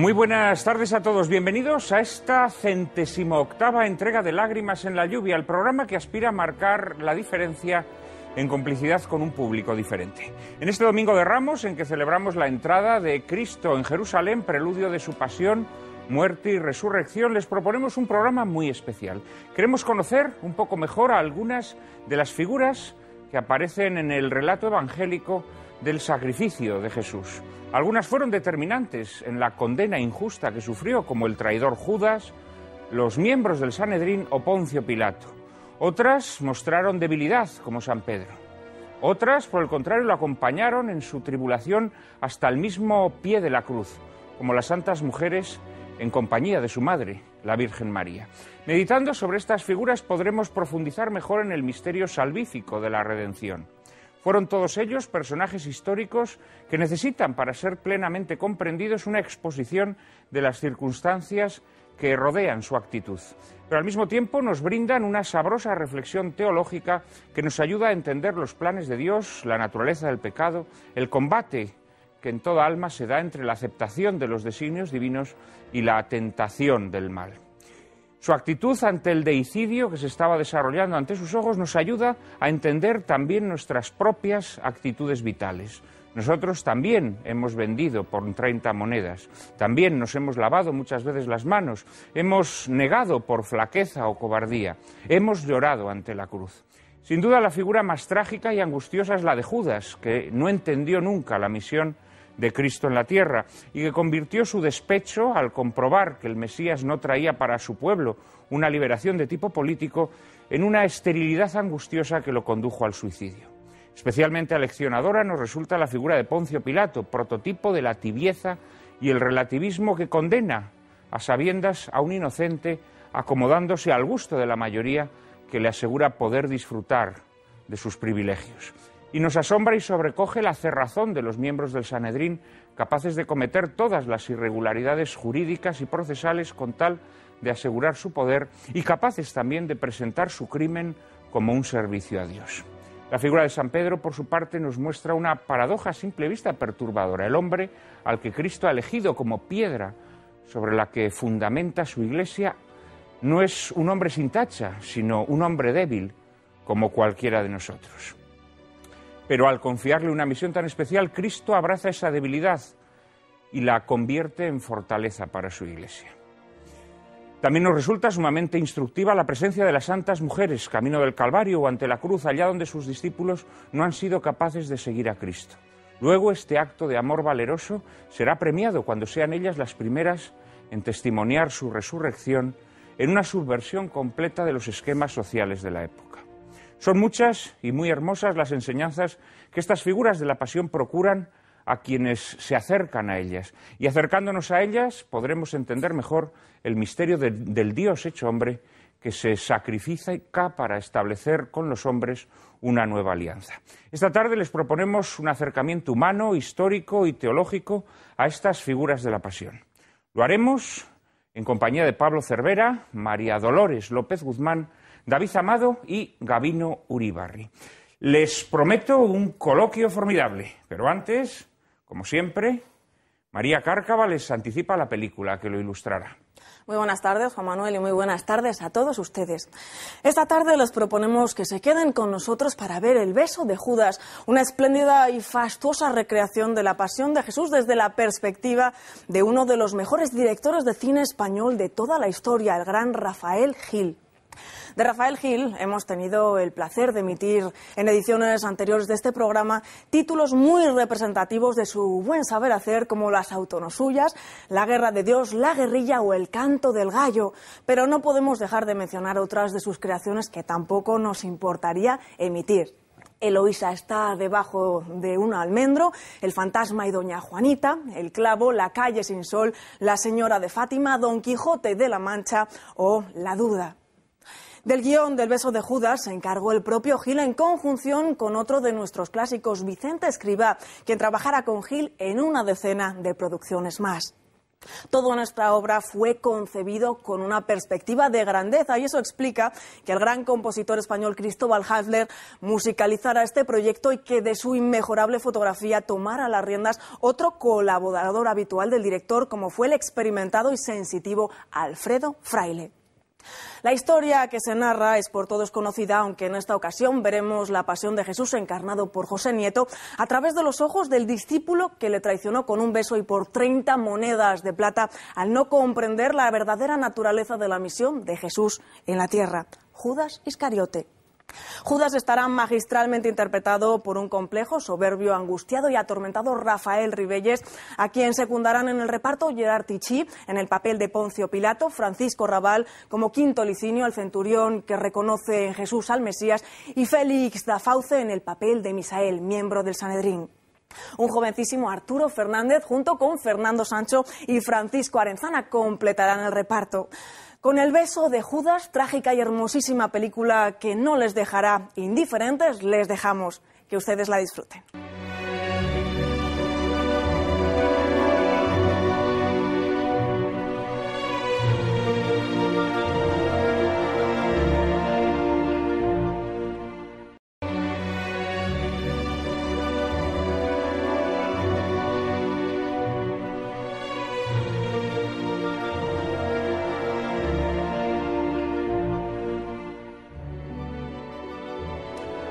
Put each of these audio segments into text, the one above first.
Muy buenas tardes a todos. Bienvenidos a esta centésimo octava entrega de Lágrimas en la Lluvia, el programa que aspira a marcar la diferencia en complicidad con un público diferente. En este Domingo de Ramos, en que celebramos la entrada de Cristo en Jerusalén, preludio de su pasión, muerte y resurrección, les proponemos un programa muy especial. Queremos conocer un poco mejor a algunas de las figuras que aparecen en el relato evangélico del sacrificio de Jesús. Algunas fueron determinantes en la condena injusta que sufrió, como el traidor Judas, los miembros del Sanedrín o Poncio Pilato. Otras mostraron debilidad, como San Pedro. Otras, por el contrario, lo acompañaron en su tribulación hasta el mismo pie de la cruz, como las santas mujeres en compañía de su madre, la Virgen María. Meditando sobre estas figuras podremos profundizar mejor en el misterio salvífico de la redención. Fueron todos ellos personajes históricos que necesitan, para ser plenamente comprendidos, una exposición de las circunstancias que rodean su actitud, pero al mismo tiempo nos brindan una sabrosa reflexión teológica que nos ayuda a entender los planes de Dios, la naturaleza del pecado, el combate que en toda alma se da entre la aceptación de los designios divinos y la tentación del mal. Su actitud ante el deicidio que se estaba desarrollando ante sus ojos nos ayuda a entender también nuestras propias actitudes vitales. Nosotros también hemos vendido por 30 monedas, también nos hemos lavado muchas veces las manos, hemos negado por flaqueza o cobardía, hemos llorado ante la cruz. Sin duda la figura más trágica y angustiosa es la de Judas, que no entendió nunca la misión de Cristo en la tierra y que convirtió su despecho al comprobar que el Mesías no traía para su pueblo una liberación de tipo político en una esterilidad angustiosa que lo condujo al suicidio. Especialmente aleccionadora nos resulta la figura de Poncio Pilato, prototipo de la tibieza y el relativismo que condena a sabiendas a un inocente acomodándose al gusto de la mayoría que le asegura poder disfrutar de sus privilegios. Y nos asombra y sobrecoge la cerrazón de los miembros del Sanedrín, capaces de cometer todas las irregularidades jurídicas y procesales con tal de asegurar su poder y capaces también de presentar su crimen como un servicio a Dios. La figura de San Pedro, por su parte, nos muestra una paradoja a simple vista perturbadora. El hombre al que Cristo ha elegido como piedra sobre la que fundamenta su iglesia no es un hombre sin tacha, sino un hombre débil como cualquiera de nosotros. Pero al confiarle una misión tan especial, Cristo abraza esa debilidad y la convierte en fortaleza para su iglesia. También nos resulta sumamente instructiva la presencia de las santas mujeres, camino del Calvario o ante la cruz, allá donde sus discípulos no han sido capaces de seguir a Cristo. Luego este acto de amor valeroso será premiado cuando sean ellas las primeras en testimoniar su resurrección en una subversión completa de los esquemas sociales de la época. Son muchas y muy hermosas las enseñanzas que estas figuras de la pasión procuran a quienes se acercan a ellas. Y acercándonos a ellas podremos entender mejor el misterio del Dios hecho hombre que se sacrifica para establecer con los hombres una nueva alianza. Esta tarde les proponemos un acercamiento humano, histórico y teológico a estas figuras de la pasión. Lo haremos en compañía de Pablo Cervera, María Dolores López Guzmán, David Amado y Gabino Uribarri. Les prometo un coloquio formidable, pero antes, como siempre, María Cárcava les anticipa la película que lo ilustrará. Muy buenas tardes, Juan Manuel, y muy buenas tardes a todos ustedes. Esta tarde les proponemos que se queden con nosotros para ver El beso de Judas, una espléndida y fastuosa recreación de la pasión de Jesús desde la perspectiva de uno de los mejores directores de cine español de toda la historia, el gran Rafael Gil de Rafael Gil hemos tenido el placer de emitir en ediciones anteriores de este programa títulos muy representativos de su buen saber hacer, como las autonosuyas, La guerra de Dios, La guerrilla o El canto del gallo. Pero no podemos dejar de mencionar otras de sus creaciones que tampoco nos importaría emitir. Eloísa está debajo de un almendro, El fantasma y Doña Juanita, El clavo, La calle sin sol, La señora de Fátima, Don Quijote de la Mancha o La duda. Del guión del beso de Judas se encargó el propio Gil en conjunción con otro de nuestros clásicos, Vicente Escribá, quien trabajara con Gil en una decena de producciones más. Toda nuestra obra fue concebido con una perspectiva de grandeza y eso explica que el gran compositor español Cristóbal Hasler musicalizara este proyecto y que de su inmejorable fotografía tomara las riendas otro colaborador habitual del director como fue el experimentado y sensitivo Alfredo Fraile. La historia que se narra es por todos conocida, aunque en esta ocasión veremos la pasión de Jesús encarnado por José Nieto a través de los ojos del discípulo que le traicionó con un beso y por 30 monedas de plata al no comprender la verdadera naturaleza de la misión de Jesús en la tierra. Judas Iscariote, Judas estará magistralmente interpretado por un complejo, soberbio, angustiado y atormentado Rafael Ribelles, a quien secundarán en el reparto Gerard Tichy en el papel de Poncio Pilato, Francisco Raval como Quinto Licinio, el centurión que reconoce en Jesús al Mesías, y Félix da Fauce en el papel de Misael, miembro del Sanedrín. Un jovencísimo Arturo Fernández junto con Fernando Sancho y Francisco Arenzana completarán el reparto. Con el beso de Judas, trágica y hermosísima película que no les dejará indiferentes, les dejamos que ustedes la disfruten.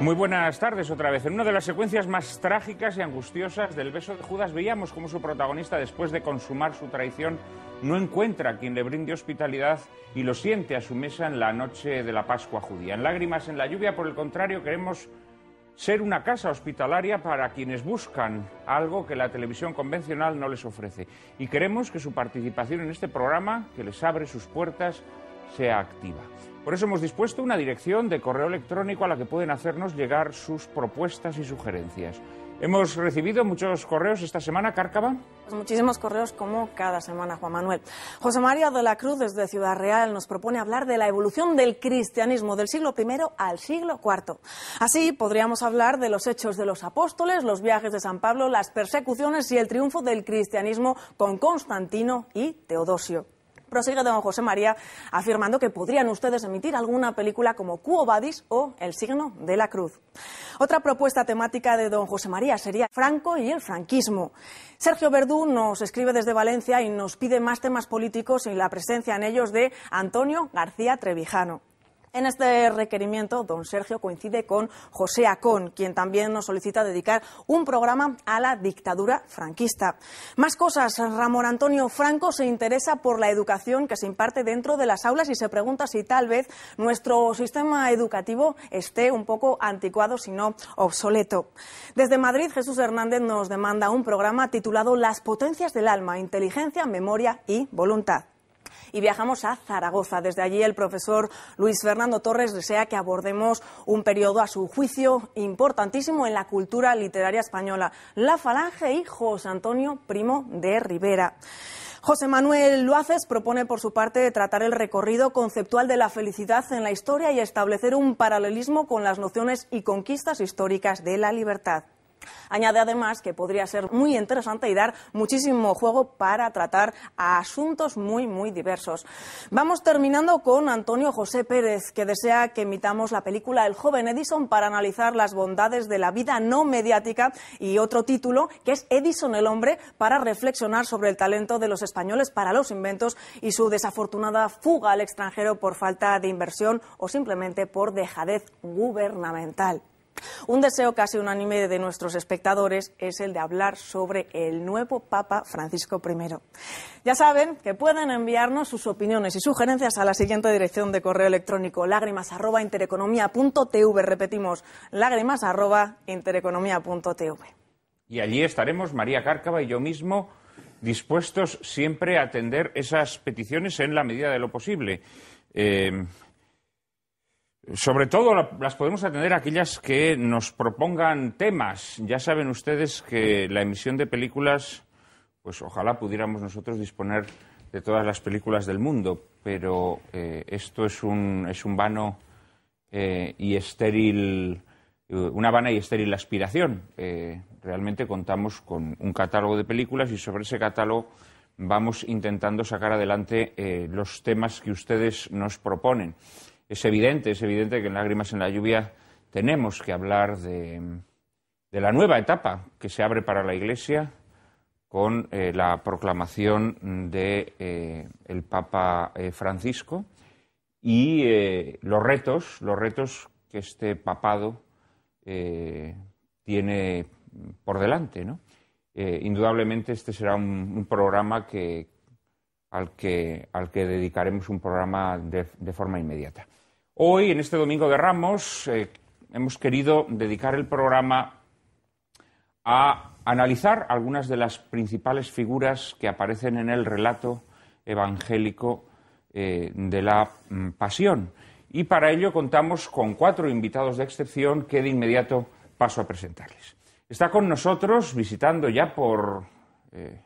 Muy buenas tardes otra vez. En una de las secuencias más trágicas y angustiosas del beso de Judas veíamos cómo su protagonista, después de consumar su traición, no encuentra a quien le brinde hospitalidad y lo siente a su mesa en la noche de la Pascua judía. En lágrimas en la lluvia, por el contrario, queremos ser una casa hospitalaria para quienes buscan algo que la televisión convencional no les ofrece. Y queremos que su participación en este programa, que les abre sus puertas, sea activa. Por eso hemos dispuesto una dirección de correo electrónico a la que pueden hacernos llegar sus propuestas y sugerencias. Hemos recibido muchos correos esta semana, Cárcava. Pues muchísimos correos como cada semana, Juan Manuel. José María de la Cruz, desde Ciudad Real, nos propone hablar de la evolución del cristianismo del siglo I al siglo IV. Así podríamos hablar de los hechos de los apóstoles, los viajes de San Pablo, las persecuciones y el triunfo del cristianismo con Constantino y Teodosio. Prosigue don José María afirmando que podrían ustedes emitir alguna película como Cuo Vadis o El signo de la cruz. Otra propuesta temática de don José María sería Franco y el franquismo. Sergio Verdú nos escribe desde Valencia y nos pide más temas políticos y la presencia en ellos de Antonio García Trevijano. En este requerimiento, don Sergio coincide con José Acón, quien también nos solicita dedicar un programa a la dictadura franquista. Más cosas, Ramón Antonio Franco se interesa por la educación que se imparte dentro de las aulas y se pregunta si tal vez nuestro sistema educativo esté un poco anticuado, si no obsoleto. Desde Madrid, Jesús Hernández nos demanda un programa titulado Las potencias del alma, inteligencia, memoria y voluntad y viajamos a Zaragoza. Desde allí el profesor Luis Fernando Torres desea que abordemos un periodo a su juicio importantísimo en la cultura literaria española, La Falange y José Antonio Primo de Rivera. José Manuel Luaces propone, por su parte, tratar el recorrido conceptual de la felicidad en la historia y establecer un paralelismo con las nociones y conquistas históricas de la libertad. Añade además que podría ser muy interesante y dar muchísimo juego para tratar asuntos muy, muy diversos. Vamos terminando con Antonio José Pérez, que desea que emitamos la película El joven Edison para analizar las bondades de la vida no mediática y otro título que es Edison el hombre para reflexionar sobre el talento de los españoles para los inventos y su desafortunada fuga al extranjero por falta de inversión o simplemente por dejadez gubernamental. Un deseo casi unánime de nuestros espectadores es el de hablar sobre el nuevo Papa Francisco I. Ya saben que pueden enviarnos sus opiniones y sugerencias a la siguiente dirección de correo electrónico lágrimas.intereconomía.tv. Repetimos, lágrimas.intereconomía.tv. Y allí estaremos María Cárcava y yo mismo dispuestos siempre a atender esas peticiones en la medida de lo posible. Eh, sobre todo las podemos atender aquellas que nos propongan temas. Ya saben ustedes que la emisión de películas, pues ojalá pudiéramos nosotros disponer de todas las películas del mundo, pero eh, esto es un, es un vano eh, y estéril, eh, una vana y estéril aspiración. realmente contamos con un catálogo de películas y sobre ese catálogo vamos intentando sacar adelante los temas que ustedes nos proponen es evidente, es evidente que en Lágrimas en la Lluvia tenemos que hablar de, la nueva etapa que se abre para la Iglesia con eh, la proclamación de eh, el Papa eh, Francisco y los retos, los retos que este papado tiene por delante, indudablemente este será un, programa que, al, que, dedicaremos un programa de forma inmediata. Hoy, en este Domingo de Ramos, eh, hemos querido dedicar el programa a analizar algunas de las principales figuras que aparecen en el relato evangélico eh, de la mm, Pasión. Y para ello contamos con cuatro invitados de excepción que de inmediato paso a presentarles. Está con nosotros, visitando ya por eh,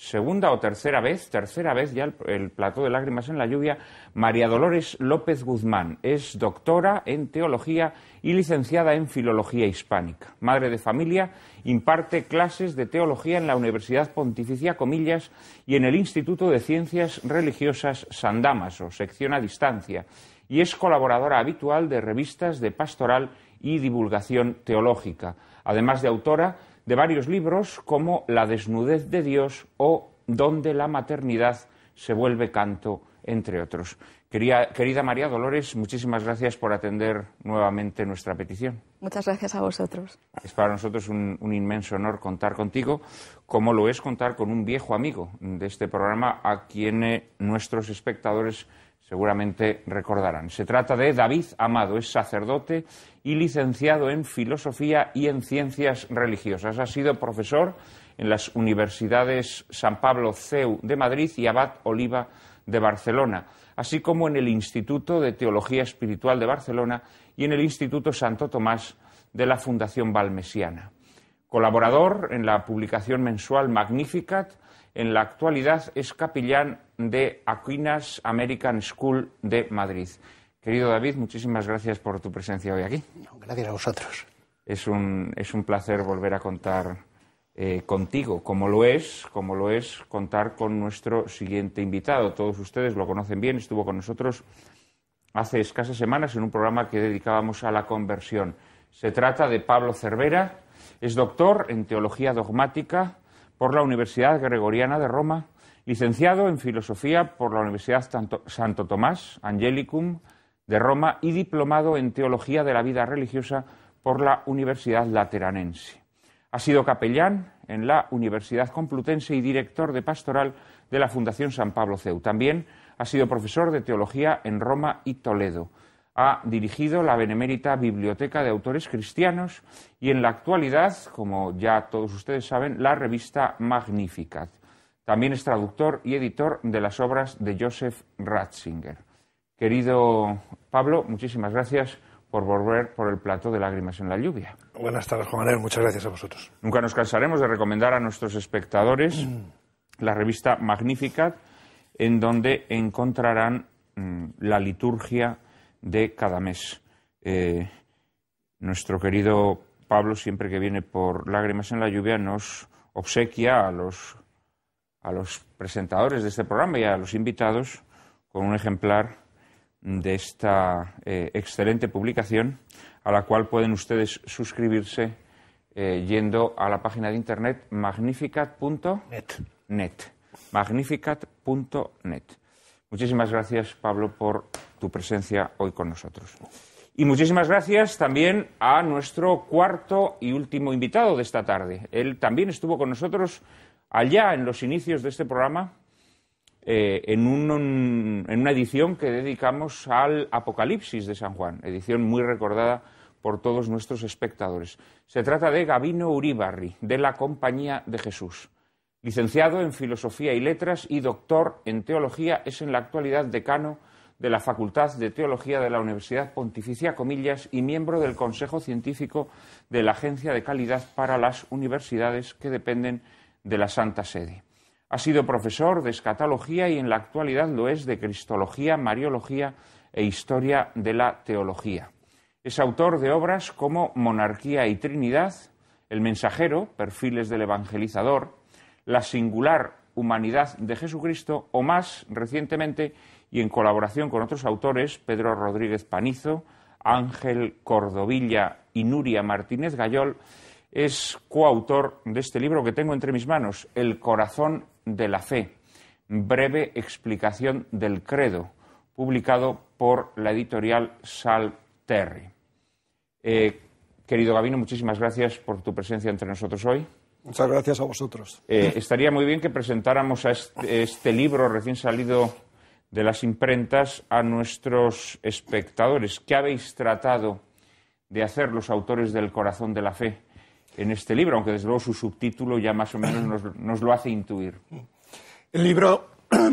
segunda o tercera vez, tercera vez ya el, plato de lágrimas en la lluvia, María Dolores López Guzmán. Es doctora en teología y licenciada en filología hispánica. Madre de familia, imparte clases de teología en la Universidad Pontificia Comillas y en el Instituto de Ciencias Religiosas San Damaso, sección a distancia, y es colaboradora habitual de revistas de pastoral y divulgación teológica, además de autora de varios libros como La desnudez de Dios o Donde la maternidad se vuelve canto, entre otros. querida María Dolores, muchísimas gracias por atender nuevamente nuestra petición. Muchas gracias a vosotros. Es para nosotros un, inmenso honor contar contigo, como lo es contar con un viejo amigo de este programa a quien eh, nuestros espectadores seguramente recordarán. Se trata de David Amado, es sacerdote y licenciado en Filosofía y en Ciencias Religiosas. Ha sido profesor en las universidades San Pablo CEU de Madrid y Abad Oliva de Barcelona, así como en el Instituto de Teología Espiritual de Barcelona y en el Instituto Santo Tomás de la Fundación Valmesiana. Colaborador en la publicación mensual Magnificat, en la actualidad es capellán de Aquinas American School de Madrid. Querido David, muchísimas gracias por tu presencia hoy aquí. Gracias a vosotros. Es un, es un placer volver a contar eh, contigo, como lo es, como lo es contar con nuestro siguiente invitado. Todos ustedes lo conocen bien, estuvo con nosotros hace escasas semanas en un programa que dedicábamos a la conversión. Se trata de Pablo Cervera, es doctor en teología dogmática por la Universidad Gregoriana de Roma, licenciado en Filosofía por la Universidad Santo Tomás Angelicum de Roma y diplomado en Teología de la Vida Religiosa por la Universidad Lateranense. Ha sido capellán en la Universidad Complutense y director de pastoral de la Fundación San Pablo CEU. También ha sido profesor de teología en Roma y Toledo ha dirigido la Benemérita Biblioteca de Autores Cristianos y en la actualidad, como ya todos ustedes saben, la revista Magnificat. También es traductor y editor de las obras de Joseph Ratzinger. Querido Pablo, muchísimas gracias por volver por el plato de lágrimas en la lluvia. Buenas tardes, Juan Manuel. Muchas gracias a vosotros. Nunca nos cansaremos de recomendar a nuestros espectadores mm. la revista Magnificat, en donde encontrarán mm, la liturgia de cada mes. Eh, nuestro querido Pablo, siempre que viene por Lágrimas en la Lluvia, nos obsequia a los, presentadores de este programa y a los invitados con un ejemplar de esta eh, excelente publicación a la cual pueden ustedes suscribirse eh, yendo a la página de internet magnificat.net. Magnificat.net. Muchísimas gracias, Pablo, por tu presencia hoy con nosotros. Y muchísimas gracias también a nuestro cuarto y último invitado de esta tarde. Él también estuvo con nosotros allá en los inicios de este programa, eh, en, en una edición que dedicamos al Apocalipsis de San Juan, edición muy recordada por todos nuestros espectadores. Se trata de Gabino Uribarri, de la Compañía de Jesús. Licenciado en Filosofía y Letras y doctor en Teología, es en la actualidad decano de la Facultad de Teología de la Universidad Pontificia Comillas y miembro del Consejo Científico de la Agencia de Calidad para las Universidades que dependen de la Santa Sede. Ha sido profesor de escatología y en la actualidad lo es de cristología, mariología e historia de la teología. Es autor de obras como Monarquía y Trinidad, El mensajero, Perfiles del evangelizador, la singular humanidad de Jesucristo o más recientemente y en colaboración con otros autores, Pedro Rodríguez Panizo, Ángel Cordovilla y Nuria Martínez Gayol es coautor de este libro que tengo entre mis manos, El corazón de la fe, breve explicación del credo, publicado por la editorial Sal eh, querido Gabino, muchísimas gracias por tu presencia entre nosotros hoy. Muchas gracias a vosotros. Eh, estaría muy bien que presentáramos a este, este, libro recién salido de las imprentas a nuestros espectadores. ¿Qué habéis tratado de hacer los autores del corazón de la fe en este libro? Aunque desde luego su subtítulo ya más o menos nos, lo hace intuir. El libro,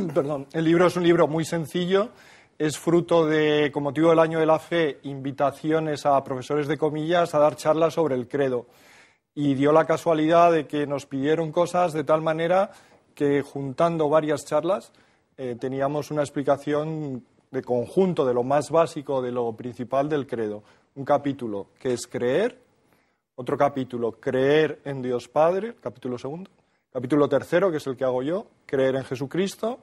el libro es un libro muy sencillo es fruto de, con motivo del Año de la Fe, invitaciones a profesores de comillas a dar charlas sobre el credo y dio la casualidad de que nos pidieron cosas de tal manera que juntando varias charlas eh, teníamos una explicación de conjunto de lo más básico, de lo principal del credo. Un capítulo que es creer, otro capítulo, creer en Dios Padre, capítulo segundo, capítulo tercero, que es el que hago yo, creer en Jesucristo,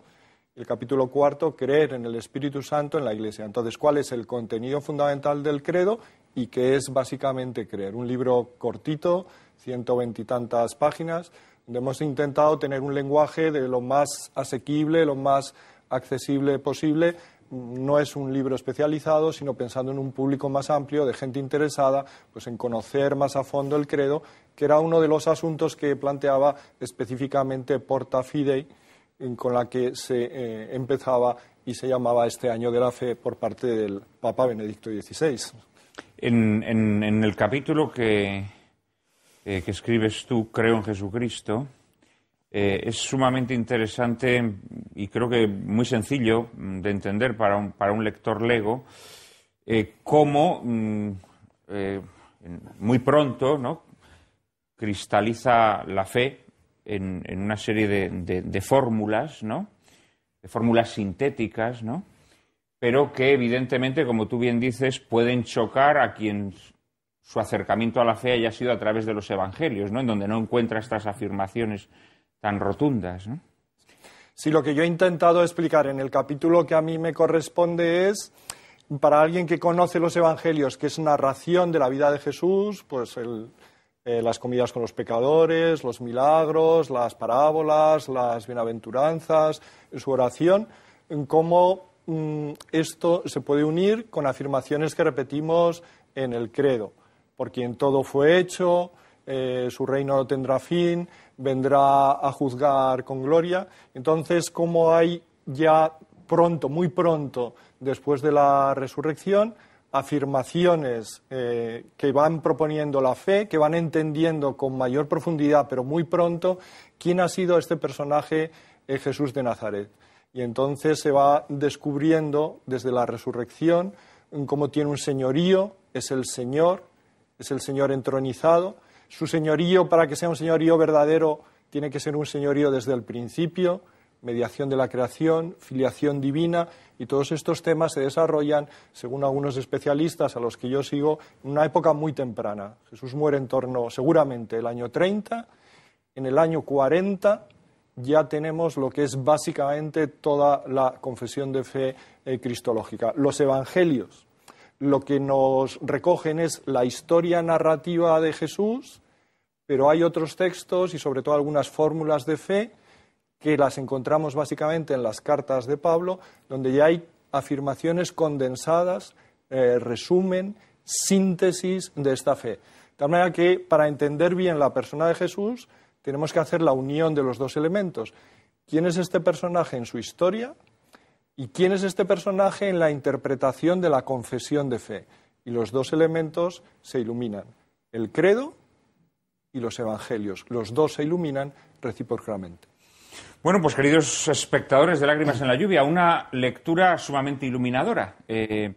el capítulo cuarto, creer en el Espíritu Santo en la Iglesia. Entonces, ¿cuál es el contenido fundamental del credo y qué es básicamente creer? Un libro cortito, ciento veintitantas páginas, donde hemos intentado tener un lenguaje de lo más asequible, lo más accesible posible. No es un libro especializado, sino pensando en un público más amplio de gente interesada pues, en conocer más a fondo el credo, que era uno de los asuntos que planteaba específicamente Porta Fidei, con la que se eh, empezaba y se llamaba este año de la fe por parte del Papa Benedicto XVI. En, el capítulo que, eh, que, escribes tú, Creo en Jesucristo, eh, es sumamente interesante y creo que muy sencillo de entender para un, lector lego cómo mm, muy pronto cristaliza la fe en, una serie de, fórmulas, ¿no? De fórmulas sintéticas, ¿no? Pero que evidentemente, como tú bien dices, pueden chocar a quien su acercamiento a la fe haya sido a través de los evangelios, ¿no? En donde no encuentra estas afirmaciones tan rotundas, ¿no? Sí, lo que yo he intentado explicar en el capítulo que a mí me corresponde es para alguien que conoce los evangelios, que es narración de la vida de Jesús, pues el, eh, las comidas con los pecadores, los milagros, las parábolas, las bienaventuranzas, su oración, cómo mm, esto se puede unir con afirmaciones que repetimos en el credo. Por quien todo fue hecho, eh, su reino no tendrá fin, vendrá a juzgar con gloria. Entonces, cómo hay ya pronto, muy pronto, después de la resurrección, afirmaciones eh, que van proponiendo la fe, que van entendiendo con mayor profundidad, pero muy pronto, quién ha sido este personaje eh, Jesús de Nazaret. Y entonces se va descubriendo desde la resurrección mm, cómo tiene un señorío, es el Señor, es el Señor entronizado. Su señorío, para que sea un señorío verdadero, tiene que ser un señorío desde el principio mediación de la creación, filiación divina, y todos estos temas se desarrollan, según algunos especialistas a los que yo sigo, en una época muy temprana. Jesús muere en torno, seguramente, el año 30, en el año 40 ya tenemos lo que es básicamente toda la confesión de fe eh, cristológica. Los evangelios lo que nos recogen es la historia narrativa de Jesús, pero hay otros textos y sobre todo algunas fórmulas de fe que las encontramos básicamente en las cartas de Pablo, donde ya hay afirmaciones condensadas, eh, resumen, síntesis de esta fe. De tal manera que para entender bien la persona de Jesús tenemos que hacer la unión de los dos elementos. ¿Quién es este personaje en su historia? ¿Y quién es este personaje en la interpretación de la confesión de fe? Y los dos elementos se iluminan, el credo y los evangelios. Los dos se iluminan recíprocamente. Bueno, pues queridos espectadores de Lágrimas en la Lluvia, una lectura sumamente iluminadora eh,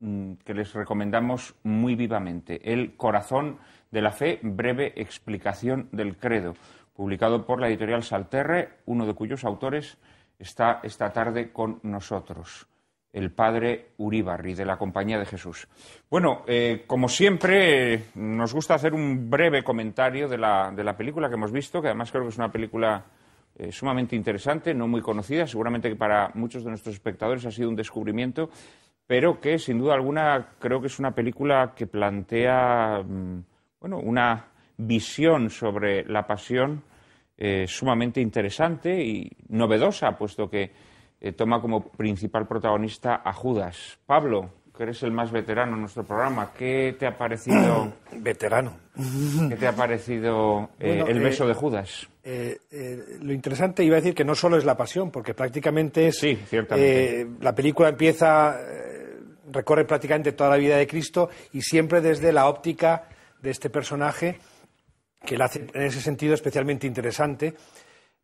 mm, que les recomendamos muy vivamente. El corazón de la fe, breve explicación del credo, publicado por la editorial Salterre, uno de cuyos autores está esta tarde con nosotros el padre Uribarri de la Compañía de Jesús. Bueno, eh, como siempre, nos gusta hacer un breve comentario de la, de la, película que hemos visto, que además creo que es una película eh, sumamente interesante, no muy conocida, seguramente que para muchos de nuestros espectadores ha sido un descubrimiento, pero que sin duda alguna creo que es una película que plantea mm, bueno, una visión sobre la pasión eh, sumamente interesante y novedosa, puesto que eh, toma como principal protagonista a Judas. Pablo, que eres el más veterano en nuestro programa, ¿qué te ha parecido? veterano. ¿Qué te ha parecido eh, el beso eh, de Judas? Eh, lo interesante iba a decir que no solo es la pasión, porque prácticamente es. Sí, ciertamente. la película empieza, recorre prácticamente toda la vida de Cristo y siempre desde la óptica de este personaje, que la hace en ese sentido especialmente interesante.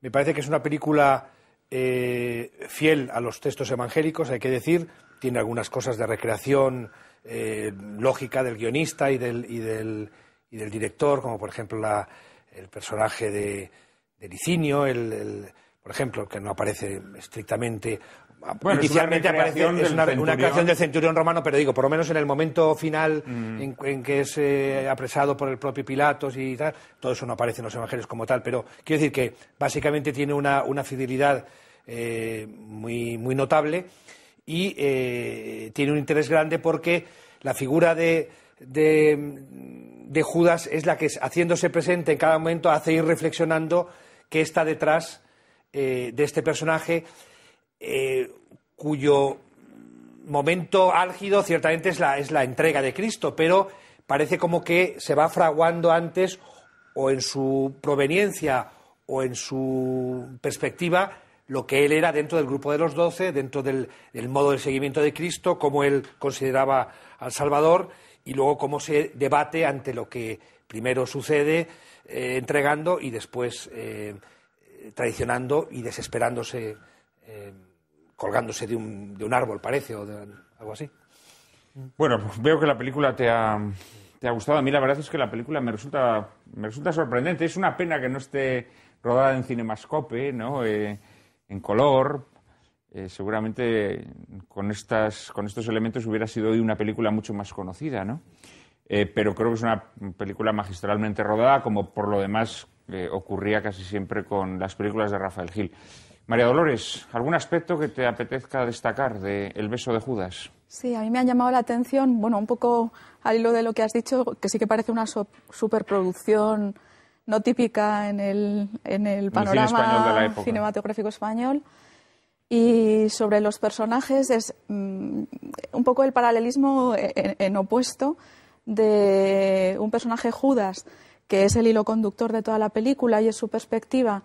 Me parece que es una película eh, fiel a los textos evangélicos, hay que decir, tiene algunas cosas de recreación eh, lógica del guionista y del, y, del, y del, director, como por ejemplo el personaje de, Licinio, el, por ejemplo, que no aparece estrictamente, inicialmente es una creación del centurión romano, pero digo, por lo menos en el momento final mm. en, que es eh, apresado por el propio Pilatos y tal, todo eso no aparece en los evangelios como tal, pero quiero decir que básicamente tiene una, fidelidad eh, muy, notable y eh, tiene un interés grande porque la figura de, de, de Judas es la que, haciéndose presente en cada momento, hace ir reflexionando qué está detrás de este personaje eh, cuyo momento álgido ciertamente es la, es la entrega de Cristo, pero parece como que se va fraguando antes o en su proveniencia o en su perspectiva lo que él era dentro del grupo de los doce, dentro del, modo de seguimiento de Cristo, cómo él consideraba al Salvador y luego cómo se debate ante lo que primero sucede eh, entregando y después eh, traicionando y desesperándose colgándose de un, árbol, parece, o algo así. Bueno, pues veo que la película te ha, te ha gustado. A mí la verdad es que la película me resulta, me resulta sorprendente. Es una pena que no esté rodada en cinemascope, ¿no? Eh, en color. Eh, seguramente con, estas, con estos elementos hubiera sido hoy una película mucho más conocida, ¿no? Eh, pero creo que es una película magistralmente rodada, como por lo demás ocurría casi siempre con las películas de Rafael Gil. María Dolores, ¿algún aspecto que te apetezca destacar del beso de Judas? Sí, a mí me ha llamado la atención, bueno, un poco al hilo de lo que has dicho, que sí que parece una superproducción no típica en el, panorama cinematográfico español. Y sobre los personajes es mm, un poco el paralelismo en, opuesto de un personaje Judas, que es el hilo conductor de toda la película y es su perspectiva.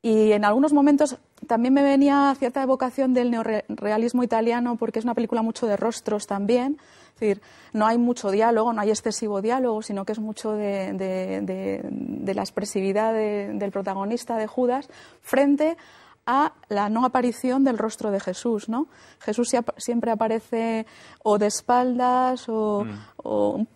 Y en algunos momentos también me venía cierta evocación del neorealismo italiano porque es una película mucho de rostros también. Es decir, no hay mucho diálogo, no hay excesivo diálogo, sino que es mucho de, la expresividad del protagonista de Judas frente a la no aparición del rostro de Jesús, ¿no? Jesús siempre aparece o de espaldas mm. o,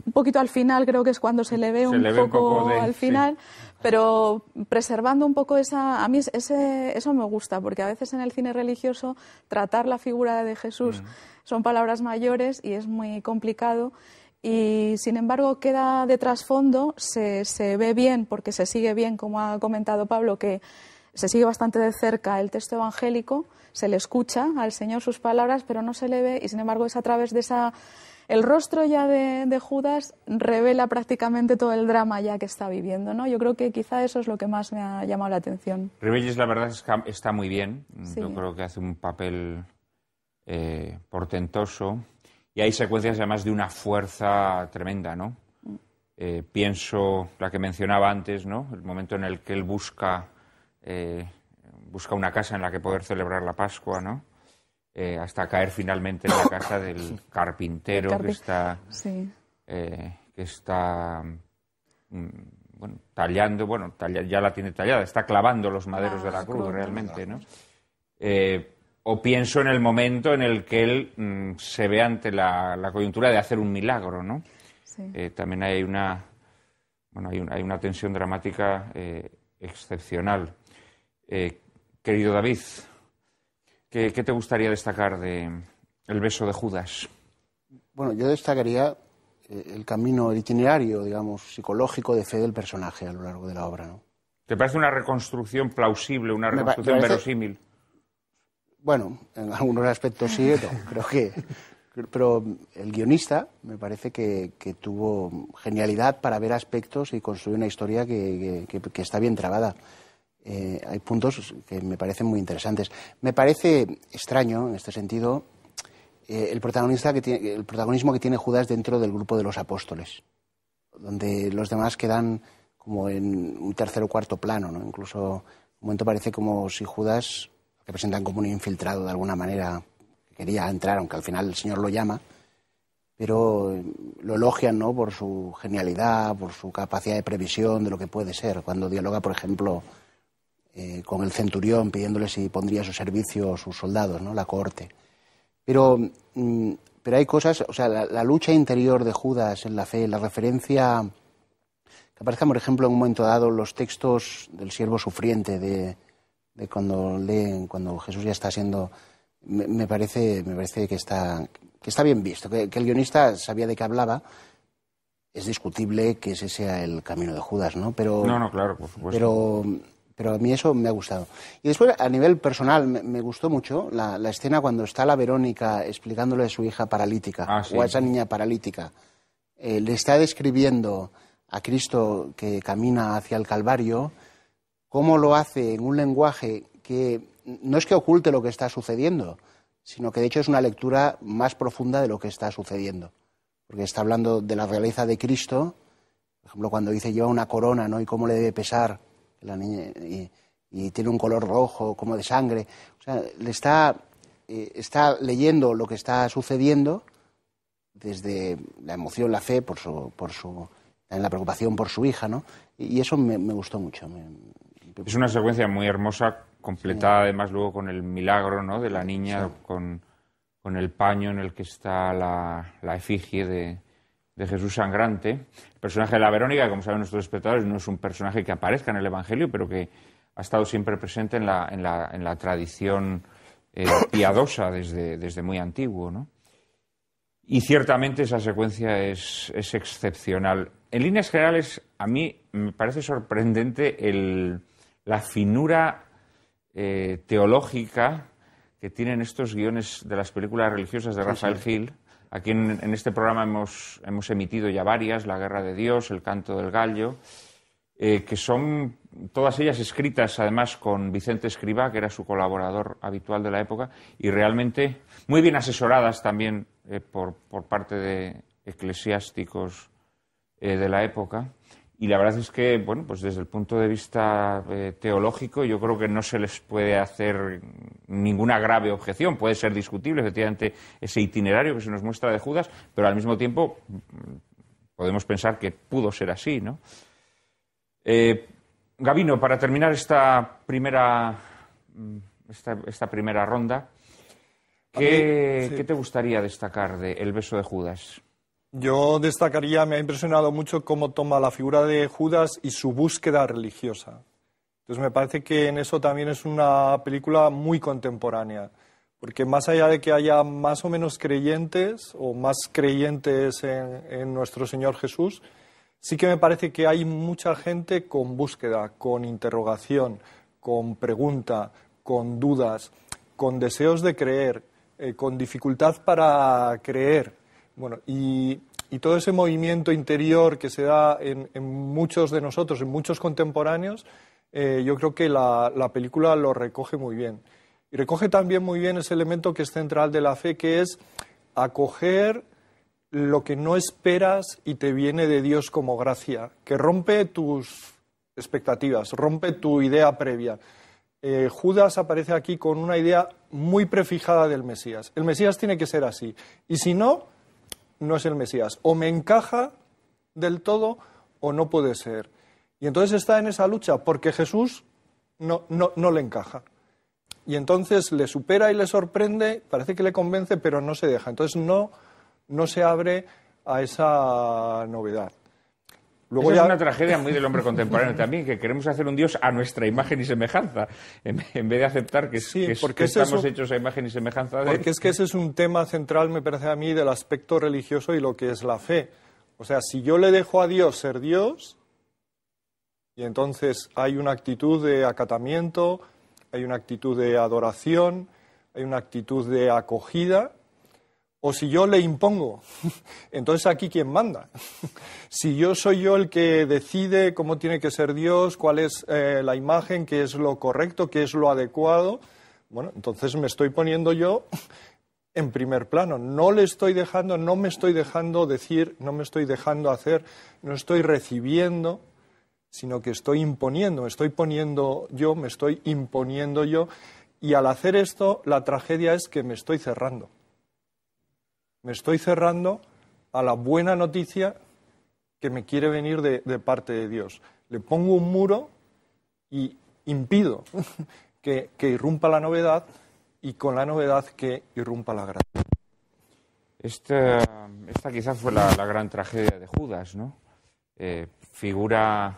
un poquito al final, creo que es cuando se le ve, un, poco al final, pero preservando un poco esa. A mí eso me gusta, porque a veces en el cine religioso tratar la figura de Jesús mm. son palabras mayores y es muy complicado. Y sin embargo, queda de trasfondo, se, se ve bien, porque se sigue bien, como ha comentado Pablo, que se sigue bastante de cerca el texto evangélico, se le escucha al Señor sus palabras, pero no se le ve, y sin embargo es a través de esa el rostro ya de, Judas revela prácticamente todo el drama ya que está viviendo, ¿no? Yo creo que quizá eso es lo que más me ha llamado la atención. Rebellis, la verdad, es está muy bien. Yo creo que hace un papel eh, portentoso. Y hay secuencias además de una fuerza tremenda, ¿no? Eh, pienso la que mencionaba antes, ¿no? El momento en el que él busca, eh, busca una casa en la que poder celebrar la Pascua, ¿no? Eh, hasta caer finalmente en la casa del carpintero eh, que está, que mm, está bueno, tallando, bueno, ya la tiene tallada, está clavando los maderos de la ah, cruz realmente, ¿no? Eh, o pienso en el momento en el que él mm, se ve ante la, coyuntura de hacer un milagro, ¿no? también hay una, bueno, hay, hay una tensión dramática excepcional. querido David, ¿Qué, te gustaría destacar de el beso de Judas? Bueno, yo destacaría eh, el camino, el itinerario, digamos, psicológico de fe del personaje a lo largo de la obra. ¿no? ¿Te parece una reconstrucción plausible, una reconstrucción verosímil? Bueno, en algunos aspectos sí, creo que. Pero el guionista me parece que, tuvo genialidad para ver aspectos y construir una historia que está bien trabada. Eh, hay puntos que me parecen muy interesantes. Me parece extraño, en este sentido, eh, el, protagonista que tiene, el protagonismo que tiene Judas dentro del grupo de los apóstoles, donde los demás quedan como en un tercer o cuarto plano, ¿no? Incluso un momento parece como si Judas, que presentan como un infiltrado de alguna manera, quería entrar, aunque al final el Señor lo llama, pero eh, lo elogian ¿no? por su genialidad, por su capacidad de previsión de lo que puede ser. Cuando dialoga, por ejemplo, eh, con el centurión pidiéndole si pondría a su servicio sus soldados, ¿no? la corte. Pero, mm, pero hay cosas, o sea, la, lucha interior de Judas en la fe, la referencia que aparezca, por ejemplo, en un momento dado, los textos del siervo sufriente, de, cuando leen, cuando Jesús ya está siendo, me, parece, me parece que está, que está bien visto, que, el guionista sabía de qué hablaba, es discutible que ese sea el camino de Judas, ¿no? Pero, no, no, claro, por supuesto. Pero pero a mí eso me ha gustado. Y después, a nivel personal, me, gustó mucho la, escena cuando está la Verónica explicándole a su hija paralítica, ah, o a esa niña paralítica. Eh, le está describiendo a Cristo que camina hacia el Calvario, cómo lo hace en un lenguaje que no es que oculte lo que está sucediendo, sino que de hecho es una lectura más profunda de lo que está sucediendo. Porque está hablando de la realeza de Cristo, por ejemplo, cuando dice lleva una corona, ¿no? Y cómo le debe pesar la niña, y, tiene un color rojo como de sangre. O sea, le está, eh, está leyendo lo que está sucediendo desde la emoción, la fe, por su, por su, en la preocupación por su hija, ¿no? Y, eso me, gustó mucho. Es una secuencia muy hermosa, completada además luego con el milagro, ¿no? De la niña con, con, el paño en el que está la, la efigie de, de Jesús sangrante. El personaje de la Verónica, como saben nuestros espectadores, no es un personaje que aparezca en el Evangelio, pero que ha estado siempre presente en la, tradición eh, piadosa desde, desde, muy antiguo. Y ciertamente esa secuencia es, excepcional. En líneas generales, a mí me parece sorprendente la finura eh, teológica que tienen estos guiones de las películas religiosas de Rafael Gil Aquí en, este programa hemos, hemos, emitido ya varias, La Guerra de Dios, El Canto del Gallo, eh, que son todas ellas escritas además con Vicente Escribá, que era su colaborador habitual de la época, y realmente muy bien asesoradas también eh, por, por, parte de eclesiásticos eh, de la época. Y la verdad es que, bueno, pues desde el punto de vista eh, teológico, yo creo que no se les puede hacer ninguna grave objeción. Puede ser discutible, efectivamente, ese itinerario que se nos muestra de Judas, pero al mismo tiempo mm, podemos pensar que pudo ser así, ¿no? Eh, Gabino, para terminar esta primera, mm, esta, primera ronda, ¿qué, ¿qué, te gustaría destacar de El beso de Judas? Yo destacaría, me ha impresionado mucho cómo toma la figura de Judas y su búsqueda religiosa. Entonces me parece que en eso también es una película muy contemporánea, porque más allá de que haya más o menos creyentes o más creyentes en, nuestro Señor Jesús, sí que me parece que hay mucha gente con búsqueda, con interrogación, con pregunta, con dudas, con deseos de creer, eh, con dificultad para creer bueno, y, todo ese movimiento interior que se da en, muchos de nosotros, en muchos contemporáneos, eh, yo creo que la, película lo recoge muy bien. Y recoge también muy bien ese elemento que es central de la fe, que es acoger lo que no esperas y te viene de Dios como gracia, que rompe tus expectativas, rompe tu idea previa. Eh, Judas aparece aquí con una idea muy prefijada del Mesías. El Mesías tiene que ser así. Y si no, no es el Mesías. O me encaja del todo o no puede ser. Y entonces está en esa lucha porque Jesús no, no, no le encaja. Y entonces le supera y le sorprende, parece que le convence, pero no se deja. Entonces no, no se abre a esa novedad. Luego es una tragedia muy del hombre contemporáneo también, que queremos hacer un Dios a nuestra imagen y semejanza, en, vez de aceptar que, sí, que, estamos hechos a imagen y semejanza de... Porque es que ese es un tema central, me parece a mí, del aspecto religioso y lo que es la fe. O sea, si yo le dejo a Dios ser Dios, y entonces hay una actitud de acatamiento, hay una actitud de adoración, hay una actitud de acogida, o si yo le impongo. Entonces aquí quién manda. Si yo soy yo el que decide cómo tiene que ser Dios, cuál es eh, la imagen, qué es lo correcto, qué es lo adecuado, bueno, entonces me estoy poniendo yo en primer plano. No le estoy dejando, no me estoy dejando decir, no me estoy dejando hacer, no estoy recibiendo, sino que estoy imponiendo, estoy poniendo yo, me estoy imponiendo yo. Y al hacer esto, la tragedia es que me estoy cerrando me estoy cerrando a la buena noticia que me quiere venir de, parte de Dios. Le pongo un muro y impido que, irrumpa la novedad y con la novedad que irrumpa la gracia. Esta, quizás fue la, gran tragedia de Judas, ¿no? Eh, figura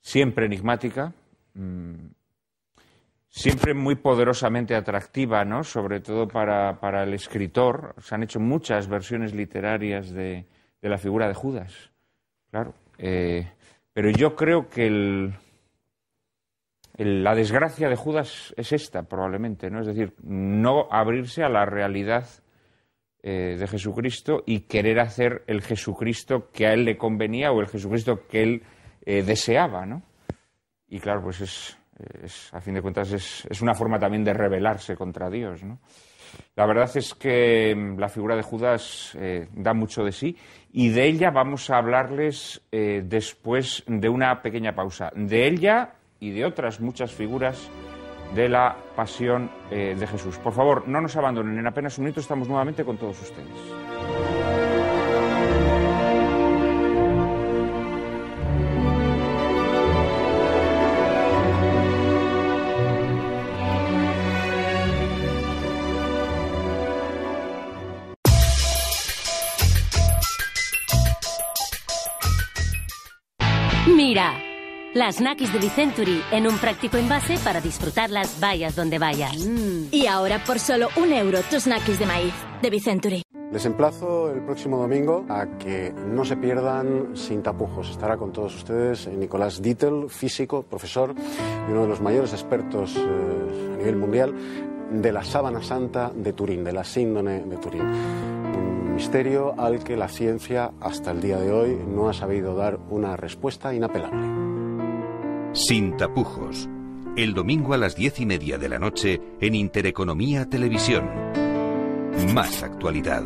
siempre enigmática, mm, siempre muy poderosamente atractiva, ¿no? sobre todo para, para, el escritor. Se han hecho muchas versiones literarias de, de la figura de Judas, claro. Eh, pero yo creo que el, la desgracia de Judas es esta, probablemente, ¿no? Es decir, no abrirse a la realidad eh, de Jesucristo y querer hacer el Jesucristo que a él le convenía o el Jesucristo que él eh, deseaba, ¿no? Y claro, pues es a fin de cuentas es, una forma también de rebelarse contra Dios. La verdad es que mm, la figura de Judas eh, da mucho de sí y de ella vamos a hablarles eh, después de una pequeña pausa. De ella y de otras muchas figuras de la pasión eh, de Jesús. Por favor, no nos abandonen. En apenas un minuto estamos nuevamente con todos ustedes. Las Nakis de Vicenturi, en un práctico envase para disfrutarlas vayas donde vayas. Y ahora por solo un euro tus Nakis de maíz de Vicenturi. Les emplazo el próximo domingo a que no se pierdan sin tapujos. Estará con todos ustedes Nicolás Dittel, físico, profesor y uno de los mayores expertos eh, a nivel mundial de la sábana santa de Turín, de la síndone de Turín. Un misterio al que la ciencia hasta el día de hoy no ha sabido dar una respuesta inapelable. Sin tapujos. El domingo a las diez y media de la noche en Intereconomía Televisión. Más actualidad.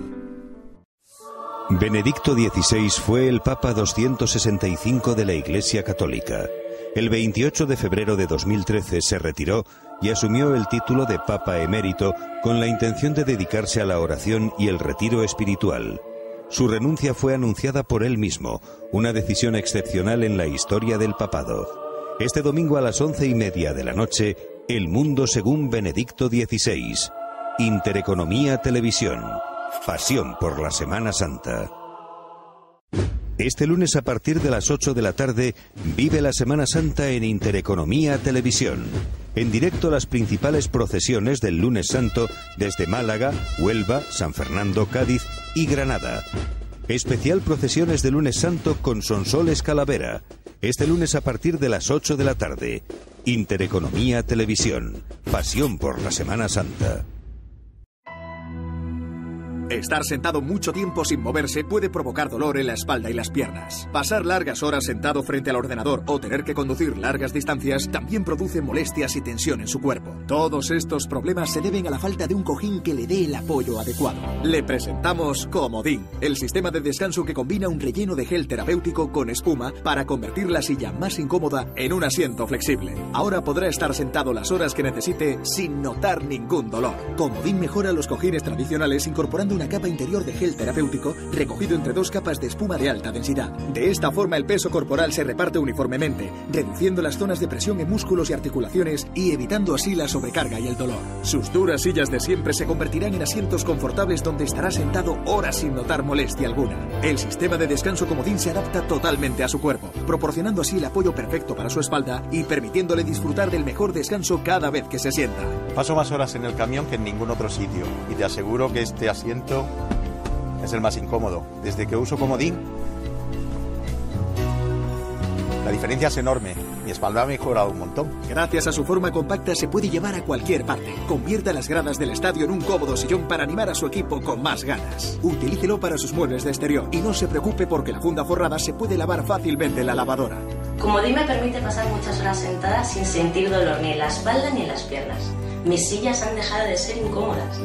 Benedicto XVI fue el Papa 265 de la Iglesia Católica. El 28 de febrero de 2013 se retiró y asumió el título de Papa emérito con la intención de dedicarse a la oración y el retiro espiritual. Su renuncia fue anunciada por él mismo, una decisión excepcional en la historia del papado. Este domingo a las once y media de la noche, El Mundo según Benedicto XVI. Intereconomía Televisión. Pasión por la Semana Santa. Este lunes a partir de las 8 de la tarde vive la Semana Santa en Intereconomía Televisión. En directo las principales procesiones del lunes santo desde Málaga, Huelva, San Fernando, Cádiz y Granada. Especial Procesiones de Lunes Santo con Sonsoles Calavera. Este lunes a partir de las 8 de la tarde. Intereconomía Televisión. Pasión por la Semana Santa. Estar sentado mucho tiempo sin moverse puede provocar dolor en la espalda y las piernas. Pasar largas horas sentado frente al ordenador o tener que conducir largas distancias también produce molestias y tensión en su cuerpo. Todos estos problemas se deben a la falta de un cojín que le dé el apoyo adecuado. Le presentamos Comodín, el sistema de descanso que combina un relleno de gel terapéutico con espuma para convertir la silla más incómoda en un asiento flexible. Ahora podrá estar sentado las horas que necesite sin notar ningún dolor. Comodín mejora los cojines tradicionales incorporando un una capa interior de gel terapéutico recogido entre dos capas de espuma de alta densidad. De esta forma el peso corporal se reparte uniformemente, reduciendo las zonas de presión en músculos y articulaciones y evitando así la sobrecarga y el dolor. Sus duras sillas de siempre se convertirán en asientos confortables donde estará sentado horas sin notar molestia alguna. El sistema de descanso comodín se adapta totalmente a su cuerpo, proporcionando así el apoyo perfecto para su espalda y permitiéndole disfrutar del mejor descanso cada vez que se sienta. Paso más horas en el camión que en ningún otro sitio y te aseguro que este asiento es el más incómodo. Desde que uso comodín, la diferencia es enorme. Mi espalda ha mejorado un montón. Gracias a su forma compacta se puede llevar a cualquier parte. Convierta las gradas del estadio en un cómodo sillón para animar a su equipo con más ganas. Utilícelo para sus muebles de exterior y no se preocupe porque la funda forrada se puede lavar fácilmente en la lavadora. Comodín me permite pasar muchas horas sentadas sin sentir dolor ni en la espalda ni en las piernas. Mis sillas han dejado de ser incómodas.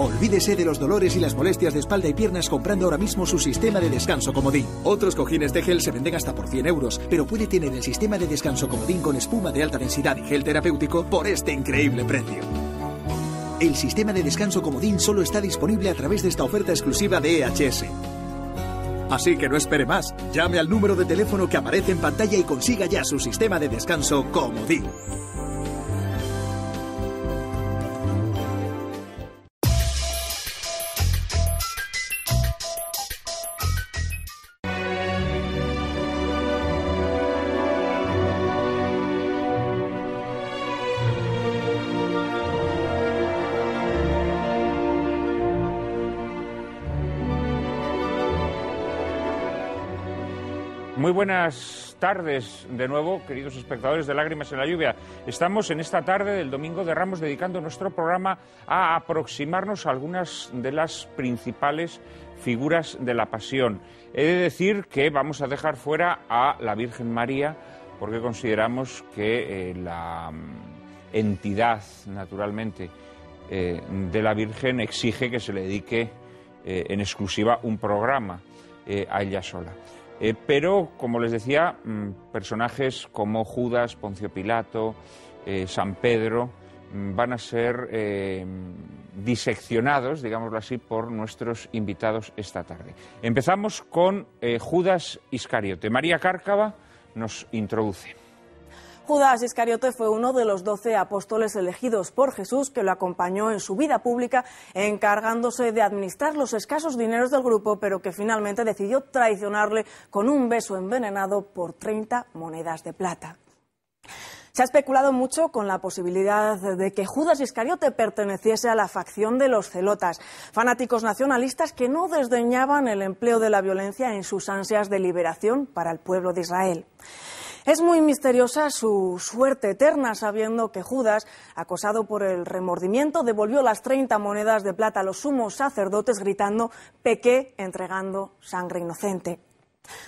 Olvídese de los dolores y las molestias de espalda y piernas comprando ahora mismo su sistema de descanso comodín. Otros cojines de gel se venden hasta por 100 euros, pero puede tener el sistema de descanso comodín con espuma de alta densidad y gel terapéutico por este increíble precio. El sistema de descanso comodín solo está disponible a través de esta oferta exclusiva de EHS. Así que no espere más. Llame al número de teléfono que aparece en pantalla y consiga ya su sistema de descanso comodín. Muy buenas tardes de nuevo, queridos espectadores de Lágrimas en la Lluvia. Estamos en esta tarde del Domingo de Ramos dedicando nuestro programa a aproximarnos a algunas de las principales figuras de la Pasión. He de decir que vamos a dejar fuera a la Virgen María porque consideramos que eh, la mm, entidad, naturalmente, eh, de la Virgen exige que se le dedique eh, en exclusiva un programa a ella sola. Eh, pero, como les decía, mm, personajes como Judas, Poncio Pilato, eh, San Pedro, mm, van a ser eh, diseccionados, digámoslo así, por nuestros invitados esta tarde. Empezamos con Judas Iscariote. María Cárcava nos introduce. Judas Iscariote fue uno de los doce apóstoles elegidos por Jesús que lo acompañó en su vida pública, encargándose de administrar los escasos dineros del grupo, pero que finalmente decidió traicionarle con un beso envenenado por 30 monedas de plata. Se ha especulado mucho con la posibilidad de que Judas Iscariote perteneciese a la facción de los celotas, fanáticos nacionalistas que no desdeñaban el empleo de la violencia en sus ansias de liberación para el pueblo de Israel. Es muy misteriosa su suerte eterna, sabiendo que Judas, acosado por el remordimiento, devolvió las 30 monedas de plata a los sumos sacerdotes gritando, pequé, entregando sangre inocente.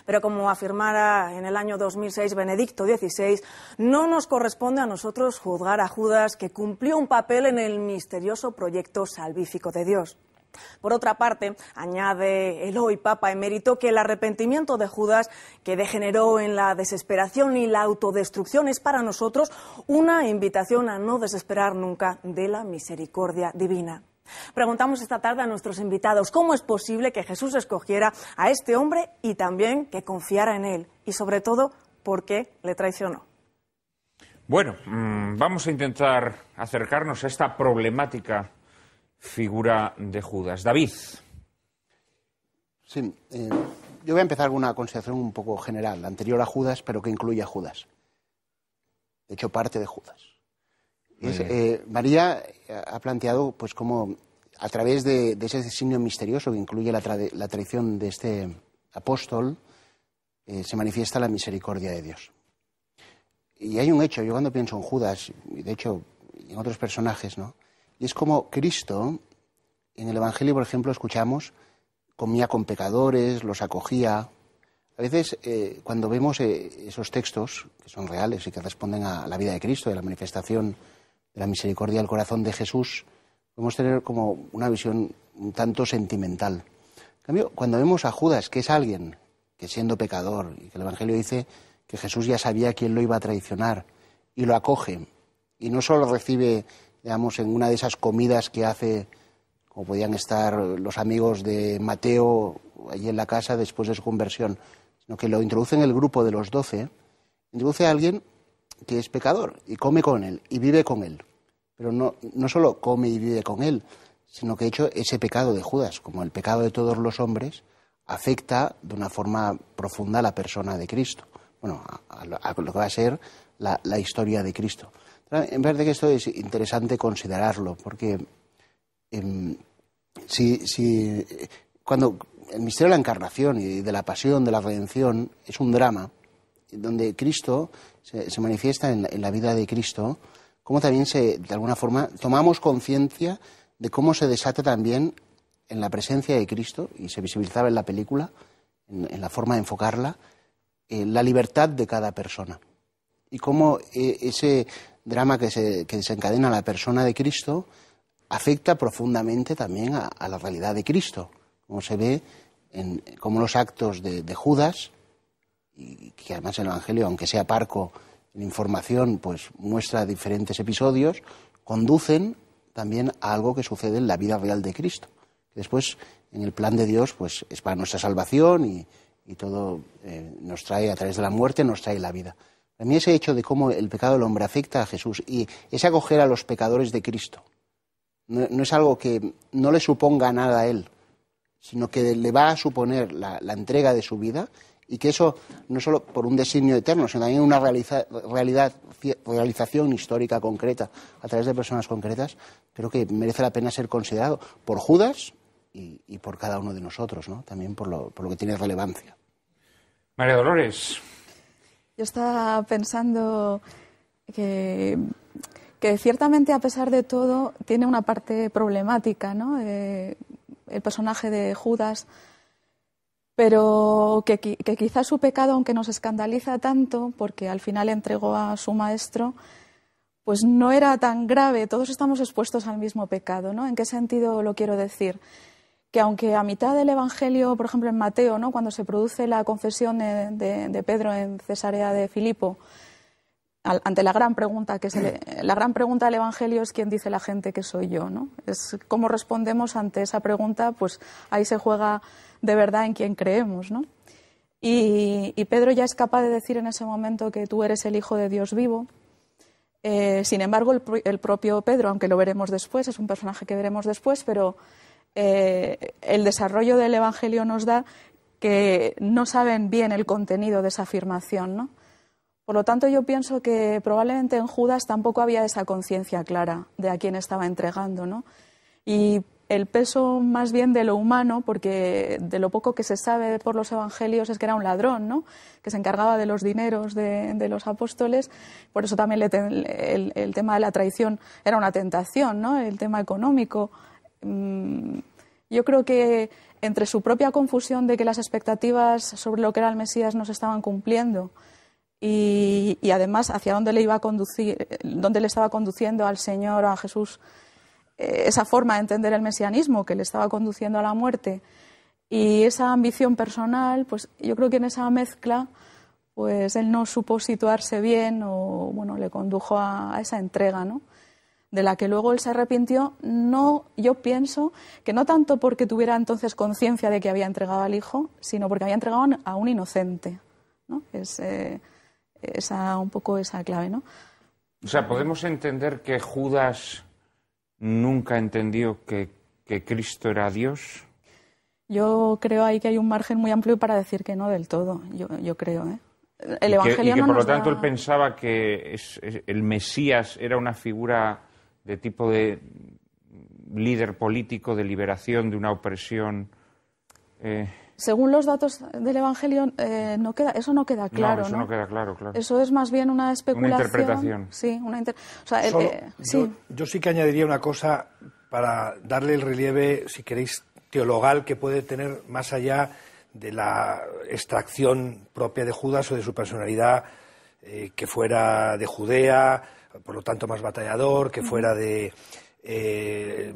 Pero como afirmara en el año 2006 Benedicto XVI, no nos corresponde a nosotros juzgar a Judas que cumplió un papel en el misterioso proyecto salvífico de Dios. Por otra parte, añade el hoy Papa emérito que el arrepentimiento de Judas, que degeneró en la desesperación y la autodestrucción, es para nosotros una invitación a no desesperar nunca de la misericordia divina. Preguntamos esta tarde a nuestros invitados cómo es posible que Jesús escogiera a este hombre y también que confiara en él y sobre todo por qué le traicionó. Bueno, mm, vamos a intentar acercarnos a esta problemática figura de Judas. David. Sí, eh, yo voy a empezar con una consideración un poco general, anterior a Judas, pero que incluye a Judas. De hecho, parte de Judas. Eh, María ha planteado, pues, cómo a través de, ese signo misterioso que incluye la, traición de este apóstol, eh, se manifiesta la misericordia de Dios. Y hay un hecho, yo cuando pienso en Judas, y de hecho en otros personajes, ¿no? Y es como Cristo, en el Evangelio, por ejemplo, escuchamos, comía con pecadores, los acogía. A veces, eh, cuando vemos eh, esos textos, que son reales y que responden a la vida de Cristo, y a la manifestación de la misericordia al corazón de Jesús, podemos tener como una visión un tanto sentimental. En cambio, cuando vemos a Judas, que es alguien que siendo pecador, y que el Evangelio dice que Jesús ya sabía quién lo iba a traicionar, y lo acoge, y no solo recibe digamos, en una de esas comidas que hace, como podían estar los amigos de Mateo allí en la casa después de su conversión, sino que lo introduce en el grupo de los doce, introduce a alguien que es pecador y come con él y vive con él. Pero no, no solo come y vive con él, sino que de hecho ese pecado de Judas, como el pecado de todos los hombres, afecta de una forma profunda a la persona de Cristo. Bueno, a, lo que va a ser la historia de Cristo. En de que esto es interesante considerarlo, porque em, si, cuando el misterio de la encarnación y de la pasión, de la redención, es un drama donde Cristo se, manifiesta en la, vida de Cristo, como también se, de alguna forma, tomamos conciencia de cómo se desata también en la presencia de Cristo, y se visibilizaba en la película, en, la forma de enfocarla, eh, la libertad de cada persona. Y cómo eh, ese drama que, se, desencadena la persona de Cristo afecta profundamente también a, la realidad de Cristo, como se ve en como los actos de, Judas, y que además el Evangelio, aunque sea parco en información, pues muestra diferentes episodios, conducen también a algo que sucede en la vida real de Cristo. Después, en el plan de Dios, pues es para nuestra salvación y, todo eh, nos trae a través de la muerte, nos trae la vida también mí ese hecho de cómo el pecado del hombre afecta a Jesús y ese acoger a los pecadores de Cristo no, es algo que no le suponga nada a él, sino que le va a suponer la, entrega de su vida y que eso no solo por un designio eterno, sino también una realización histórica concreta a través de personas concretas, creo que merece la pena ser considerado por Judas y, por cada uno de nosotros, también por lo, por lo que tiene relevancia. María Dolores está estaba pensando que, ciertamente, a pesar de todo, tiene una parte problemática, ¿no? Eh, el personaje de Judas, pero que, que quizás su pecado, aunque nos escandaliza tanto, porque al final entregó a su maestro, pues no era tan grave. Todos estamos expuestos al mismo pecado, ¿no? ¿En qué sentido lo quiero decir? que aunque a mitad del Evangelio, por ejemplo en Mateo, ¿no? cuando se produce la confesión de, Pedro en Cesarea de Filipo, ante la gran pregunta que es la gran pregunta del Evangelio es quién dice la gente que soy yo, ¿no? Es cómo respondemos ante esa pregunta, pues ahí se juega de verdad en quién creemos, ¿no? Y, Pedro ya es capaz de decir en ese momento que tú eres el Hijo de Dios vivo, eh, sin embargo, el, propio Pedro, aunque lo veremos después, es un personaje que veremos después, pero eh, el desarrollo del Evangelio nos da que no saben bien el contenido de esa afirmación. Por lo tanto, yo pienso que probablemente en Judas tampoco había esa conciencia clara de a quién estaba entregando. Y el peso más bien de lo humano, porque de lo poco que se sabe por los evangelios es que era un ladrón, que se encargaba de los dineros de, los apóstoles. Por eso también el, el, tema de la traición era una tentación, ¿no? el tema económico Mm, yo creo que entre su propia confusión de que las expectativas sobre lo que era el Mesías no se estaban cumpliendo y, además hacia dónde le iba a conducir, dónde le estaba conduciendo al Señor, a Jesús, eh, esa forma de entender el mesianismo que le estaba conduciendo a la muerte y esa ambición personal, pues yo creo que en esa mezcla pues él no supo situarse bien o bueno, le condujo a esa entrega, ¿no? de la que luego él se arrepintió, no, yo pienso que no tanto porque tuviera entonces conciencia de que había entregado al hijo, sino porque había entregado a un inocente. ¿no? Es eh, un poco esa clave. ¿no? O sea, podemos entender que Judas nunca entendió que, Cristo era Dios. Yo creo ahí que hay un margen muy amplio para decir que no del todo, yo, creo. ¿eh? El y Evangelio que, y por lo tanto él pensaba que el Mesías era una figura de tipo de líder político, de liberación de una opresión. Eh. Según los datos del Evangelio, eh, no queda, eso no queda claro. No, eso ¿no? queda claro, claro. Eso es más bien una especulación. Una interpretación. Sí, una inter... Eh, yo, sí que añadiría una cosa para darle el relieve, si queréis, teologal que puede tener más allá de la extracción propia de Judas o de su personalidad, que fuera de Judea, por lo tanto más batallador, que fuera de eh,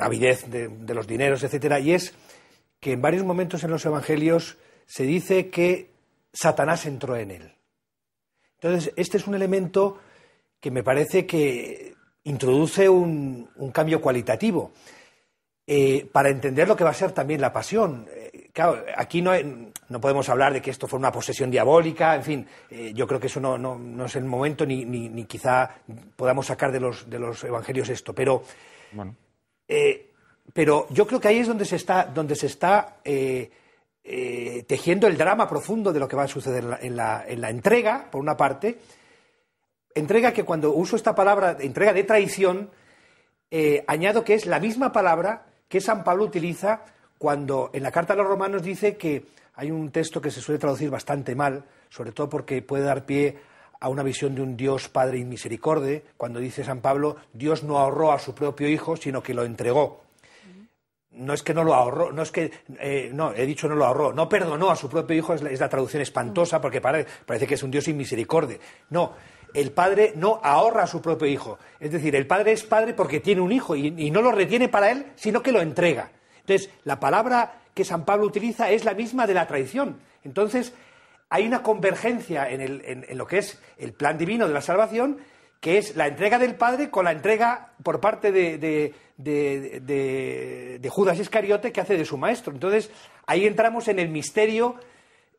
avidez de, los dineros, etcétera, y es que en varios momentos en los evangelios se dice que Satanás entró en él. Entonces, este es un elemento que me parece que introduce un, cambio cualitativo eh, para entender lo que va a ser también la pasión claro, aquí no, podemos hablar de que esto fue una posesión diabólica, en fin, eh, yo creo que eso no, es el momento ni, quizá podamos sacar de los, de los evangelios esto, pero, eh, pero yo creo que ahí es donde se está, donde se está eh, tejiendo el drama profundo de lo que va a suceder en la, entrega, por una parte, entrega que cuando uso esta palabra, entrega de traición, añado que es la misma palabra que San Pablo utiliza cuando en la Carta a los Romanos dice que hay un texto que se suele traducir bastante mal, sobre todo porque puede dar pie a una visión de un Dios Padre y Misericorde, cuando dice San Pablo, Dios no ahorró a su propio Hijo, sino que lo entregó. No es que no lo ahorró, no es que, eh, no, he dicho no lo ahorró, no perdonó a su propio Hijo, es la, traducción espantosa, porque parece, que es un Dios sin misericordia. No, el padre no ahorra a su propio hijo. Es decir, el padre es padre porque tiene un hijo y no lo retiene para él, sino que lo entrega. Entonces, la palabra que San Pablo utiliza es la misma de la traición. Entonces, hay una convergencia en, lo que es el plan divino de la salvación, que es la entrega del Padre con la entrega por parte de, Judas Iscariote que hace de su maestro. Entonces, ahí entramos en el misterio,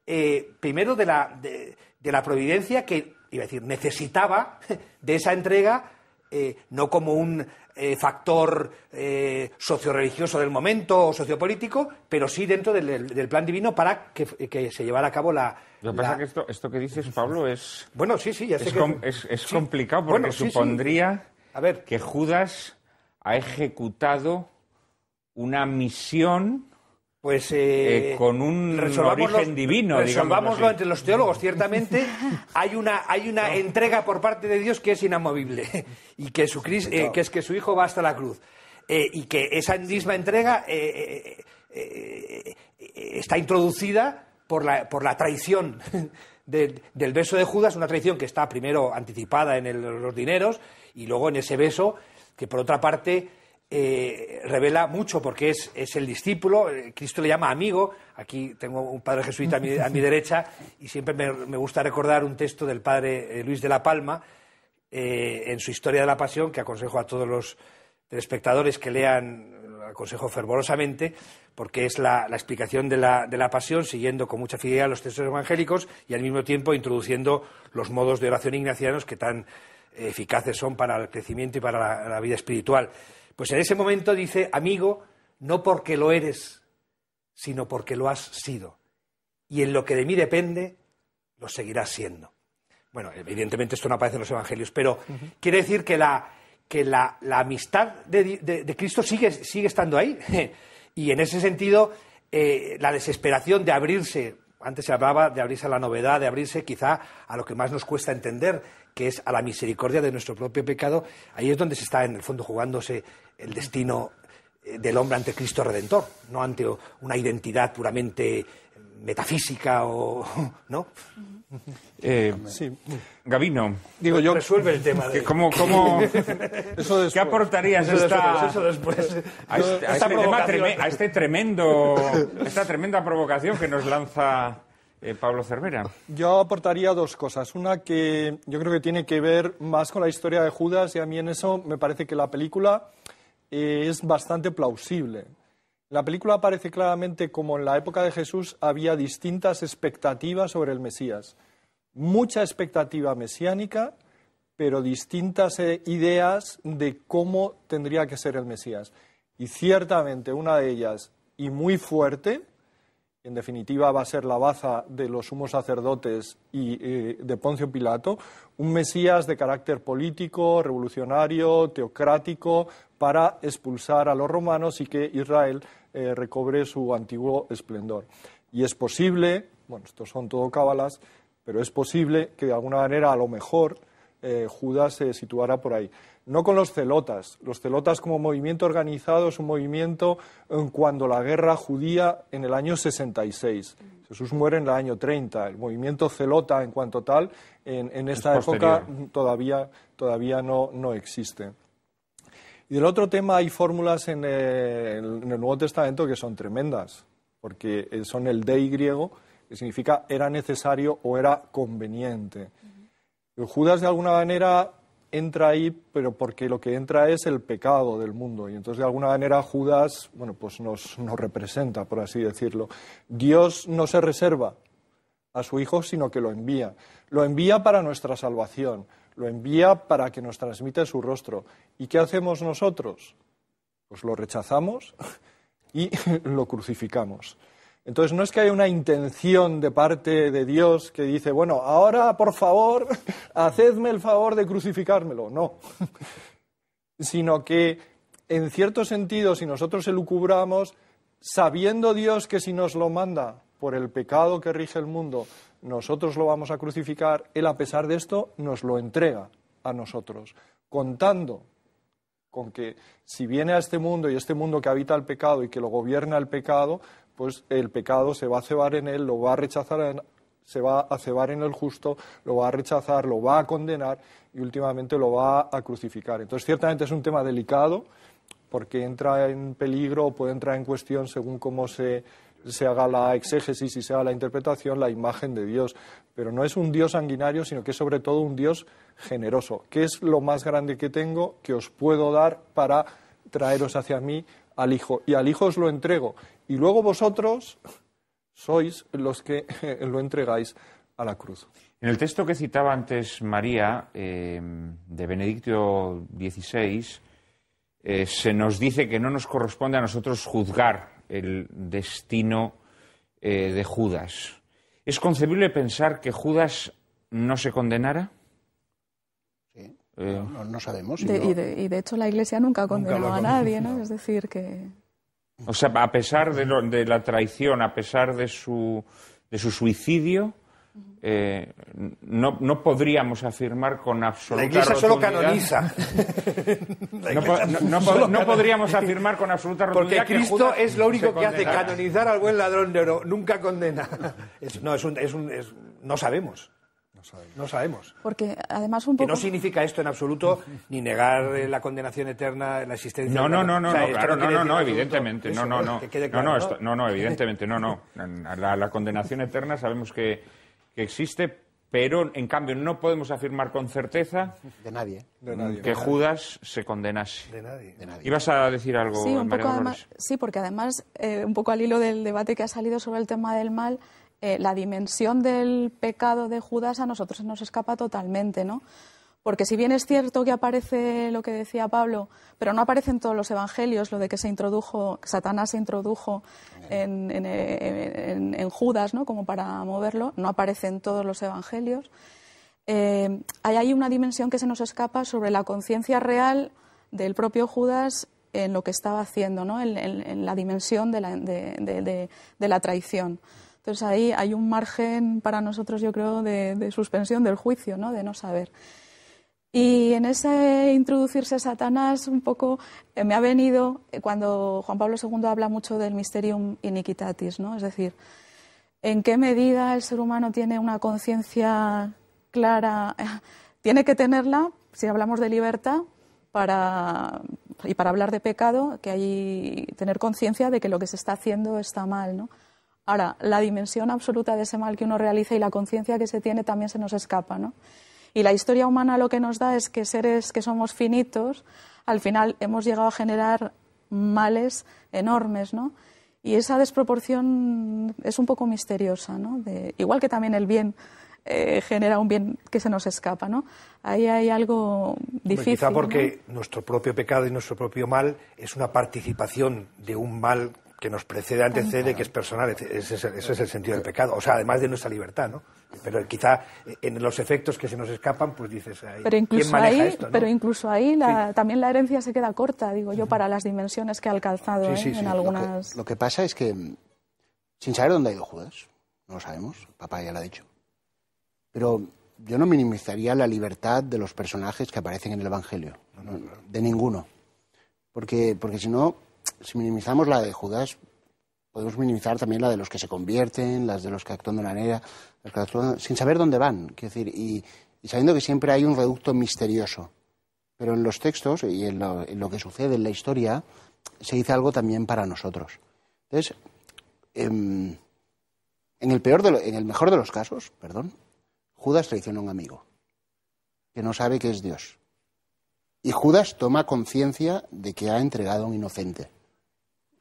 eh, primero de la, de la providencia que, iba a decir, necesitaba de esa entrega eh, no como un eh, factor eh, socioreligioso del momento o sociopolítico, pero sí dentro del, plan divino para que, se llevara a cabo la. Lo que pasa es que esto, que dices, Pablo, es. Bueno, sí, sí, ya es, complicado porque supondría A ver. que Judas ha ejecutado una misión pues eh, eh, con un origen divino, resolvámoslo entre los teólogos. Ciertamente hay una hay una entrega por parte de Dios que es inamovible y que eh, que es que su hijo va hasta la cruz y que esa misma entrega está introducida por la por la traición del beso de Judas, una traición que está primero anticipada en los dineros y luego en ese beso que por otra parte eh, revela mucho porque es, el discípulo, eh, Cristo le llama amigo, aquí tengo un padre jesuita a mi, derecha y siempre me, gusta recordar un texto del padre eh, Luis de la Palma en su Historia de la Pasión, que aconsejo a todos los espectadores que lean, aconsejo fervorosamente, porque es la, explicación de la, de la pasión, siguiendo con mucha fidelidad los textos evangélicos y al mismo tiempo introduciendo los modos de oración ignacianos que tan eficaces son para el crecimiento y para la vida espiritual. Pues en ese momento dice, amigo, no porque lo eres, sino porque lo has sido. Y en lo que de mí depende, lo seguirás siendo. Bueno, evidentemente esto no aparece en los Evangelios, pero quiere decir que la, que la, amistad de, Cristo sigue, sigue estando ahí. y en ese sentido, eh, la desesperación de abrirse, antes se hablaba de abrirse a la novedad, de abrirse quizá a lo que más nos cuesta entender, que es a la misericordia de nuestro propio pecado, ahí es donde se está en el fondo jugándose el destino eh, del hombre ante Cristo Redentor, no ante una identidad puramente metafísica o no. Eh, Gabino, digo yo resuelve el tema de ¿Cómo, ¿Qué aportarías A, este, tremendo esta tremenda provocación que nos lanza eh, Pablo Cervera? Yo aportaría dos cosas. Una que yo creo que tiene que ver más con la historia de Judas y a mí en eso me parece que la película eh, es bastante plausible. La película aparece claramente como en la época de Jesús había distintas expectativas sobre el Mesías. Mucha expectativa mesiánica, pero distintas eh, ideas de cómo tendría que ser el Mesías. Y ciertamente una de ellas, y muy fuerte, en definitiva va a ser la baza de los sumos sacerdotes y eh, de Poncio Pilato, un Mesías de carácter político, revolucionario, teocrático, para expulsar a los romanos y que Israel eh, recobre su antiguo esplendor. Y es posible, bueno, estos son todo cábalas, pero es posible que de alguna manera a lo mejor eh, Judas se situará por ahí. No con los celotas. Los celotas como movimiento organizado es un movimiento en cuando la guerra judía en el año 66. Jesús muere en el año 30. El movimiento celota en cuanto tal en, esta época todavía, todavía no, existe. Y del otro tema hay fórmulas en eh, el, Nuevo Testamento que son tremendas, porque eh, son el dei griego, que significa era necesario o era conveniente. Judas de alguna manera entra ahí, pero porque lo que entra es el pecado del mundo. Y entonces, de alguna manera, Judas, bueno, pues nos, nos, representa, por así decirlo. Dios no se reserva a su Hijo, sino que lo envía. Lo envía para nuestra salvación, lo envía para que nos transmita su rostro. ¿Y qué hacemos nosotros? Pues lo rechazamos y lo crucificamos. Entonces no es que haya una intención de parte de Dios que dice, bueno, ahora por favor, hacedme el favor de crucificármelo, no, sino que en cierto sentido, si nosotros lucubramos, sabiendo Dios que si nos lo manda por el pecado que rige el mundo, nosotros lo vamos a crucificar, Él a pesar de esto nos lo entrega a nosotros, contando con que si viene a este mundo y este mundo que habita el pecado y que lo gobierna el pecado, pues el pecado se va a cebar en él, lo va a rechazar, se va a cebar en el justo, lo va a rechazar, lo va a condenar y últimamente lo va a crucificar. Entonces, ciertamente es un tema delicado porque entra en peligro, o puede entrar en cuestión según cómo se, se haga la exégesis y se haga la interpretación, la imagen de Dios. Pero no es un Dios sanguinario, sino que es sobre todo un Dios generoso. ¿Qué es lo más grande que tengo que os puedo dar para traeros hacia mí al Hijo? Y al Hijo os lo entrego y luego vosotros sois los que lo entregáis a la cruz. En el texto que citaba antes María, em, de Benedicto XVI, eh, se nos dice que no nos corresponde a nosotros juzgar el destino eh, de Judas. ¿Es concebible pensar que Judas no se condenara? Sí, eh. no, sabemos. y, de, hecho la Iglesia nunca condenó a nadie, ¿no? Es decir, que... O sea, a pesar de, la traición, a pesar de su, suicidio, eh, no, no, podríamos afirmar con absoluta La Iglesia solo canoniza. no, podríamos afirmar con absoluta rotundidad. Porque Cristo es lo único que hace canonizar al buen ladrón de oro, nunca condena. no, es un, es un, no sabemos. No sabemos. Porque además un poco... Que no significa esto en absoluto ni negar eh, la condenación eterna, la existencia... No, no, no, no, no, no, no, evidentemente, no, no, no, no, no, evidentemente, no, no. La, condenación eterna sabemos que, existe, pero en cambio no podemos afirmar con certeza de nadie, que Judas se condenase. De nadie. ¿Ibas a decir algo, sí, un Sí, porque además, eh, un poco al hilo del debate que ha salido sobre el tema del mal, eh, la dimensión del pecado de Judas a nosotros nos escapa totalmente, ¿no? Porque si bien es cierto que aparece lo que decía Pablo, pero no aparece en todos los evangelios lo de que se introdujo, Satanás se introdujo en, Judas, ¿no? Como para moverlo, no aparece en todos los evangelios. Eh, hay ahí una dimensión que se nos escapa sobre la conciencia real del propio Judas en lo que estaba haciendo, ¿no? En, la dimensión de, la traición. Entonces ahí hay un margen para nosotros, yo creo, de, suspensión del juicio, ¿no? de no saber. Y en ese introducirse a Satanás un poco eh, me ha venido eh, cuando Juan Pablo II habla mucho del mysterium iniquitatis, ¿no? Es decir, en qué medida el ser humano tiene una conciencia clara, tiene que tenerla, si hablamos de libertad, para, y para hablar de pecado, que hay tener conciencia de que lo que se está haciendo está mal, ¿no? Ahora, la dimensión absoluta de ese mal que uno realiza y la conciencia que se tiene también se nos escapa, ¿no? Y la historia humana lo que nos da es que seres que somos finitos, al final hemos llegado a generar males enormes, ¿no? Y esa desproporción es un poco misteriosa, ¿no? igual que también el bien eh, genera un bien que se nos escapa, ¿no? Ahí hay algo difícil. quizá porque nuestro propio pecado y nuestro propio mal es una participación de un mal que nos precede, antecede, que es personal. Ese es, el, sentido del pecado. O sea, además de nuestra libertad, ¿no? Pero quizá en los efectos que se nos escapan, pues dices, pero incluso ahí, Pero incluso ahí también la herencia se queda corta, digo yo, para las dimensiones que ha alcanzado ¿eh? en algunas... Lo que, pasa es que, mm, sin saber dónde ha ido Judas, no lo sabemos, papá ya lo ha dicho, pero yo no minimizaría la libertad de los personajes que aparecen en el Evangelio, de ninguno. Porque, porque si no, si minimizamos la de Judas, podemos minimizar también la de los que se convierten, las de los que actúan de manera, sin saber dónde van, quiero decir, y, sabiendo que siempre hay un reducto misterioso. Pero en los textos y en lo, que sucede en la historia se dice algo también para nosotros. Entonces, em, en, el peor de en el mejor de los casos, perdón, Judas traiciona a un amigo que no sabe que es Dios. Y Judas toma conciencia de que ha entregado a un inocente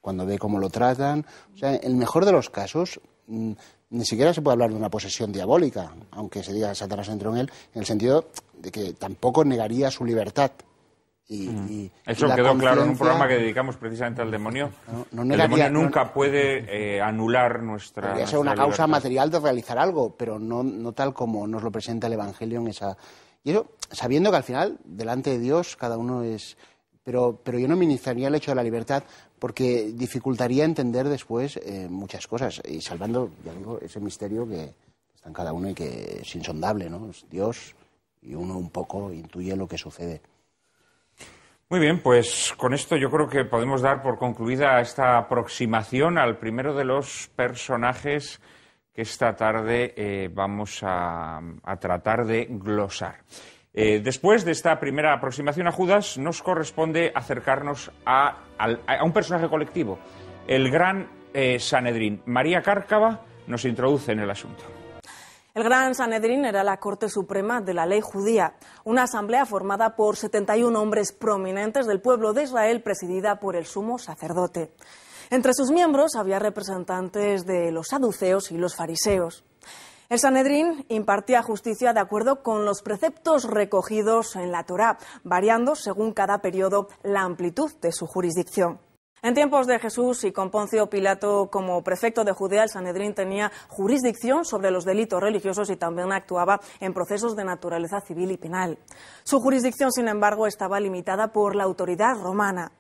cuando ve cómo lo tratan. O sea, en el mejor de los casos, mm, ni siquiera se puede hablar de una posesión diabólica, aunque se diga Satanás entró en él, en el sentido de que tampoco negaría su libertad. Y, mm. y, Eso quedó claro en un programa que dedicamos precisamente al demonio. No, el demonio nunca puede eh, anular nuestra. Podría ser una causa material de realizar algo, pero no, no tal como nos lo presenta el Evangelio en esa. Y eso, sabiendo que al final, delante de Dios, cada uno es. Pero, pero yo no ministraría el hecho de la libertad porque dificultaría entender después eh, muchas cosas, y salvando, ya ese misterio que está en cada uno y que es insondable, ¿no? Dios, y uno un poco intuye lo que sucede. Muy bien, pues con esto yo creo que podemos dar por concluida esta aproximación al primero de los personajes que esta tarde eh, vamos a tratar de glosar. Eh, después de esta primera aproximación a Judas, nos corresponde acercarnos a, un personaje colectivo, el gran eh, Sanedrín. María Cárcava nos introduce en el asunto. El Gran Sanedrín era la Corte Suprema de la Ley Judía, una asamblea formada por 71 hombres prominentes del pueblo de Israel presidida por el sumo sacerdote. Entre sus miembros había representantes de los saduceos y los fariseos. El Sanedrín impartía justicia de acuerdo con los preceptos recogidos en la Torá, variando según cada periodo la amplitud de su jurisdicción. En tiempos de Jesús y con Poncio Pilato como prefecto de Judea, el Sanedrín tenía jurisdicción sobre los delitos religiosos y también actuaba en procesos de naturaleza civil y penal. Su jurisdicción, sin embargo, estaba limitada por la autoridad romana.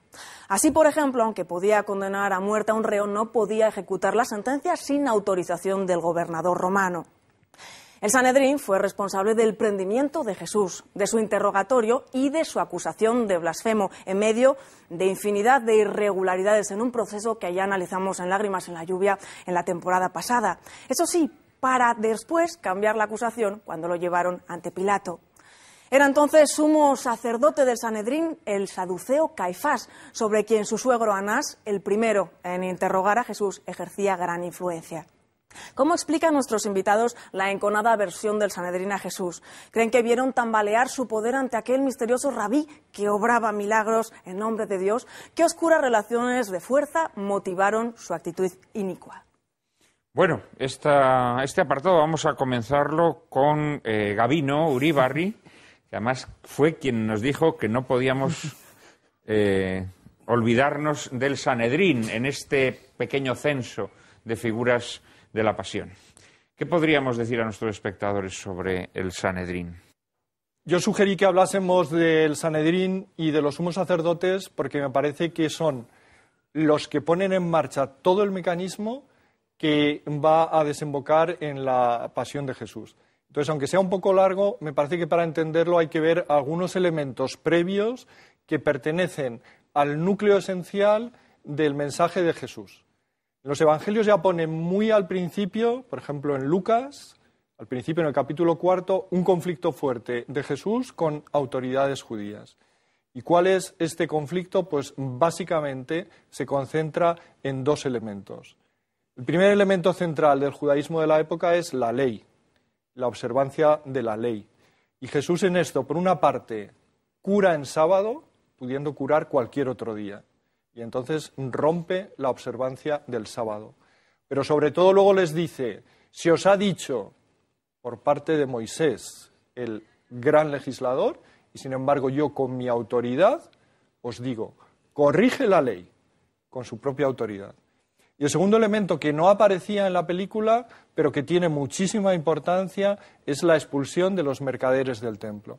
Así, por ejemplo, aunque podía condenar a muerte a un reo, no podía ejecutar la sentencia sin autorización del gobernador romano. El Sanedrín fue responsable del prendimiento de Jesús, de su interrogatorio y de su acusación de blasfemo en medio de infinidad de irregularidades en un proceso que ya analizamos en Lágrimas en la Lluvia en la temporada pasada. Eso sí, para después cambiar la acusación cuando lo llevaron ante Pilato. Era entonces sumo sacerdote del Sanedrín el saduceo Caifás, sobre quien su suegro Anás, el primero en interrogar a Jesús, ejercía gran influencia. ¿Cómo explican nuestros invitados la enconada versión del Sanedrín a Jesús? ¿Creen que vieron tambalear su poder ante aquel misterioso rabí que obraba milagros en nombre de Dios? ¿Qué oscuras relaciones de fuerza motivaron su actitud inicua? Bueno, este apartado vamos a comenzarlo con Gavino eh, Gabino Uribarri, que además fue quien nos dijo que no podíamos eh, olvidarnos del Sanedrín en este pequeño censo de figuras de la pasión. ¿Qué podríamos decir a nuestros espectadores sobre el Sanedrín? Yo sugerí que hablásemos del Sanedrín y de los sumos sacerdotes porque me parece que son los que ponen en marcha todo el mecanismo que va a desembocar en la pasión de Jesús. Entonces, aunque sea un poco largo, me parece que para entenderlo hay que ver algunos elementos previos que pertenecen al núcleo esencial del mensaje de Jesús los Evangelios ya ponen muy al principio, por ejemplo en Lucas, al principio en el capítulo cuarto, un conflicto fuerte de Jesús con autoridades judías. ¿Y cuál es este conflicto? Pues básicamente se concentra en dos elementos. El primer elemento central del judaísmo de la época es la ley, la observancia de la ley. Y Jesús en esto, por una parte, cura en sábado, pudiendo curar cualquier otro día. Y entonces rompe la observancia del sábado. Pero sobre todo luego les dice, si os ha dicho por parte de Moisés, el gran legislador, y sin embargo yo con mi autoridad os digo, corrige la ley con su propia autoridad. Y el segundo elemento que no aparecía en la película, pero que tiene muchísima importancia, es la expulsión de los mercaderes del templo.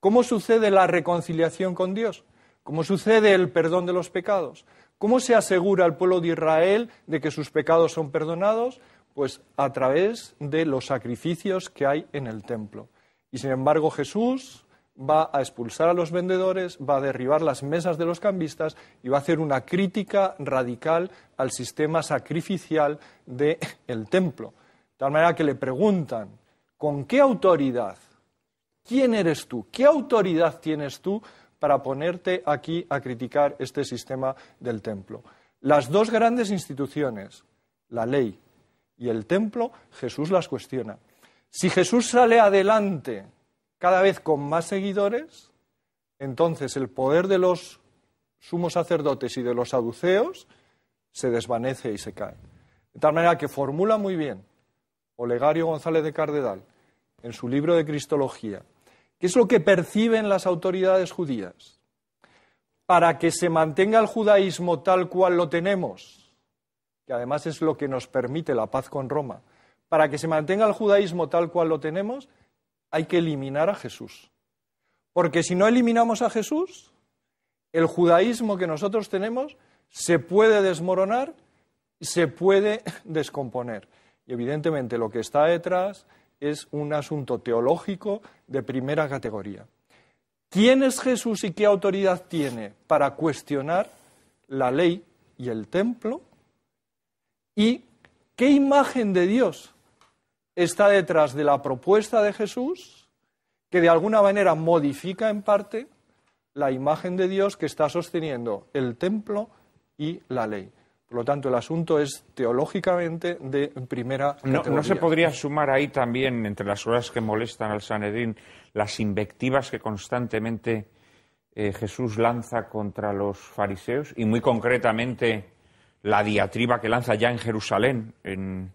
¿Cómo sucede la reconciliación con Dios? ¿Cómo sucede el perdón de los pecados. ¿Cómo se asegura al pueblo de Israel de que sus pecados son perdonados? Pues a través de los sacrificios que hay en el templo. Y sin embargo Jesús va a expulsar a los vendedores, va a derribar las mesas de los cambistas y va a hacer una crítica radical al sistema sacrificial del templo. De tal manera que le preguntan, ¿con qué autoridad? ¿Quién eres tú? ¿Qué autoridad tienes tú para ponerte aquí a criticar este sistema del templo. Las dos grandes instituciones, la ley y el templo, Jesús las cuestiona. Si Jesús sale adelante cada vez con más seguidores, entonces el poder de los sumos sacerdotes y de los saduceos se desvanece y se cae. De tal manera que formula muy bien Olegario González de Cardenal en su libro de Cristología es lo que perciben las autoridades judías, para que se mantenga el judaísmo tal cual lo tenemos, que además es lo que nos permite la paz con Roma, para que se mantenga el judaísmo tal cual lo tenemos, hay que eliminar a Jesús. Porque si no eliminamos a Jesús, el judaísmo que nosotros tenemos se puede desmoronar, se puede descomponer. Y evidentemente lo que está detrás es un asunto teológico de primera categoría. ¿Quién es Jesús y qué autoridad tiene para cuestionar la ley y el templo? ¿Y qué imagen de Dios está detrás de la propuesta de Jesús que de alguna manera modifica en parte la imagen de Dios que está sosteniendo el templo y la ley? Por lo tanto, el asunto es teológicamente de primera. No, ¿No se podría sumar ahí también, entre las horas que molestan al Sanedrín, las invectivas que constantemente eh, Jesús lanza contra los fariseos y muy concretamente la diatriba que lanza ya en Jerusalén en,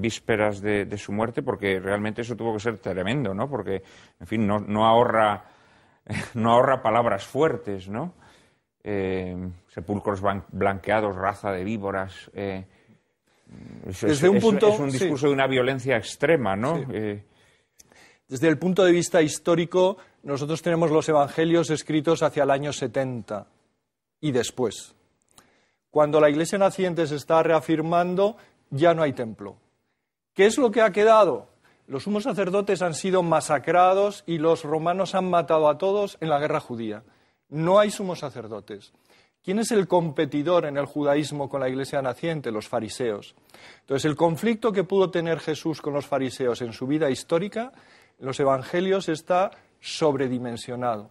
vísperas de, su muerte, porque realmente eso tuvo que ser tremendo, ¿no? Porque, en fin, no, no ahorra, no ahorra palabras fuertes, ¿no? Eh, sepulcros blanqueados, raza de víboras. Eh, es, un discurso de una violencia extrema, ¿no? Eh, Desde el punto de vista histórico, nosotros tenemos los evangelios escritos hacia el año 70 y después. Cuando la iglesia naciente se está reafirmando, ya no hay templo. ¿Qué es lo que ha quedado? Los sumos sacerdotes han sido masacrados y los romanos han matado a todos en la guerra judía. No hay sumos sacerdotes. ¿Quién es el competidor en el judaísmo con la iglesia naciente? Los fariseos. Entonces, el conflicto que pudo tener Jesús con los fariseos en su vida histórica, en los evangelios está sobredimensionado.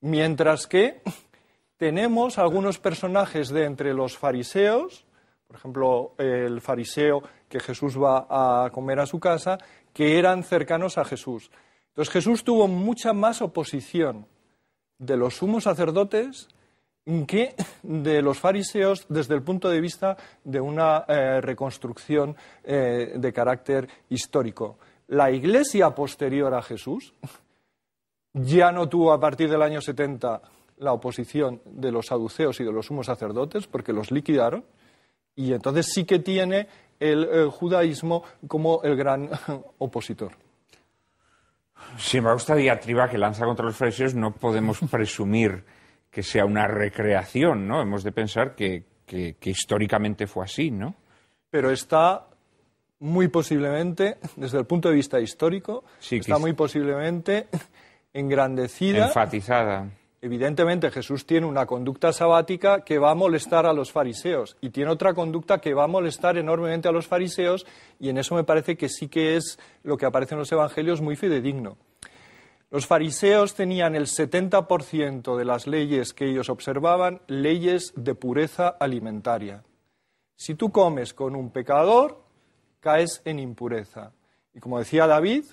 Mientras que tenemos algunos personajes de entre los fariseos, por ejemplo, el fariseo que Jesús va a comer a su casa, que eran cercanos a Jesús. Entonces Jesús tuvo mucha más oposición de los sumos sacerdotes que de los fariseos desde el punto de vista de una eh, reconstrucción eh, de carácter histórico. La Iglesia posterior a Jesús ya no tuvo a partir del año 70 la oposición de los saduceos y de los sumos sacerdotes porque los liquidaron y entonces sí que tiene el eh, judaísmo como el gran opositor. Si Sin esta diatriba que lanza contra los franceses, no podemos presumir que sea una recreación, ¿no? Hemos de pensar que, históricamente fue así, ¿no? Pero está muy posiblemente, desde el punto de vista histórico, está muy posiblemente engrandecida. Enfatizada Evidentemente Jesús tiene una conducta sabática que va a molestar a los fariseos y tiene otra conducta que va a molestar enormemente a los fariseos y en eso me parece que sí que es lo que aparece en los evangelios muy fidedigno. Los fariseos tenían el 70% de las leyes que ellos observaban, leyes de pureza alimentaria. Si tú comes con un pecador, caes en impureza. Y como decía David,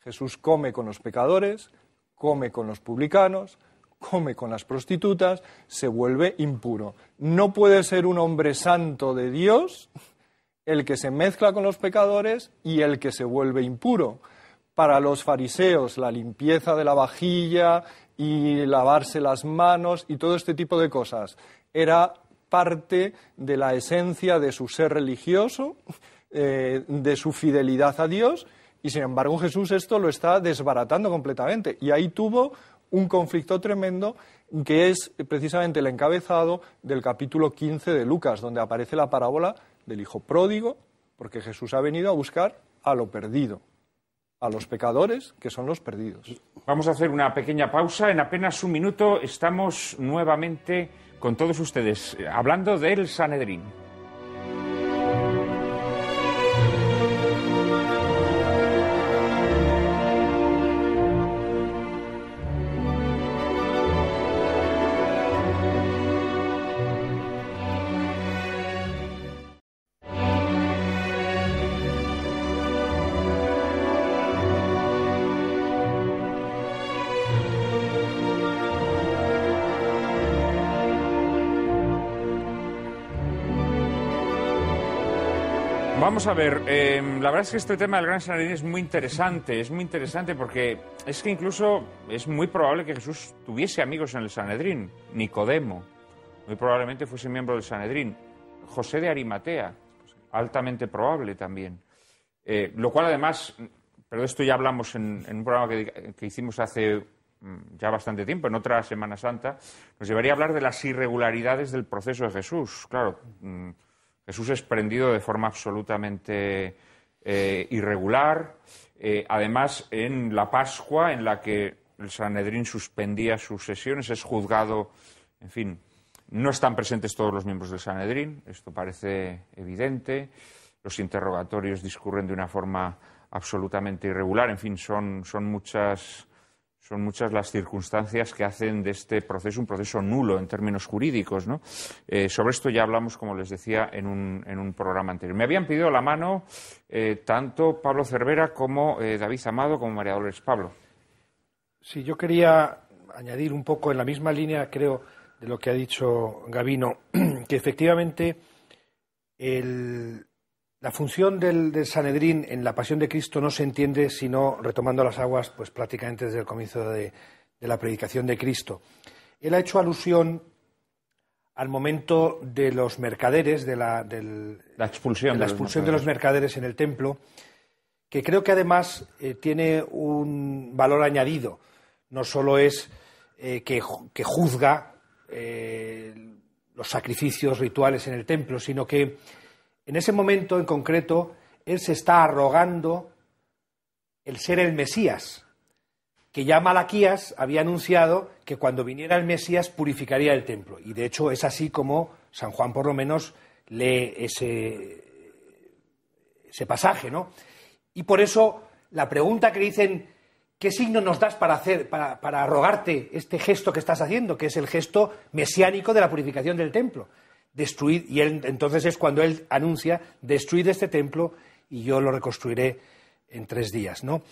Jesús come con los pecadores, come con los publicanos, come con las prostitutas, se vuelve impuro. No puede ser un hombre santo de Dios el que se mezcla con los pecadores y el que se vuelve impuro. Para los fariseos, la limpieza de la vajilla y lavarse las manos y todo este tipo de cosas era parte de la esencia de su ser religioso, eh, de su fidelidad a Dios, y sin embargo Jesús esto lo está desbaratando completamente. Y ahí tuvo un conflicto tremendo que es precisamente el encabezado del capítulo 15 de Lucas, donde aparece la parábola del hijo pródigo, porque Jesús ha venido a buscar a lo perdido, a los pecadores que son los perdidos. Vamos a hacer una pequeña pausa. En apenas un minuto estamos nuevamente con todos ustedes hablando del Sanedrín. Vamos a ver, eh, la verdad es que este tema del Gran Sanedrín es muy interesante, es muy interesante porque es que incluso es muy probable que Jesús tuviese amigos en el Sanedrín, Nicodemo, muy probablemente fuese miembro del Sanedrín, José de Arimatea, altamente probable también, eh, lo cual además, pero esto ya hablamos en, un programa que, hicimos hace mm, ya bastante tiempo, en otra Semana Santa, nos llevaría a hablar de las irregularidades del proceso de Jesús, claro. Mm, Jesús es prendido de forma absolutamente eh, irregular. Eh, además, en la Pascua, en la que el Sanedrín suspendía sus sesiones, es juzgado, en fin, no están presentes todos los miembros del Sanedrín, esto parece evidente. Los interrogatorios discurren de una forma absolutamente irregular, en fin, son, son muchas son muchas las circunstancias que hacen de este proceso un proceso nulo en términos jurídicos. Eh, sobre esto ya hablamos, como les decía, en un, programa anterior. Me habían pedido la mano eh, tanto Pablo Cervera como eh, David Amado, como María Dolores Pablo. Sí, yo quería añadir un poco en la misma línea, creo, de lo que ha dicho Gavino, que efectivamente el, la función del, Sanedrín en la Pasión de Cristo no se entiende sino retomando las aguas, pues prácticamente desde el comienzo de, la predicación de Cristo. Él ha hecho alusión al momento de los mercaderes, de la, expulsión, de, los, mercaderes en el templo, que creo que además eh, tiene un valor añadido. No solo es eh, que, juzga eh, los sacrificios rituales en el templo, sino que en ese momento en concreto, él se está arrogando el ser el Mesías, que ya Malaquías había anunciado que cuando viniera el Mesías purificaría el templo. Y de hecho es así como San Juan por lo menos lee ese, pasaje, ¿no? Y por eso la pregunta que dicen, ¿qué signo nos das para, hacer, para, para este gesto que estás haciendo, que es el gesto mesiánico de la purificación del templo? destruid, y él, entonces es cuando él anuncia, destruid este templo y yo lo reconstruiré en tres días, ¿no?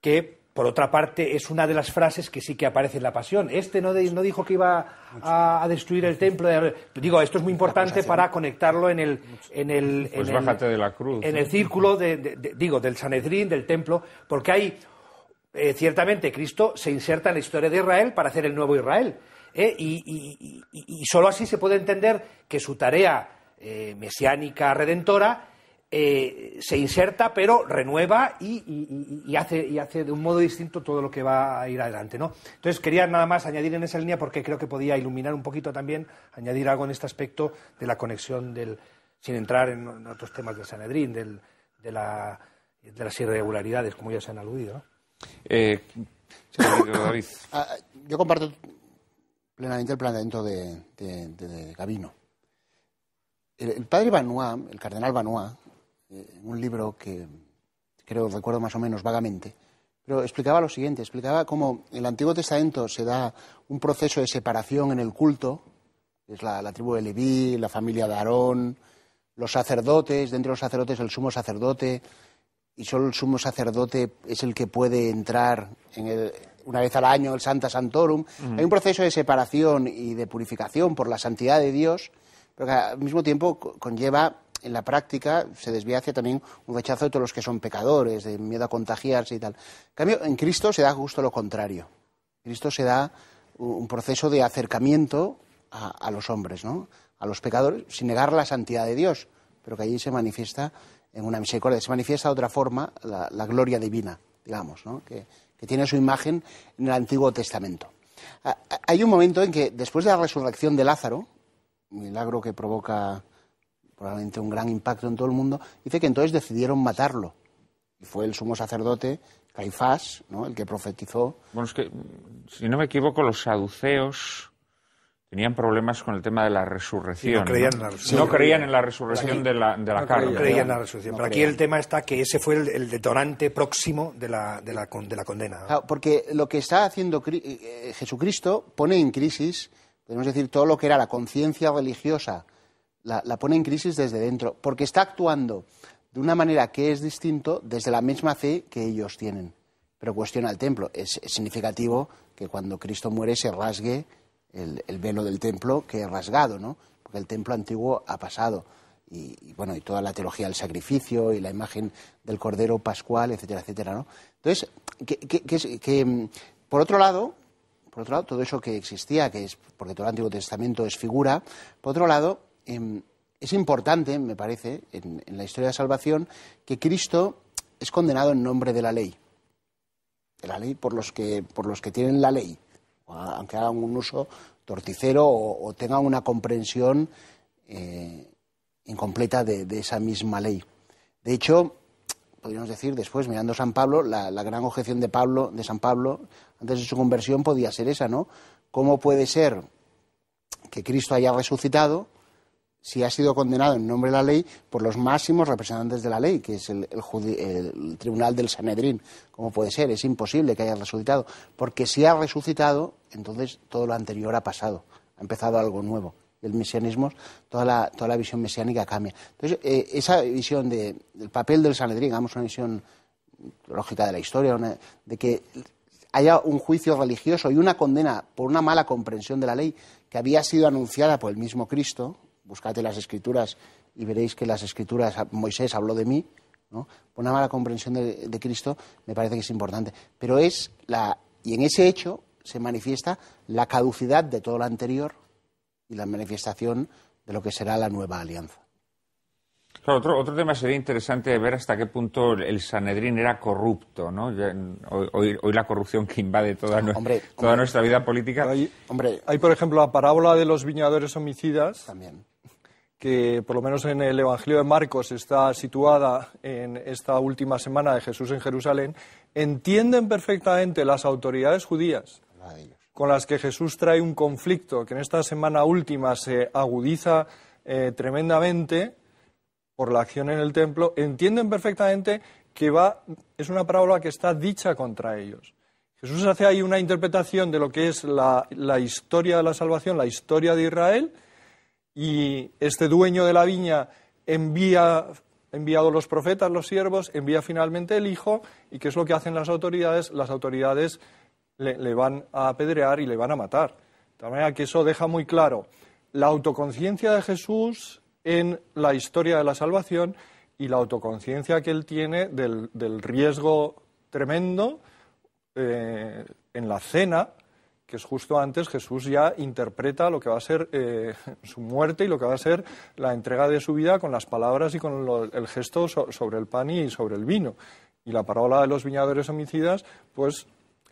Que, por otra parte, es una de las frases que sí que aparece en la Pasión. Este no, no dijo que iba a, destruir el templo. Digo, esto es muy importante para conectarlo en el... En el, en pues En el círculo, de, digo, del Sanedrín, del templo, porque hay... Eh, ciertamente, Cristo se inserta en la historia de Israel para hacer el nuevo Israel. ¿eh? y, solo así se puede entender que su tarea eh, mesiánica redentora eh, se inserta, pero renueva y, hace, hace, de un modo distinto todo lo que va a ir adelante. ¿no? Entonces, quería nada más añadir en esa línea porque creo que podía iluminar un poquito también, añadir algo en este aspecto de la conexión del, sin entrar en, otros temas del Sanedrín, del, de, las irregularidades, como ya se han aludido. ¿no? Ah, yo comparto plenamente el planteamiento de, de, El, padre Banois, el cardenal Banois, eh, en un libro que creo recuerdo más o menos vagamente, pero explicaba lo siguiente, explicaba cómo en el Antiguo Testamento se da un proceso de separación en el culto, es la, tribu de Leví, la familia de Aarón, los sacerdotes, dentro de los sacerdotes el sumo sacerdote, y solo el sumo sacerdote es el que puede entrar en el, una vez al año el Santa Santorum. Hay un proceso de separación y de purificación por la santidad de Dios, pero que al mismo tiempo conlleva en la práctica se desvía hacia también un rechazo de todos los que son pecadores, de miedo a contagiarse y tal. En cambio, en Cristo se da justo lo contrario. Cristo se da un proceso de acercamiento a, los hombres, ¿no? a los pecadores, sin negar la santidad de Dios, pero que allí se manifiesta en una misericordia, se manifiesta de otra forma la, gloria divina, digamos, ¿no? que, que tiene su imagen en el Antiguo Testamento. Ah, ah, hay un momento en que, después de la resurrección de Lázaro, milagro que provoca probablemente un gran impacto en todo el mundo, dice que entonces decidieron matarlo. Y fue el sumo sacerdote Caifás, ¿no? el que profetizó. Bueno, es que, si no me equivoco, los saduceos tenían problemas con el tema de la resurrección. no, creían en la resurrección. de la, de la carne. Pero aquí el tema está que ese fue el, detonante próximo de la, de la, de la condena. porque lo que está haciendo eh, Jesucristo pone en crisis, podemos decir, todo lo que era la conciencia religiosa, la, pone en crisis desde dentro, porque está actuando de una manera que es distinto desde la misma fe que ellos tienen. Pero cuestiona el templo. es significativo que cuando Cristo muere se rasgue el, velo del templo que es rasgado, ¿no? Porque el templo antiguo ha pasado. Y, bueno, y toda la teología del sacrificio y la imagen del cordero pascual, etcétera, etcétera, ¿no? Entonces, que, que, mm, por otro lado, por otro lado, todo eso que existía, que es porque todo el Antiguo Testamento es figura, por otro lado, em, es importante, me parece, en, en, la historia de salvación, que Cristo es condenado en nombre de la ley, de la ley por los que, por los que tienen la ley, aunque hagan un uso torticero o, tengan una comprensión eh, incompleta de, esa misma ley. De hecho, podríamos decir después, mirando San Pablo, la, la, gran objeción de, Pablo, de San Pablo antes de su conversión podía ser esa, ¿no? ¿Cómo puede ser que Cristo haya resucitado? si ha sido condenado en nombre de la ley por los máximos representantes de la ley, que es el, el, tribunal del Sanedrín. como puede ser? Es imposible que haya resucitado, porque si ha resucitado, entonces todo lo anterior ha pasado, ha empezado algo nuevo. El mesianismo, toda la, toda la visión mesiánica cambia. Entonces, eh, esa visión de, del papel del Sanedrín, digamos, una visión lógica de la historia, de que haya un juicio religioso y una condena por una mala comprensión de la ley que había sido anunciada por el mismo Cristo, buscad las escrituras y veréis que las escrituras, Moisés habló de mí, ¿no? una mala comprensión de, Cristo me parece que es importante. Pero es la, y en ese hecho se manifiesta la caducidad de todo lo anterior y la manifestación de lo que será la nueva alianza. Claro, otro, tema sería interesante ver hasta qué punto el Sanedrín era corrupto, ¿no? Hoy, la corrupción que invade toda, nuestra vida política. Hay, hombre, hay, por ejemplo, la parábola de los viñadores homicidas. También que por lo menos en el Evangelio de Marcos está situada en esta última semana de Jesús en Jerusalén, entienden perfectamente las autoridades judías con las que Jesús trae un conflicto que en esta semana última se agudiza eh, tremendamente por la acción en el templo, entienden perfectamente que va, es una parábola que está dicha contra ellos. Jesús hace ahí una interpretación de lo que es la historia de la salvación, la historia de Israel, y este dueño de la viña envía enviado los profetas, los siervos, envía finalmente el hijo y qué es lo que hacen las autoridades? Las autoridades le, van a apedrear y le van a matar. De manera que eso deja muy claro la autoconciencia de Jesús en la historia de la salvación y la autoconciencia que él tiene del, riesgo tremendo eh, en la cena que es justo antes, Jesús ya interpreta lo que va a ser eh, su muerte y lo que va a ser la entrega de su vida con las palabras y con el gesto sobre el pan y sobre el vino. Y la parábola de los viñadores homicidas, pues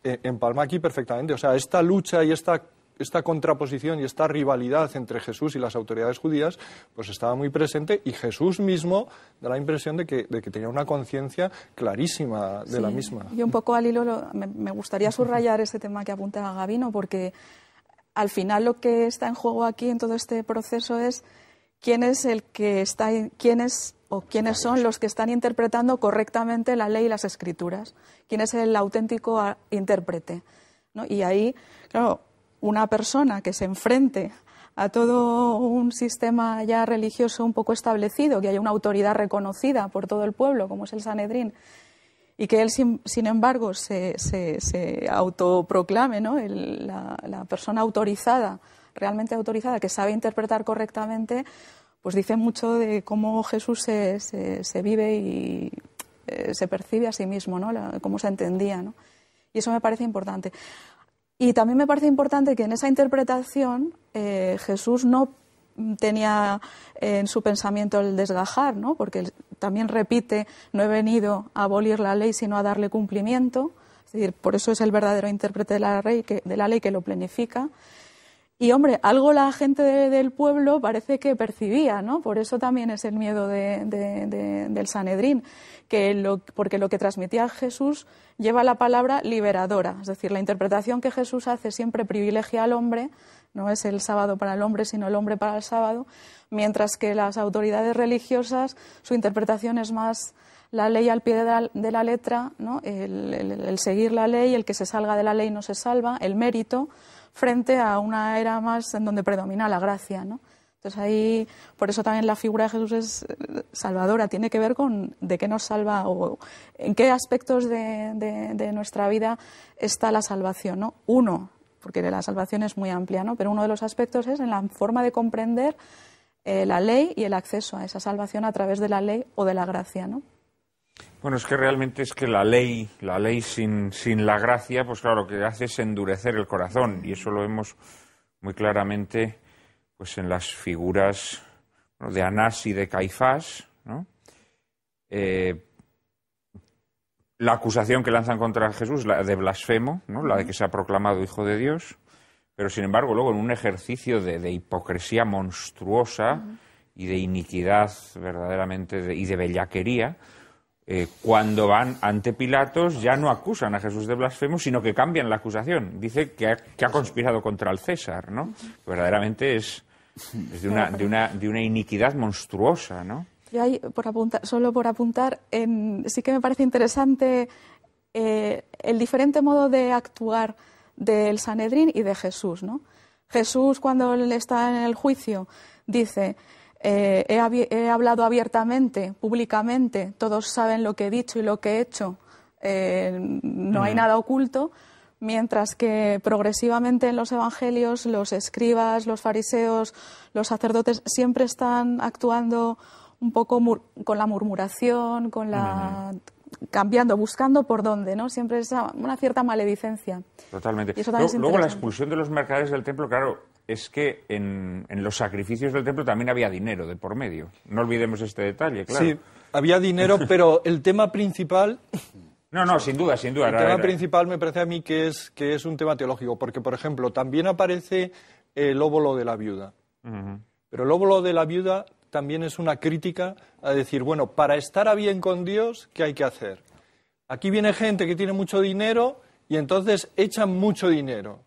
eh, empalma aquí perfectamente. O sea, esta lucha y esta esta contraposición y esta rivalidad entre Jesús y las autoridades judías, pues estaba muy presente y Jesús mismo da la impresión de que, de que tenía una conciencia clarísima de la misma. Y un poco al hilo, me, gustaría subrayar ese tema que apunta Gabino, porque al final lo que está en juego aquí en todo este proceso es quién es el que está, quién es o quiénes son los que están interpretando correctamente la ley y las escrituras, quién es el auténtico intérprete. ¿no? Y ahí, claro, una persona que se enfrente a todo un sistema ya religioso un poco establecido, que haya una autoridad reconocida por todo el pueblo, como es el Sanedrín, y que él, sin, embargo, se, autoproclame ¿no? la, persona autorizada, realmente autorizada, que sabe interpretar correctamente, pues dice mucho de cómo Jesús se, vive y eh, se percibe a sí mismo, ¿no? cómo se entendía. ¿no? Y eso me parece importante. Y también me parece importante que en esa interpretación eh, Jesús no tenía en su pensamiento el desgajar, ¿no? porque también repite, no he venido a abolir la ley, sino a darle cumplimiento. Es decir, por eso es el verdadero intérprete de la, ley que, de la ley que lo planifica. Y hombre, algo la gente del pueblo parece que percibía, ¿no? Por eso también es el miedo del Sanedrín que porque lo que transmitía Jesús lleva la palabra liberadora, es decir, la interpretación que Jesús hace siempre privilegia al hombre, no es el sábado para el hombre, sino el hombre para el sábado, mientras que las autoridades religiosas, su interpretación es más la ley al pie de la, letra, ¿no? el, el seguir la ley, el que se salga de la ley no se salva, el mérito, frente a una era más en donde predomina la gracia. ¿no? Entonces ahí, por eso también la figura de Jesús es eh, salvadora, tiene que ver con de qué nos salva o en qué aspectos de, nuestra vida está la salvación, ¿no? Uno, porque la salvación es muy amplia, ¿no? Pero uno de los aspectos es en la forma de comprender eh, la ley y el acceso a esa salvación a través de la ley o de la gracia, ¿no? Bueno, es que realmente es que la ley, la ley sin, sin la gracia, pues claro, lo que hace es endurecer el corazón y eso lo vemos muy claramente pues en las figuras de Anás y de Caifás, eh, la acusación que lanzan contra Jesús, de blasfemo, ¿no? la de que se ha proclamado hijo de Dios, pero sin embargo luego en un ejercicio de, hipocresía monstruosa y de iniquidad verdaderamente y de bellaquería, eh, cuando van ante Pilatos ya no acusan a Jesús de blasfemo, sino que cambian la acusación. Dice que ha, conspirado contra el César, ¿no? verdaderamente es es de una, de una, de una iniquidad monstruosa, ¿no? por solo por apuntar, sí que me parece interesante eh, el diferente modo de actuar del Sanedrín y de Jesús, ¿no? Jesús, cuando está en el juicio, dice, eh, he, hablado abiertamente, públicamente, todos saben lo que he dicho y lo que he hecho, eh, no hay mm. nada oculto, mientras que progresivamente en los evangelios los escribas, los fariseos, los sacerdotes siempre están actuando un poco con la murmuración, con la cambiando, buscando por dónde, ¿no? Siempre es una cierta maledicencia. Totalmente. Y luego, la expulsión de los mercaderes del templo, claro, es que en, en, los sacrificios del templo también había dinero de por medio. No olvidemos este detalle, claro. Sí, había dinero, pero el tema principal no, no, sin duda, sin duda. El tema principal me parece a mí que es, que es un tema teológico, porque, por ejemplo, también aparece el óvulo de la viuda. Pero el óvulo de la viuda también es una crítica a decir, bueno, para estar a bien con Dios, ¿qué hay que hacer? Aquí viene gente que tiene mucho dinero y entonces echan mucho dinero.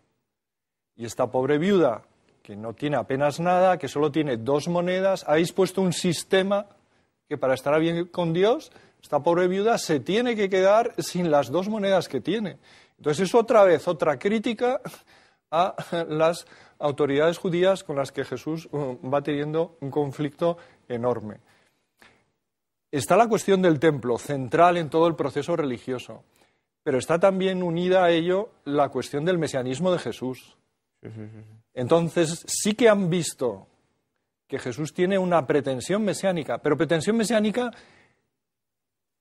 Y esta pobre viuda, que no tiene apenas nada, que solo tiene dos monedas, ha puesto un sistema que para estar a bien con Dios esta pobre viuda se tiene que quedar sin las dos monedas que tiene. Entonces es otra vez otra crítica a las autoridades judías con las que Jesús uh, va teniendo un conflicto enorme. Está la cuestión del templo, central en todo el proceso religioso, pero está también unida a ello la cuestión del mesianismo de Jesús. Entonces, sí que han visto que Jesús tiene una pretensión mesiánica, pero pretensión mesiánica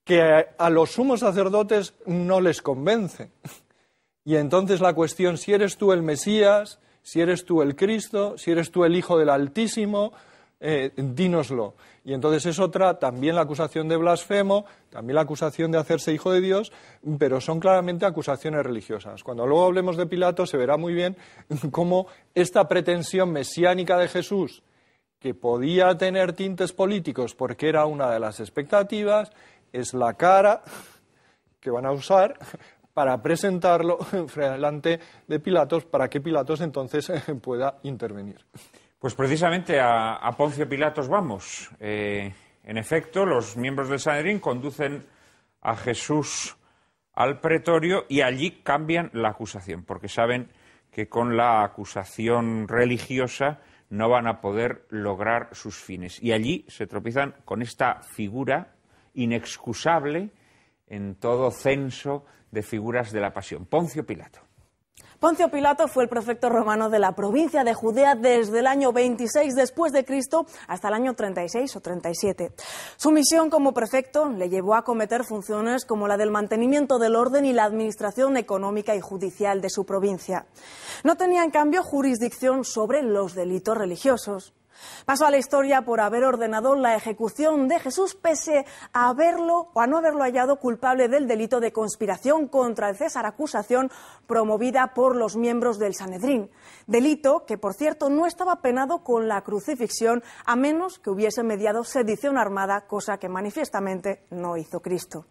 que a los sumos sacerdotes no les convence. Y entonces la cuestión, si eres tú el Mesías, si eres tú el Cristo, si eres tú el Hijo del Altísimo, eh, dínoslo. Y entonces es otra, también la acusación de blasfemo, también la acusación de hacerse hijo de Dios, pero son claramente acusaciones religiosas. Cuando luego hablemos de Pilato se verá muy bien cómo esta pretensión mesiánica de Jesús, que podía tener tintes políticos porque era una de las expectativas, es la cara que van a usar para presentarlo delante de Pilatos, para que Pilatos entonces pueda intervenir. Pues precisamente a, Poncio Pilatos vamos. Eh, en efecto, los miembros del Sanedrín conducen a Jesús al pretorio y allí cambian la acusación, porque saben que con la acusación religiosa no van a poder lograr sus fines. Y allí se tropiezan con esta figura inexcusable en todo censo de figuras de la pasión. Poncio Pilato. Poncio Pilato fue el prefecto romano de la provincia de Judea desde el año 26 después de Cristo hasta el año 36 o 37. Su misión como prefecto le llevó a cometer funciones como la del mantenimiento del orden y la administración económica y judicial de su provincia. No tenía en cambio jurisdicción sobre los delitos religiosos. Pasó a la historia por haber ordenado la ejecución de Jesús pese a haberlo o a no haberlo hallado culpable del delito de conspiración contra el César, acusación promovida por los miembros del Sanedrín. Delito que, por cierto, no estaba penado con la crucifixión a menos que hubiese mediado sedición armada, cosa que manifiestamente no hizo Cristo.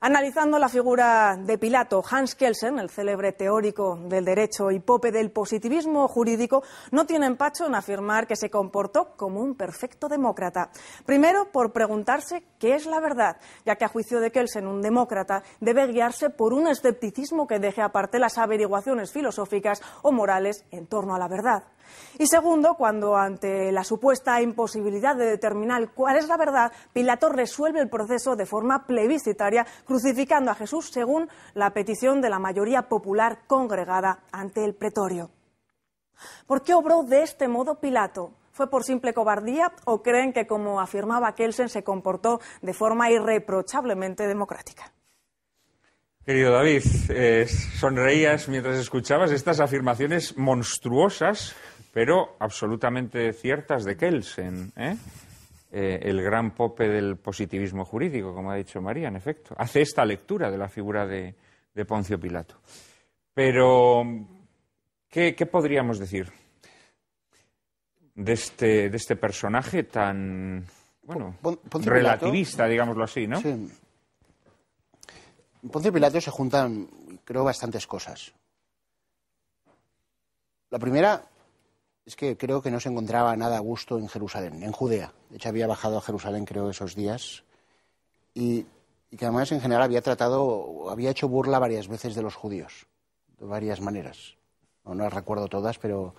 Analizando la figura de Pilato, Hans Kelsen, el célebre teórico del derecho y pope del positivismo jurídico, no tiene empacho en afirmar que se comportó como un perfecto demócrata. Primero, por preguntarse qué es la verdad, ya que a juicio de Kelsen, un demócrata debe guiarse por un escepticismo que deje aparte las averiguaciones filosóficas o morales en torno a la verdad. Y segundo, cuando ante la supuesta imposibilidad de determinar cuál es la verdad, Pilato resuelve el proceso de forma plebiscitaria crucificando a Jesús según la petición de la mayoría popular congregada ante el pretorio. ¿Por qué obró de este modo Pilato? ¿Fue por simple cobardía o creen que, como afirmaba Kelsen, se comportó de forma irreprochablemente democrática? Querido David, eh, sonreías mientras escuchabas estas afirmaciones monstruosas, pero absolutamente ciertas de Kelsen. ¿eh? Eh, el gran pope del positivismo jurídico, como ha dicho María, en efecto. Hace esta lectura de la figura de, Poncio Pilato. Pero, ¿qué, podríamos decir de este, de este personaje tan, bueno, relativista, digámoslo así, ¿no? Sí. Poncio Pilato se juntan, creo, bastantes cosas. La primera, es que creo que no se encontraba nada a gusto en Jerusalén, en Judea. De hecho, había bajado a Jerusalén, creo, esos días. Y, que además, en general, había tratado, había hecho burla varias veces de los judíos, de varias maneras. No, no las recuerdo todas, pero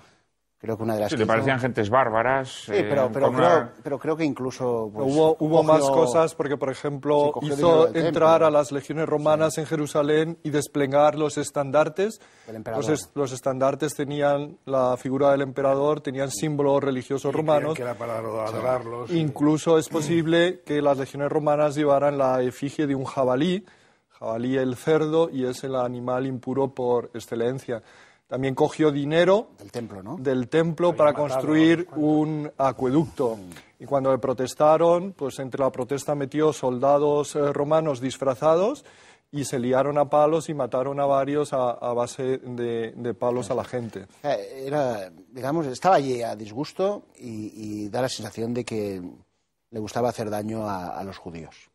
Creo que una de las. Sí, parecían gentes bárbaras. Sí, pero, eh, creo, que incluso. Pues, hubo, hubo más cosas, porque, por ejemplo, hizo entrar a las legiones romanas en Jerusalén y desplegar los estandartes. Los, los, estandartes tenían la figura del emperador, tenían símbolos religiosos romanos. Incluso es posible que las legiones romanas llevaran la efigie de un jabalí. Jabalí el cerdo y es el animal impuro por excelencia. También cogió dinero del templo, para construir un acueducto. Mm. Y cuando le protestaron, pues entre la protesta metió soldados eh, romanos disfrazados y se liaron a palos y mataron a varios a, base de, palos a la gente. Era, digamos, estaba allí a disgusto y, da la sensación de que le gustaba hacer daño a, los judíos.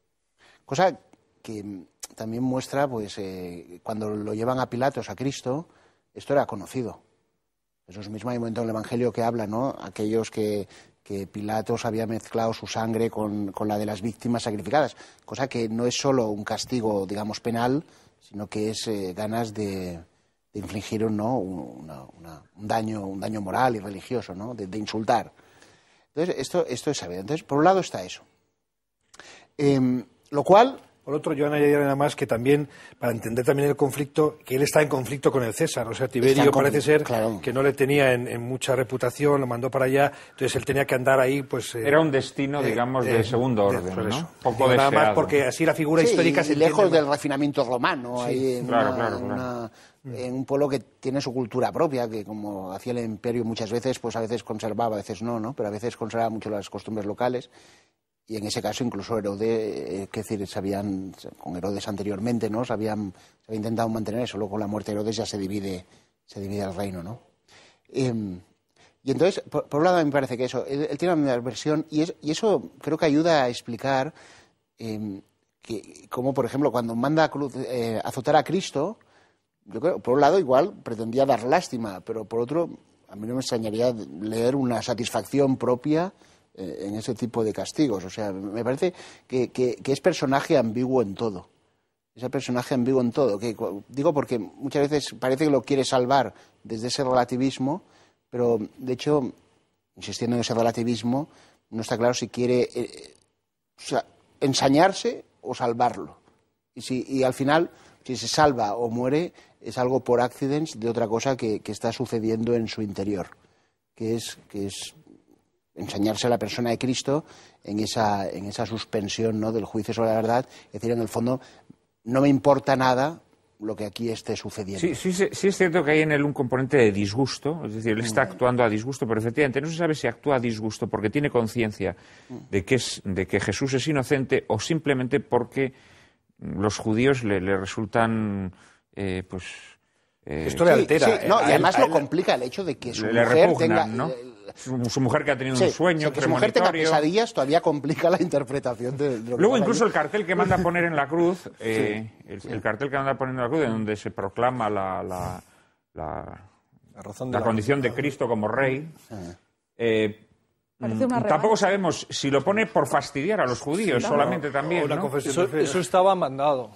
Cosa que también muestra, pues, eh, cuando lo llevan a Pilatos, a Cristo, esto era conocido. lo mismo hay un momento en el Evangelio que habla, ¿no? Aquellos que, Pilatos había mezclado su sangre con, la de las víctimas sacrificadas, cosa que no es solo un castigo, digamos, penal, sino que es eh, ganas de, de, infligir un, daño, un daño moral y religioso, ¿no? de, insultar. Entonces, esto, esto es sabido. Entonces, por un lado está eso. Em, lo cual por otro, yo añadiría nada más que también, para entender también el conflicto, que él está en conflicto con el César. O sea, Tiberio parece ser que no le tenía en, mucha reputación, lo mandó para allá, entonces él tenía que andar ahí, pues... Eh, Era un destino, eh, digamos, de eh, segundo orden, ¿no? nada más porque así la figura histórica y se lejos del refinamiento romano, sí, en, claro, claro, en un pueblo que tiene su cultura propia, que como hacía el imperio muchas veces, pues a veces conservaba, a veces no, ¿no? Pero a veces conservaba mucho las costumbres locales y en ese caso incluso Herodes, eh, es decir, con Herodes anteriormente, ¿no? Se, había intentado mantener eso, luego con la muerte de Herodes ya se divide, se divide el reino, ¿no? Em, y entonces, por, un lado, me parece que eso, él, tiene una versión, y, eso creo que ayuda a explicar em, cómo, por ejemplo, cuando manda a eh, azotar a Cristo, yo creo, por un lado, igual pretendía dar lástima, pero por otro, a mí no me extrañaría leer una satisfacción propia eh, en ese tipo de castigos. O sea, me parece que, es personaje ambiguo en todo. Ese personaje ambiguo en todo. Que, digo porque muchas veces parece que lo quiere salvar desde ese relativismo, pero de hecho, insistiendo en ese relativismo, no está claro si quiere eh, ensañarse o salvarlo. Y, si, y al final, si se salva o muere, es algo por accidents de otra cosa que, que está sucediendo en su interior, que es, que es enseñarse a la persona de Cristo en esa, en esa suspensión ¿no? del juicio sobre la verdad. Es decir, en el fondo, no me importa nada lo que aquí esté sucediendo. Sí, sí, sí, es cierto que hay en él un componente de disgusto, es decir, él mm. está actuando a disgusto, pero efectivamente no se sabe si actúa a disgusto porque tiene conciencia mm. de, que de que Jesús es inocente o simplemente porque los judíos le, resultan, eh, pues... Esto eh, le altera. ¿eh? no, y además lo complica el hecho de que su le mujer su, mujer que ha tenido un sueño que Su mujer tenga pesadillas todavía complica la interpretación de Luego, incluso el cartel que manda a poner en la cruz, eh, el, cartel que manda poner en la cruz, en donde se proclama la, la, razón condición de Cristo como rey, eh, mm, Tampoco sabemos si lo pone por fastidiar a los judíos solamente también. eso, estaba mandado.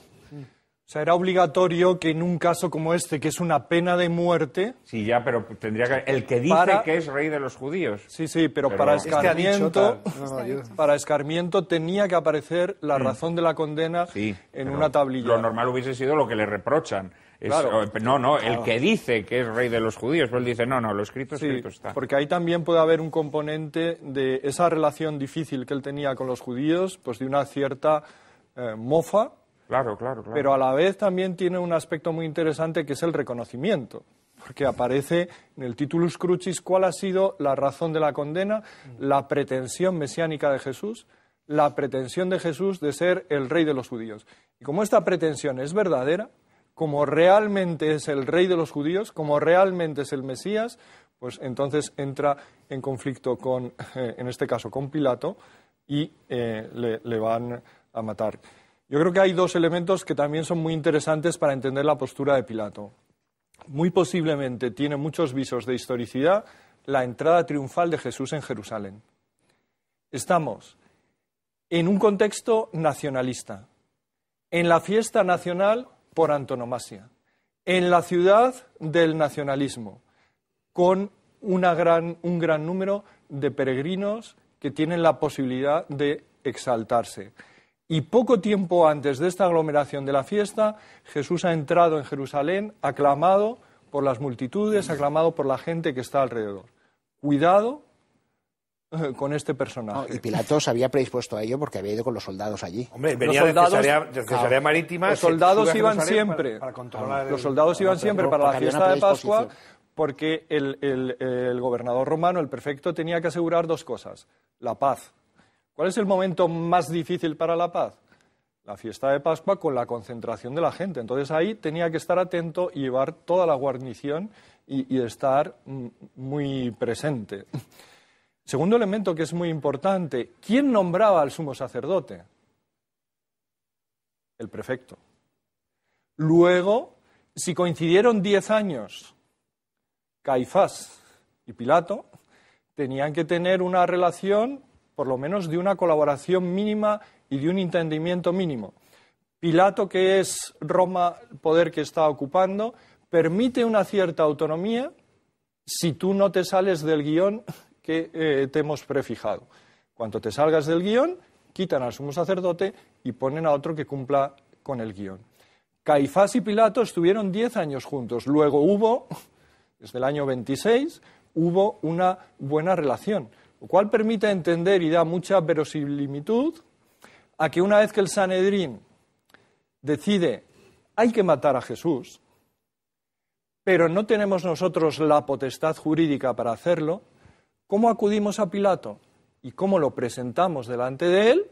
O sea, era obligatorio que en un caso como este, que es una pena de muerte. Sí, ya, pero tendría que. El que dice que es rey de los judíos. Sí, sí, pero, para escarmiento. Para escarmiento tenía que aparecer la mm. razón de la condena en una tablilla. Lo normal hubiese sido lo que le reprochan. No, no, el que dice que es rey de los judíos, Pues él dice, no, no, lo escrito, escrito está. Porque ahí también puede haber un componente de esa relación difícil que él tenía con los judíos, pues de una cierta eh, mofa Claro, claro, claro. Pero a la vez también tiene un aspecto muy interesante que es el reconocimiento, porque aparece en el titulus crucis cuál ha sido la razón de la condena, la pretensión mesiánica de Jesús, la pretensión de Jesús de ser el rey de los judíos. Y como esta pretensión es verdadera, como realmente es el rey de los judíos, como realmente es el Mesías, pues entonces entra en conflicto con, en este caso, con Pilato y eh, le van a matar. Yo creo que hay dos elementos que también son muy interesantes para entender la postura de Pilato. Muy posiblemente tiene muchos visos de historicidad la entrada triunfal de Jesús en Jerusalén. Estamos en un contexto nacionalista, en la fiesta nacional por antonomasia, en la ciudad del nacionalismo, con un gran número de peregrinos que tienen la posibilidad de exaltarse. Y poco tiempo antes de esta aglomeración de la fiesta, Jesús ha entrado en Jerusalén, aclamado por las multitudes, aclamado por la gente que está alrededor. Cuidado eh, con este personaje. y Pilato había predispuesto a ello porque había ido con los soldados allí. Hombre, los soldados, iban siempre. Para, los soldados iban siempre para la fiesta de Pascua porque el, el gobernador romano, el prefecto, tenía que asegurar dos cosas. La paz ¿Cuál es el momento más difícil para la paz? La fiesta de Pascua con la concentración de la gente. Entonces ahí tenía que estar atento y llevar toda la guarnición y, estar mm, muy presente. Segundo elemento que es muy importante, ¿quién nombraba al sumo sacerdote? El prefecto. Luego, si coincidieron diez años, Caifás y Pilato tenían que tener una relación por lo menos de una colaboración mínima y de un entendimiento mínimo. Pilato, que es Roma, el poder que está ocupando, permite una cierta autonomía si tú no te sales del guión que eh, te hemos prefijado. Cuando te salgas del guión, quitan al sumo sacerdote y ponen a otro que cumpla con el guión. Caifás y Pilato estuvieron diez años juntos. Luego hubo, desde el año 26, hubo una buena relación lo cual permite entender y da mucha verosimilitud a que una vez que el Sanedrín decide hay que matar a Jesús, pero no tenemos nosotros la potestad jurídica para hacerlo, ¿cómo acudimos a Pilato? ¿Y cómo lo presentamos delante de él?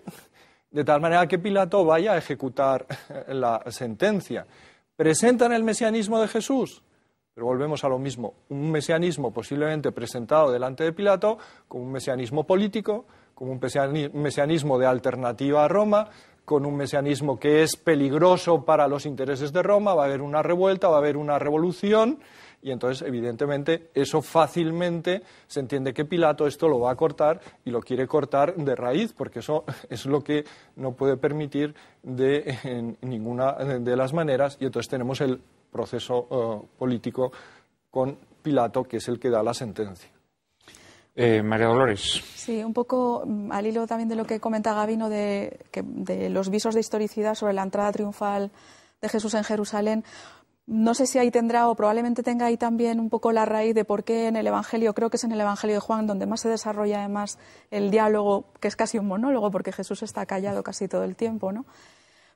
De tal manera que Pilato vaya a ejecutar la sentencia. ¿Presentan el mesianismo de Jesús? Pero volvemos a lo mismo, un mesianismo posiblemente presentado delante de Pilato como un mesianismo político, como un mesianismo de alternativa a Roma, con un mesianismo que es peligroso para los intereses de Roma, va a haber una revuelta, va a haber una revolución, y entonces, evidentemente, eso fácilmente se entiende que Pilato esto lo va a cortar y lo quiere cortar de raíz, porque eso es lo que no puede permitir de ninguna de las maneras, y entonces tenemos el proceso eh, político con Pilato, que es el que da la sentencia. Eh, María Dolores. Sí, un poco mm, al hilo también de lo que comenta Gabino de, de los visos de historicidad sobre la entrada triunfal de Jesús en Jerusalén. No sé si ahí tendrá o probablemente tenga ahí también un poco la raíz de por qué en el Evangelio, creo que es en el Evangelio de Juan donde más se desarrolla además el diálogo, que es casi un monólogo porque Jesús está callado casi todo el tiempo, ¿no?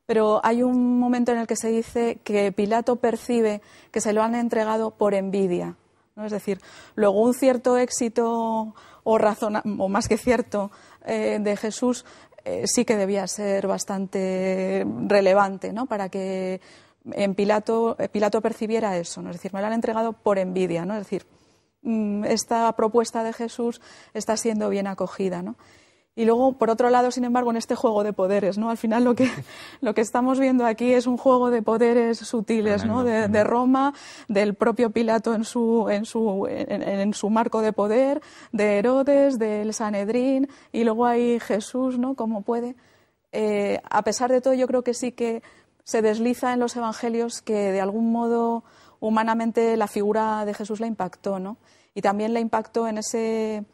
pero hay un momento en el que se dice que Pilato percibe que se lo han entregado por envidia. ¿no? Es decir, luego un cierto éxito o, razón, o más que cierto eh, de Jesús eh, sí que debía ser bastante relevante ¿no? para que en Pilato, eh, Pilato percibiera eso. ¿no? Es decir, me lo han entregado por envidia. ¿no? Es decir, mm, esta propuesta de Jesús está siendo bien acogida. ¿no? Y luego, por otro lado, sin embargo, en este juego de poderes, ¿no? Al final lo que, lo que estamos viendo aquí es un juego de poderes sutiles, ¿no? De, Roma, del propio Pilato en su, en, su, en, su marco de poder, de Herodes, del Sanedrín, y luego hay Jesús, ¿no? Como puede. Eh, a pesar de todo, yo creo que sí que se desliza en los evangelios que de algún modo humanamente la figura de Jesús la impactó, ¿no? Y también la impactó en ese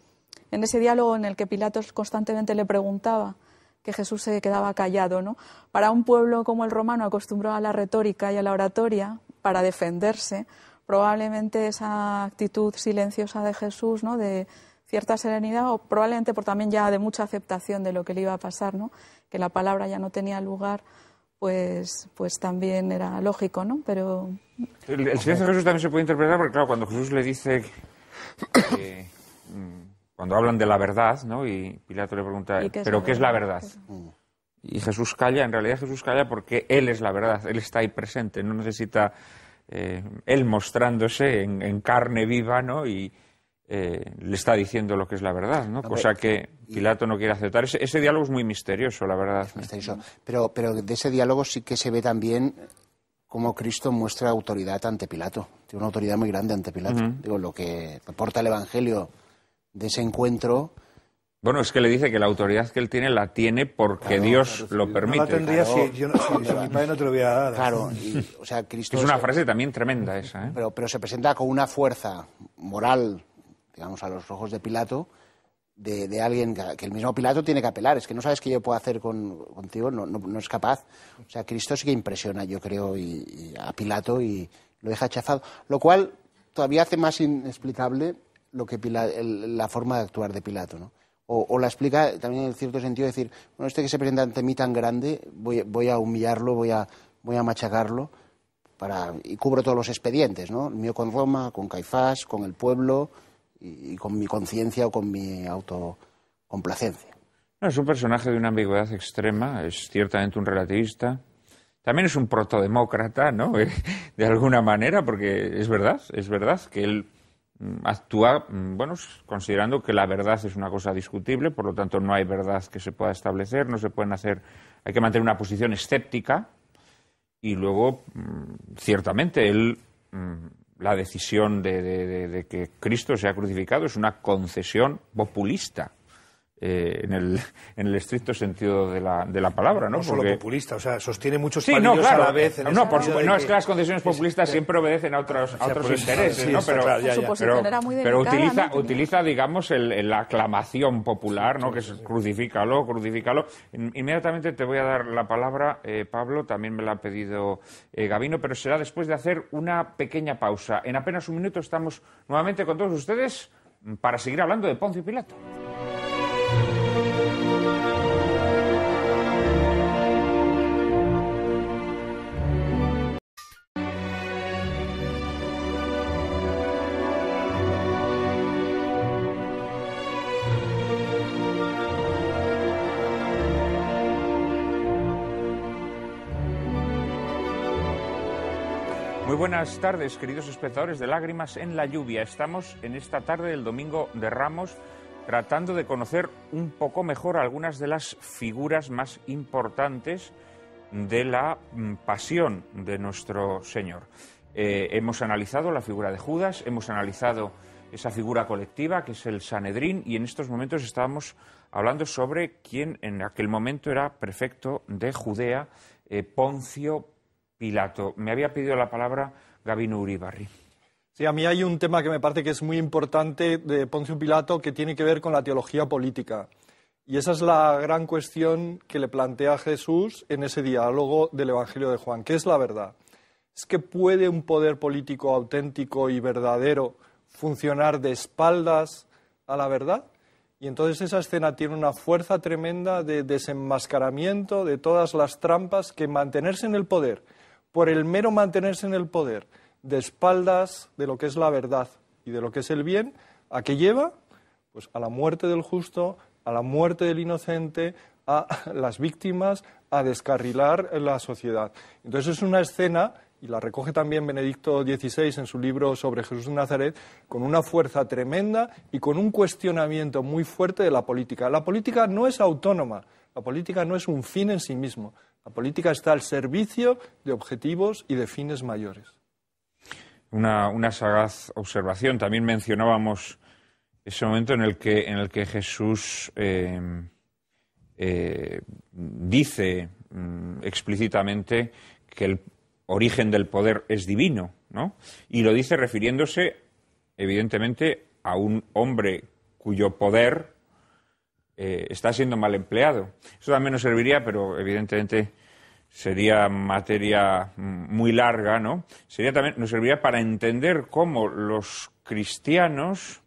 en ese diálogo en el que Pilatos constantemente le preguntaba, que Jesús se quedaba callado. ¿no? Para un pueblo como el romano, acostumbrado a la retórica y a la oratoria para defenderse, probablemente esa actitud silenciosa de Jesús, ¿no? de cierta serenidad, o probablemente por también ya de mucha aceptación de lo que le iba a pasar, ¿no? que la palabra ya no tenía lugar, pues, pues también era lógico, ¿no? Pero... El, silencio de Jesús también se puede interpretar porque, claro, cuando Jesús le dice cuando hablan de la verdad, ¿no? Y Pilato le pregunta, ¿pero qué es la verdad? Y Jesús calla, en realidad Jesús calla porque Él es la verdad, Él está ahí presente, no necesita eh, Él mostrándose en, carne viva, ¿no? Y eh, le está diciendo lo que es la verdad, ¿no? Cosa que Pilato no quiere aceptar. Ese, diálogo es muy misterioso, la verdad. misterioso. Pero, de ese diálogo sí que se ve también cómo Cristo muestra autoridad ante Pilato. Tiene una autoridad muy grande ante Pilato. Digo, lo que aporta el Evangelio de ese encuentro. Bueno, es que le dice que la autoridad que él tiene la tiene porque Dios lo permite. No la tendría si, mi padre no te lo hubiera dado. Claro, o sea, Es una frase también tremenda esa, ¿eh? Pero, pero se presenta con una fuerza moral, digamos, a los ojos de Pilato, de, alguien que, el mismo Pilato tiene que apelar. Es que no sabes qué yo puedo hacer contigo, no, no, es capaz. O sea, Cristo sí que impresiona, yo creo, a Pilato y lo deja chafado. Lo cual todavía hace más inexplicable lo que la forma de actuar de Pilato, ¿no? O, la explica también en cierto sentido, decir, bueno, este que se presenta ante mí tan grande, voy, a humillarlo, voy a, voy a machacarlo, para, y cubro todos los expedientes, ¿no? El mío con Roma, con Caifás, con el pueblo y, y con mi conciencia o con mi autocomplacencia. No, es un personaje de una ambigüedad extrema, es ciertamente un relativista, también es un protodemócrata, ¿no? de alguna manera, porque es verdad, es verdad que él Mm, actúa, mm, bueno, considerando que la verdad es una cosa discutible, por lo tanto no hay verdad que se pueda establecer, no se pueden hacer, hay que mantener una posición escéptica y luego, mm, ciertamente, la decisión de que Cristo sea crucificado es una concesión populista eh, en, el, en el estricto sentido de la, de la palabra, ¿no? solo populista, o sea, sostiene muchos sí, no, a la vez. Eh, no, por es que las concesiones populistas siempre obedecen a otros, otros intereses, ¿no? Pero, utiliza, utiliza, digamos, la aclamación popular, ¿no? que es crucifícalo, crucifícalo. Inmediatamente te voy a dar la palabra, eh, Pablo, también me la ha pedido Gabino, pero será después de hacer una pequeña pausa. En apenas un minuto estamos nuevamente con todos ustedes para seguir hablando de Poncio y Pilato. buenas tardes, queridos espectadores de Lágrimas en la Lluvia. Estamos en esta tarde del Domingo de Ramos tratando de conocer un poco mejor algunas de las figuras más importantes de la mm, pasión de nuestro Señor. Eh, hemos analizado la figura de Judas, hemos analizado esa figura colectiva que es el Sanedrín y en estos momentos estábamos hablando sobre quién en aquel momento era prefecto de Judea, eh, Poncio Poncio Pilato. Me había pedido la palabra Gabino Uribarri. Sí, a mí hay un tema que me parece que es muy importante de Poncio Pilato que tiene que ver con la teología política. Y esa es la gran cuestión que le plantea Jesús en ese diálogo del Evangelio de Juan. ¿Qué es la verdad? ¿Es que puede un poder político auténtico y verdadero funcionar de espaldas a la verdad? Y entonces esa escena tiene una fuerza tremenda de desenmascaramiento de todas las trampas que mantenerse en el poder por el mero mantenerse en el poder, de espaldas de lo que es la verdad y de lo que es el bien, ¿a qué lleva? Pues a la muerte del justo, a la muerte del inocente, a las víctimas, a descarrilar la sociedad. Entonces es una escena, y la recoge también Benedicto XVI en su libro sobre Jesús de Nazaret, con una fuerza tremenda y con un cuestionamiento muy fuerte de la política. La política no es autónoma, la política no es un fin en sí mismo, la política está al servicio de objetivos y de fines mayores. Una, sagaz observación. También mencionábamos ese momento en el que, en el que Jesús em, eh, dice mm, explícitamente que el origen del poder es divino, ¿no? Y lo dice refiriéndose, evidentemente, a un hombre cuyo poder eh, está siendo mal empleado. Eso también nos serviría, pero evidentemente sería materia mm, muy larga, ¿no? Sería también, nos serviría para entender cómo los cristianos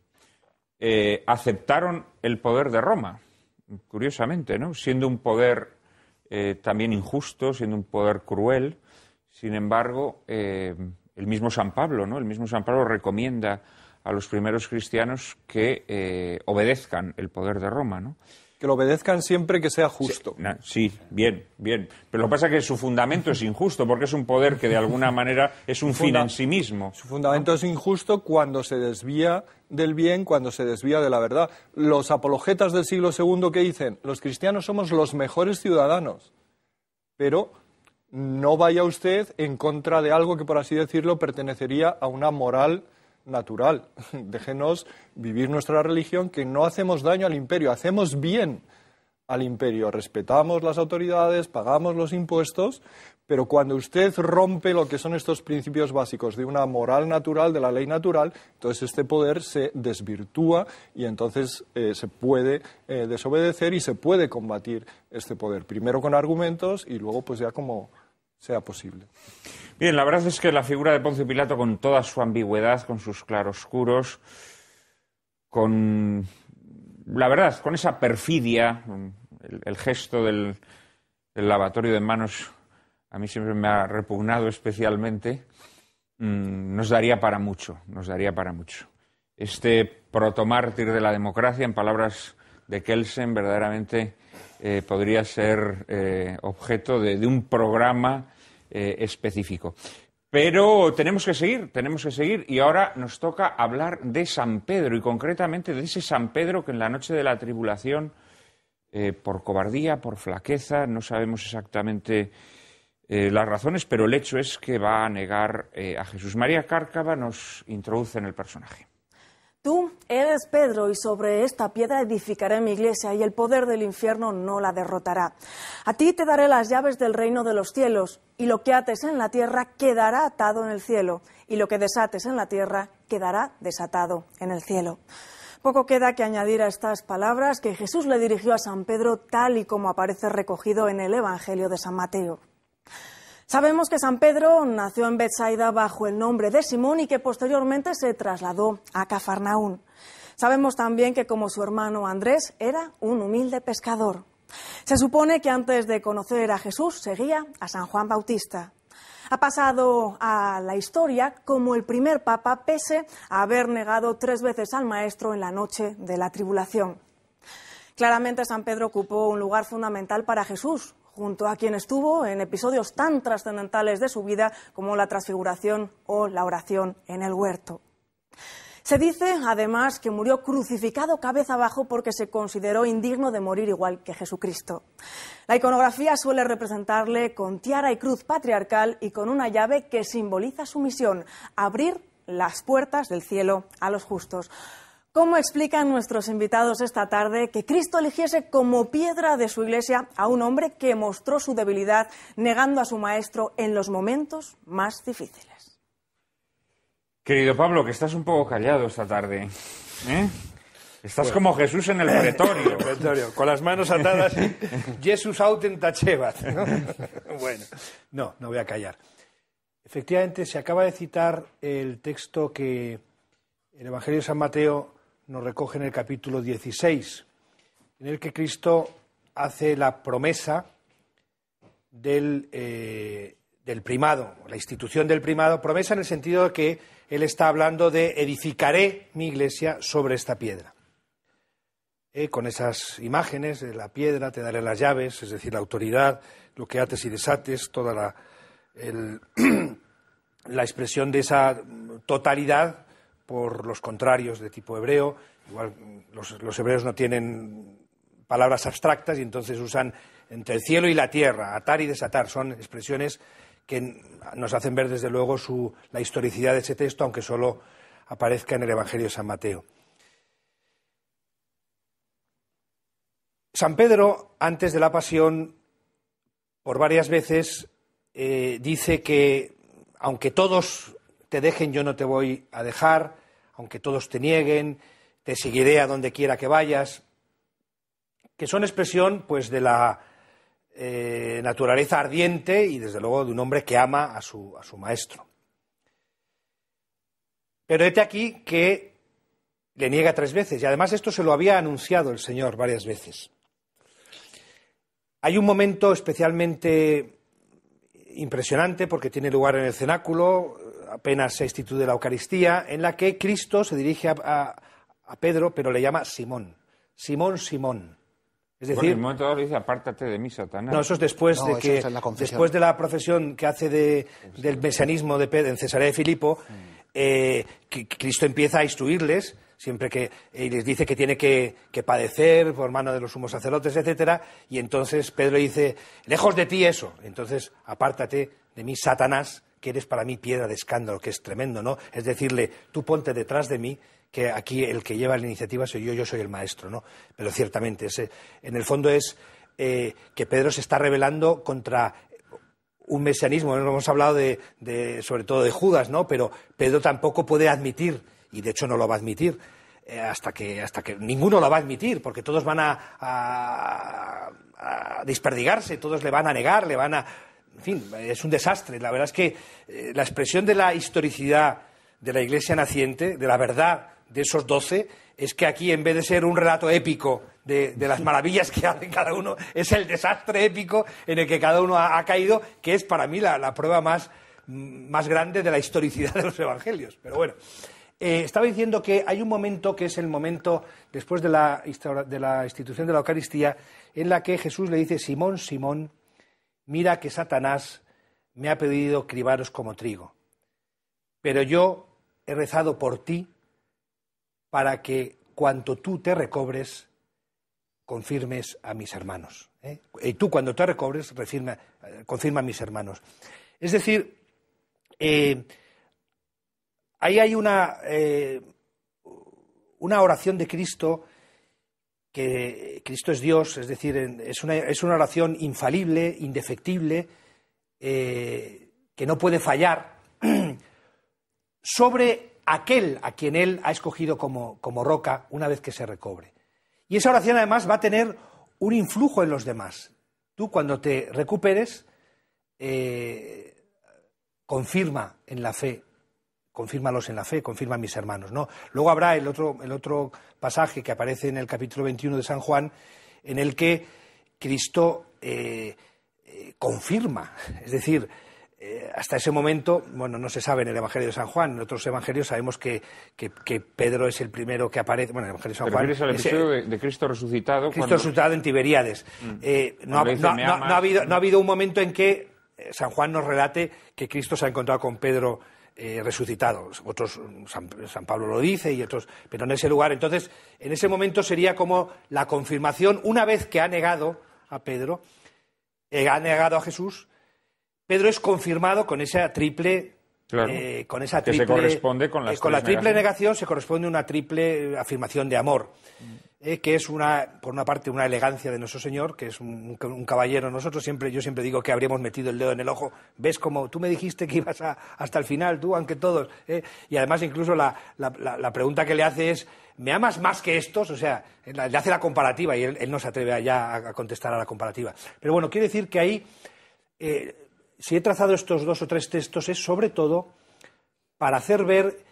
eh, aceptaron el poder de Roma, curiosamente, ¿no? Siendo un poder eh, también injusto, siendo un poder cruel. Sin embargo, el mismo San Pablo, ¿no? El mismo San Pablo recomienda a los primeros cristianos que eh, obedezcan el poder de Roma, ¿no? Que lo obedezcan siempre que sea justo. Sí, bien, bien. Pero lo que pasa es que su fundamento es injusto, porque es un poder que de alguna manera es un fin en sí mismo. Su fundamento es injusto cuando se desvía del bien, cuando se desvía de la verdad. Los apologetas del siglo II que dicen, los cristianos somos los mejores ciudadanos, pero no vaya usted en contra de algo que, por así decirlo, pertenecería a una moral natural. Déjenos vivir nuestra religión, que no hacemos daño al imperio, hacemos bien al imperio. Respetamos las autoridades, pagamos los impuestos, pero cuando usted rompe lo que son estos principios básicos de una moral natural, de la ley natural, entonces este poder se desvirtúa y entonces eh, se puede eh, desobedecer y se puede combatir este poder, primero con argumentos y luego pues ya como sea posible. Bien, la verdad es que la figura de Poncio Pilato, con toda su ambigüedad, con sus claroscuros, con la verdad, con esa perfidia, el, gesto del, lavatorio de manos a mí siempre me ha repugnado especialmente, mm, nos daría para mucho, nos daría para mucho. Este protomártir de la democracia, en palabras de Kelsen, verdaderamente eh, podría ser eh, objeto de, un programa eh, específico. Pero tenemos que seguir, tenemos que seguir. Y ahora nos toca hablar de San Pedro y concretamente de ese San Pedro que en la noche de la tribulación, por cobardía, por flaqueza, no sabemos exactamente las razones, pero el hecho es que va a negar a Jesús. María Cárcava nos introduce en el personaje. Tú eres Pedro y sobre esta piedra edificaré mi iglesia y el poder del infierno no la derrotará. A ti te daré las llaves del reino de los cielos y lo que ates en la tierra quedará atado en el cielo y lo que desates en la tierra quedará desatado en el cielo. Poco queda que añadir a estas palabras que Jesús le dirigió a San Pedro tal y como aparece recogido en el Evangelio de San Mateo. Sabemos que San Pedro nació en Bethsaida bajo el nombre de Simón y que posteriormente se trasladó a Cafarnaún. Sabemos también que como su hermano Andrés era un humilde pescador. Se supone que antes de conocer a Jesús seguía a San Juan Bautista. Ha pasado a la historia como el primer papa pese a haber negado tres veces al maestro en la noche de la tribulación. Claramente San Pedro ocupó un lugar fundamental para Jesús, junto a quien estuvo en episodios tan trascendentales de su vida como la transfiguración o la oración en el huerto. Se dice, además, que murió crucificado cabeza abajo porque se consideró indigno de morir igual que Jesucristo. La iconografía suele representarle con tiara y cruz patriarcal y con una llave que simboliza su misión, abrir las puertas del cielo a los justos. ¿Cómo explican nuestros invitados esta tarde que Cristo eligiese como piedra de su iglesia a un hombre que mostró su debilidad negando a su maestro en los momentos más difíciles? Querido Pablo, que estás un poco callado esta tarde. ¿eh? Estás pues- como Jesús en el pretorio. con las manos atadas. Jesús autentachevat. ¿no? bueno, no, no voy a callar. Efectivamente, se acaba de citar el texto que el Evangelio de San Mateo nos recoge en el capítulo 16, en el que Cristo hace la promesa eh, del, primado, la institución del primado, promesa en el sentido de que Él está hablando de edificaré mi iglesia sobre esta piedra. Eh, con esas imágenes, de eh, la piedra, te daré las llaves, es decir, la autoridad, lo que ates y desates, toda la, la expresión de esa totalidad por los contrarios de tipo hebreo. Igual los, hebreos no tienen palabras abstractas y entonces usan entre el cielo y la tierra, atar y desatar. Son expresiones que nos hacen ver, desde luego, la historicidad de ese texto, aunque solo aparezca en el Evangelio de San Mateo. San Pedro, antes de la pasión, por varias veces eh, dice que, aunque todos te dejen, yo no te voy a dejar, aunque todos te nieguen, te seguiré a donde quiera que vayas, que son expresión pues, de la eh, naturaleza ardiente y, desde luego, de un hombre que ama a su, maestro. Pero vete aquí que le niega tres veces, y además esto se lo había anunciado el Señor varias veces. Hay un momento especialmente impresionante porque tiene lugar en el cenáculo, apenas se instituye la Eucaristía, en la que Cristo se dirige a, a, Pedro, pero le llama Simón. Simón, Simón. Es decir, bueno, en el momento dice, apártate de mí, Satanás. No, eso es después de que, después de la profesión que hace del mesianismo de Pedro en Cesarea de Filipo, eh, que Cristo empieza a instruirles siempre que les dice que tiene que, padecer por mano de los sumos sacerdotes, etcétera, y entonces Pedro dice, lejos de ti eso, entonces apártate de mí, Satanás, que eres para mí piedra de escándalo, que es tremendo, ¿no? Es decirle, tú ponte detrás de mí, que aquí el que lleva la iniciativa soy yo, yo soy el maestro, ¿no? Pero ciertamente, en el fondo es eh, que Pedro se está rebelando contra un mesianismo. Hemos hablado de, sobre todo de Judas, ¿no? Pero Pedro tampoco puede admitir, y de hecho no lo va a admitir, eh, hasta, que, hasta que ninguno lo va a admitir, porque todos van a, a, a desperdigarse, todos le van a negar, le van a en fin, es un desastre. La verdad es que eh, la expresión de la historicidad de la Iglesia naciente, de la verdad de esos doce, es que aquí, en vez de ser un relato épico de, las maravillas que hacen cada uno, es el desastre épico en el que cada uno ha, caído, que es para mí la, prueba más, grande de la historicidad de los evangelios. Pero bueno, eh, estaba diciendo que hay un momento que es el momento después de la, de la institución de la Eucaristía, en la que Jesús le dice, Simón, Simón, mira que Satanás me ha pedido cribaros como trigo, pero yo he rezado por ti para que cuanto tú te recobres, confirmes a mis hermanos. ¿eh? Y tú cuando te recobres, confirma a mis hermanos. Es decir, eh, ahí hay una, eh, una oración de Cristo que Cristo es Dios, es decir, es una, oración infalible, indefectible, eh, que no puede fallar, sobre aquel a quien Él ha escogido como, roca una vez que se recobre. Y esa oración además va a tener un influjo en los demás. Tú cuando te recuperes, eh, confirma en la fe confírmalos en la fe, confirma mis hermanos. ¿no? Luego habrá el otro, el otro pasaje que aparece en el capítulo 21 de San Juan, en el que Cristo eh, eh, confirma, es decir, eh, hasta ese momento, bueno, no se sabe en el Evangelio de San Juan, en otros evangelios sabemos que, Pedro es el primero que aparece. Bueno, en el Evangelio de San Juan. de, Cristo resucitado. Cristo resucitado en Tiberíades. Mm. habido, no ha habido un momento en que San Juan nos relate que Cristo se ha encontrado con Pedro eh, resucitado. Otros, mm, San, Pablo lo dice y otros, pero en ese lugar. Entonces, en ese momento sería como la confirmación, una vez que ha negado a Pedro, eh, ha negado a Jesús, Pedro es confirmado con esa triple. Eh, con esa triple, se corresponde con, la triple negación se corresponde una triple afirmación de amor. Mm. Eh, que es una, por una parte, una elegancia de nuestro Señor, que es un, caballero. Nosotros siempre, yo siempre digo que habríamos metido el dedo en el ojo. Ves como tú me dijiste que ibas hasta el final, tú, aunque todos. Eh. Y además, incluso la, pregunta que le hace es: ¿me amas más que estos? O sea, le hace la comparativa y él, no se atreve ya a contestar a la comparativa. Pero bueno, quiero decir que ahí, eh, si he trazado estos dos o tres textos, es sobre todo para hacer ver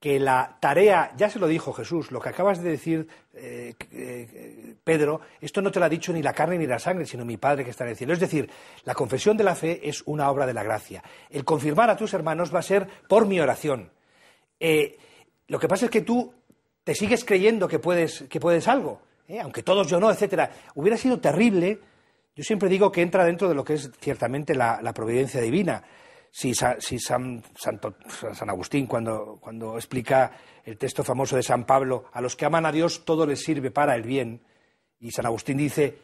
que la tarea, ya se lo dijo Jesús, lo que acabas de decir, eh, eh, Pedro, esto no te lo ha dicho ni la carne ni la sangre, sino mi Padre que está en el cielo. Es decir, la confesión de la fe es una obra de la gracia. El confirmar a tus hermanos va a ser por mi oración. Eh, lo que pasa es que tú te sigues creyendo que puedes, que puedes algo, aunque todos yo no, etcétera. Hubiera sido terrible, yo siempre digo que entra dentro de lo que es ciertamente la providencia divina si, si San, Agustín, cuando, explica el texto famoso de San Pablo, a los que aman a Dios todo les sirve para el bien, y San Agustín dice,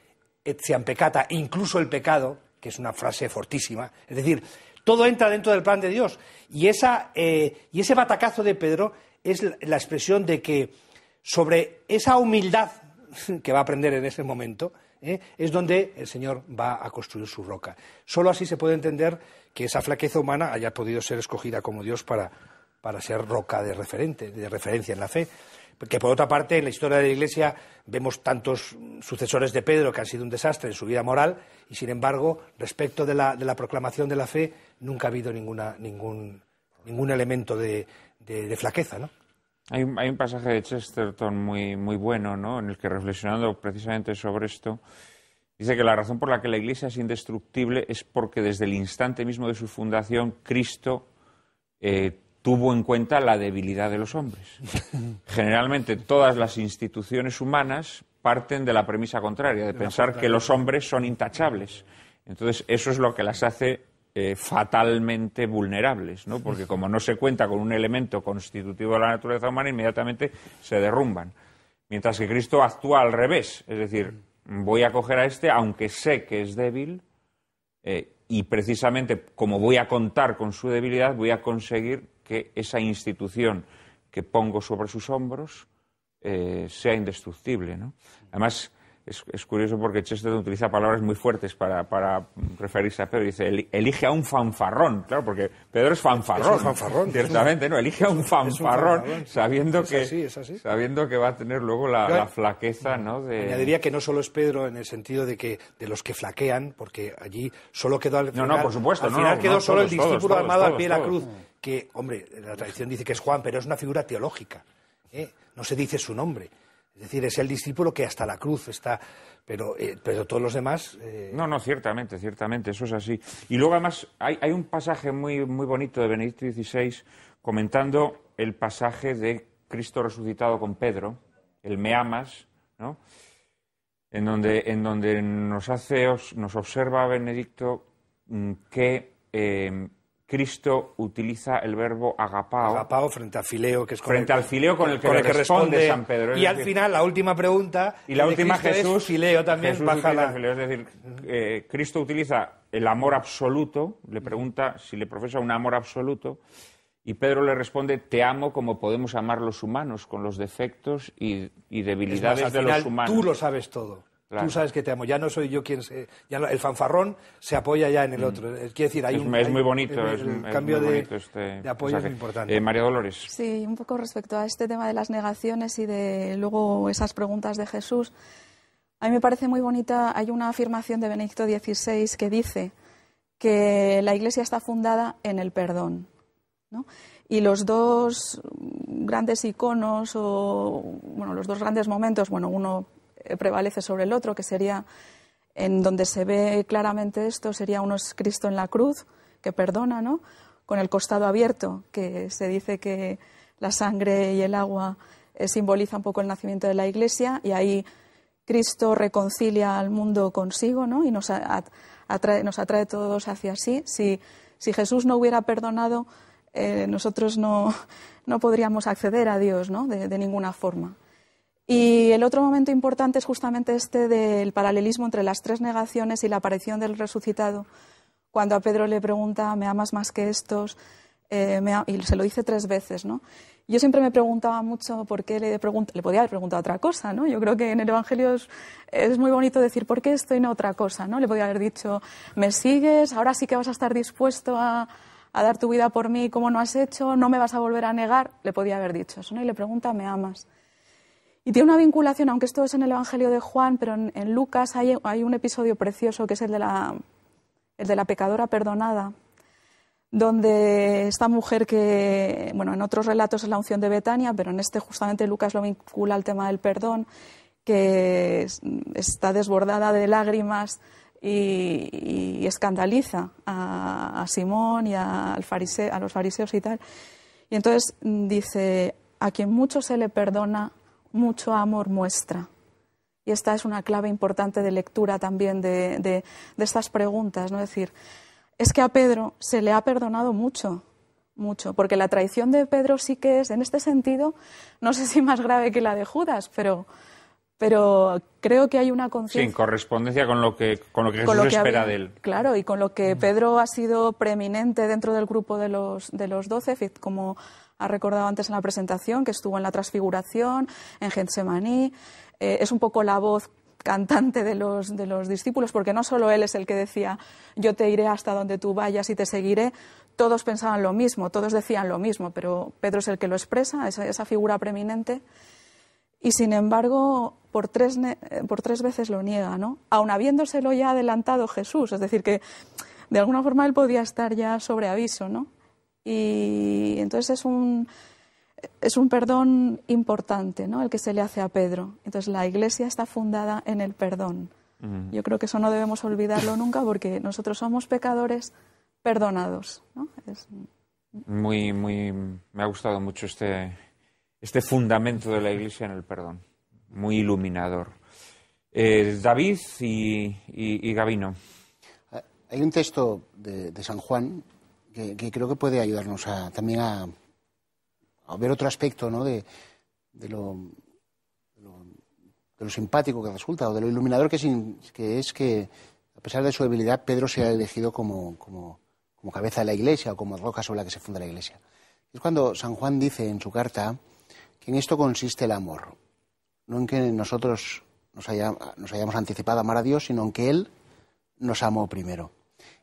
et pecata, incluso el pecado, que es una frase fortísima, es decir, todo entra dentro del plan de Dios. Y, esa, eh, y ese batacazo de Pedro es la expresión de que sobre esa humildad que va a aprender en ese momento, ¿eh? es donde el Señor va a construir su roca. Solo así se puede entender que esa flaqueza humana haya podido ser escogida como Dios para, ser roca de, referente, de referencia en la fe. Porque, por otra parte, en la historia de la Iglesia vemos tantos sucesores de Pedro que han sido un desastre en su vida moral y, sin embargo, respecto de la, de la proclamación de la fe, nunca ha habido ningún, ningún elemento de, de flaqueza. ¿no? Hay un, pasaje de Chesterton muy, muy bueno, ¿no? en el que reflexionando precisamente sobre esto, dice que la razón por la que la Iglesia es indestructible es porque desde el instante mismo de su fundación Cristo eh, tuvo en cuenta la debilidad de los hombres. Generalmente todas las instituciones humanas parten de la premisa contraria, de pensar que los hombres son intachables. Entonces eso es lo que las hace eh, fatalmente vulnerables, ¿no? porque como no se cuenta con un elemento constitutivo de la naturaleza humana, inmediatamente se derrumban. Mientras que Cristo actúa al revés, es decir, voy a coger a este aunque sé que es débil eh, y precisamente como voy a contar con su debilidad, voy a conseguir que esa institución que pongo sobre sus hombros eh, sea indestructible. ¿no? Además, es, curioso porque Chesterton utiliza palabras muy fuertes para, para referirse a Pedro. Dice, elige a un fanfarrón. Claro, porque Pedro es fanfarrón. Es fanfarrón. Ciertamente, ¿no? Elige a un fanfarrón, sabiendo, que, sabiendo que va a tener luego la, flaqueza, ¿no? De... Añadiría que no solo es Pedro en el sentido de los que flaquean, porque allí solo quedó al final... No, no, por supuesto. Al final quedó solo el discípulo armado al pie de la cruz, que, hombre, la tradición dice que es Juan, pero es una figura teológica. ¿eh? No se dice su nombre es decir, es el discípulo que hasta la cruz está, pero, eh, pero todos los demás. Eh, no, no, ciertamente, ciertamente, eso es así. Y luego además hay, un pasaje muy, muy bonito de Benedicto XVI comentando el pasaje de Cristo resucitado con Pedro, el me amas, ¿no? En donde, en donde nos hace, nos observa Benedicto mm, que eh, Cristo utiliza el verbo agapao. frente a fileo, que es Frente al fileo con el que, responde, San Pedro. Y al final, la última pregunta. Y la última Jesús. Es fileo también. es decir, eh, Cristo utiliza el amor absoluto, le pregunta si le profesa un amor absoluto. Y Pedro le responde, te amo como podemos amar los humanos, con los defectos y, debilidades de los humanos. Tú lo sabes todo. Tú sabes que te amo. Ya no soy yo quien. Se, el fanfarrón se apoya ya en el mm. otro. Es decir, hay es, un. Es muy bonito. El, cambio de, este apoyo importante. Eh, María Dolores. Sí, un poco respecto a este tema de las negaciones y de luego esas preguntas de Jesús. A mí me parece muy bonita. Hay una afirmación de Benedicto XVI que dice que la Iglesia está fundada en el perdón. ¿no? Y los dos grandes iconos, o bueno, los dos grandes momentos, bueno, uno eh, prevalece sobre el otro, que sería en donde se ve claramente esto, sería unos Cristo en la cruz, que perdona, ¿no? Con el costado abierto, que se dice que la sangre y el agua eh, simboliza un poco el nacimiento de la Iglesia, y ahí Cristo reconcilia al mundo consigo, ¿no? Y nos atrae, nos atrae todos hacia sí. Si, si Jesús no hubiera perdonado, eh, nosotros no, no podríamos acceder a Dios, ¿no? de ninguna forma. Y el otro momento importante es justamente este del paralelismo entre las tres negaciones y la aparición del resucitado, cuando a Pedro le pregunta, ¿me amas más que estos? Eh, y se lo dice tres veces, ¿no? Yo siempre me preguntaba mucho por qué le, le podía haber preguntado otra cosa, ¿no? Yo creo que en el Evangelio es, muy bonito decir por qué esto y otra cosa, ¿no? Le podía haber dicho, ¿me sigues? Ahora sí que vas a estar dispuesto a, dar tu vida por mí como no has hecho, no me vas a volver a negar. Le podía haber dicho eso, ¿no? Y le pregunta, ¿me amas? Y tiene una vinculación, aunque esto es en el Evangelio de Juan, pero en, Lucas hay, un episodio precioso que es el de la, el de la pecadora perdonada, donde esta mujer que, bueno, en otros relatos es la unción de Betania, pero en este justamente Lucas lo vincula al tema del perdón, que está desbordada de lágrimas y, escandaliza a, Simón y a los fariseos y tal. Y entonces mm, dice, a quien mucho se le perdona, mucho amor muestra. Y esta es una clave importante de lectura también de, de, estas preguntas, ¿no? Es decir, es que a Pedro se le ha perdonado mucho, mucho, porque la traición de Pedro sí que es, en este sentido, no sé si más grave que la de Judas, pero, pero creo que hay una conciencia. en correspondencia con lo que, con lo que Jesús espera de él. Claro, y con lo que mm. Pedro ha sido preeminente dentro del grupo de los, de los doce, como ha recordado antes en la presentación, que estuvo en la Transfiguración, en Getsemaní. Eh, es un poco la voz cantante de los, de los discípulos, porque no solo él es el que decía, yo te iré hasta donde tú vayas y te seguiré. Todos pensaban lo mismo, todos decían lo mismo, pero Pedro es el que lo expresa, esa, esa figura preeminente. Y sin embargo, por tres, eh, por tres veces lo niega, ¿no? Aun habiéndoselo ya adelantado Jesús, es decir, que de alguna forma él podía estar ya sobre aviso, ¿no? Y entonces es un, es un perdón importante ¿no? el que se le hace a Pedro. Entonces la iglesia está fundada en el perdón. Yo creo que eso no debemos olvidarlo nunca porque nosotros somos pecadores perdonados. Muy, muy, me ha gustado mucho este, este fundamento de la iglesia en el perdón. Muy iluminador. Eh, David y, Gabino. Hay un texto de San Juan que, creo que puede ayudarnos a, también a, ver otro aspecto ¿no? de, lo, de, lo, simpático que resulta o de lo iluminador que es, que, a pesar de su debilidad, Pedro se ha elegido como, cabeza de la Iglesia o como roca sobre la que se funda la Iglesia. Es cuando San Juan dice en su carta que en esto consiste el amor, no en que nosotros nos, nos hayamos anticipado a amar a Dios, sino en que Él nos amó primero.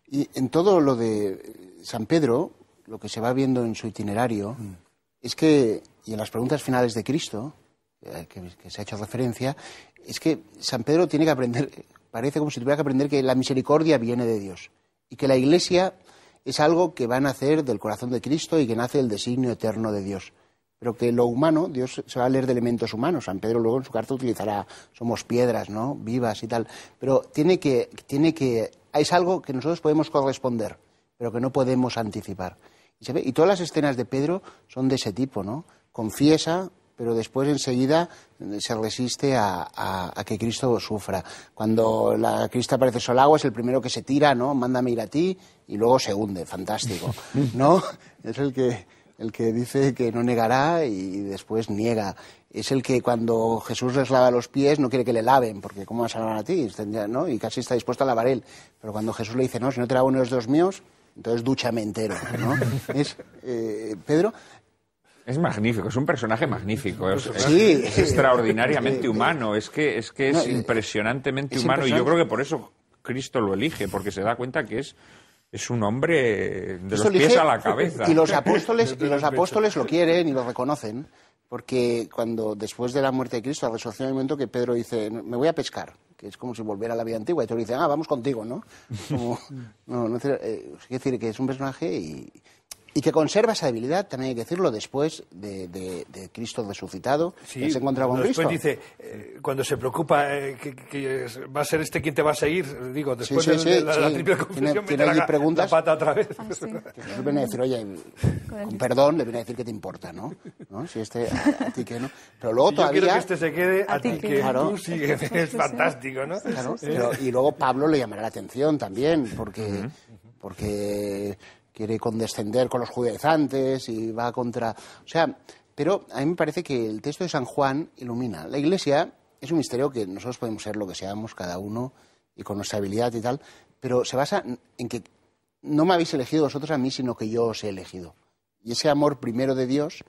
Y en todo lo de San Pedro, lo que se va viendo en su itinerario, mm. es que, y en las preguntas finales de Cristo, eh, que, se ha hecho referencia, es que San Pedro tiene que aprender, parece como si tuviera que aprender que la misericordia viene de Dios y que la Iglesia es algo que va a nacer del corazón de Cristo y que nace el designio eterno de Dios. Pero que lo humano, Dios se va a leer de elementos humanos. San Pedro luego en su carta utilizará, somos piedras, ¿no? Vivas y tal. Pero tiene que, tiene que, es algo que nosotros podemos corresponder pero que no podemos anticipar. Y, todas las escenas de Pedro son de ese tipo, ¿no? Confiesa, pero después enseguida se resiste a, que Cristo sufra. Cuando la Cristo aparece solo agua es el primero que se tira, ¿no? Mándame ir a ti y luego se hunde, fantástico, ¿no? Es el que, el que dice que no negará y después niega. Es el que cuando Jesús les lava los pies no quiere que le laven, porque ¿cómo vas a lavar a ti? ¿no? Y casi está dispuesto a lavar él. Pero cuando Jesús le dice, no, si no te lavo uno de los dos míos, entonces, ducha ¿no? es, eh, Pedro, es magnífico, es un personaje magnífico. Es, pues extraordinariamente humano, es que es, que es impresionantemente humano y yo creo que por eso Cristo lo elige, porque se da cuenta que es, un hombre de los pies a la cabeza. Y los apóstoles y los apóstoles lo quieren y lo reconocen. Porque cuando después de la muerte de Cristo, la resurrección, hay momento que Pedro dice, me voy a pescar, que es como si volviera a la vida antigua, y te dice, ah, vamos contigo, ¿no? no, no eh, es decir, que es un personaje y, y que conserva esa debilidad, también hay que decirlo, después de, Cristo resucitado, que se encuentra con después dice, eh, cuando se preocupa eh, que, va a ser este quien te va a seguir, digo, después de, la, triple confusión, tiene, tiene la, preguntas, la pata otra vez. Ah, viene a decir, oye, con perdón, le viene a decir que te importa, ¿no? Si este, ti que no. Pero luego todavía... Yo quiero que este se quede, a, ti que, claro, tú sigues, es fantástico, ¿no? Claro, y luego Pablo le llamará la atención también, porque... porque quiere condescender con los judaizantes y va contra. O sea, pero a mí me parece que el texto de San Juan ilumina. La iglesia es un misterio que nosotros podemos ser lo que seamos, cada uno, y con nuestra habilidad y tal, pero se basa en que no me habéis elegido vosotros a mí, sino que yo os he elegido. Y ese amor primero de Dios,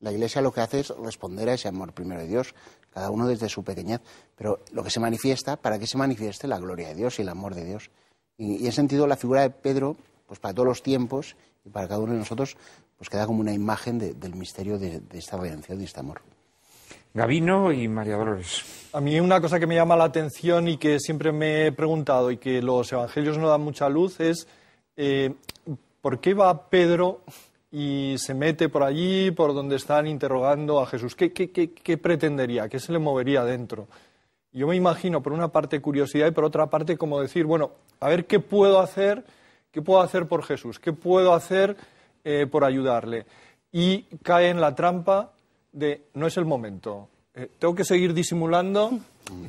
la iglesia lo que hace es responder a ese amor primero de Dios, cada uno desde su pequeñez. Pero lo que se manifiesta, para que se manifieste la gloria de Dios y el amor de Dios. Y, he sentido, la figura de Pedro pues para todos los tiempos y para cada uno de nosotros, pues queda como una imagen del misterio de, de esta violencia, de este amor. Gabino y María Dolores. A mí una cosa que me llama la atención y que siempre me he preguntado y que los evangelios no dan mucha luz es eh, por qué va Pedro y se mete por allí, por donde están interrogando a Jesús. qué, qué pretendería? ¿Qué se le movería dentro? Yo me imagino, por una parte, curiosidad y por otra parte, como decir, bueno, a ver qué puedo hacer ¿Qué puedo hacer por Jesús? ¿Qué puedo hacer eh, por ayudarle? Y cae en la trampa de no es el momento. Eh, tengo que seguir disimulando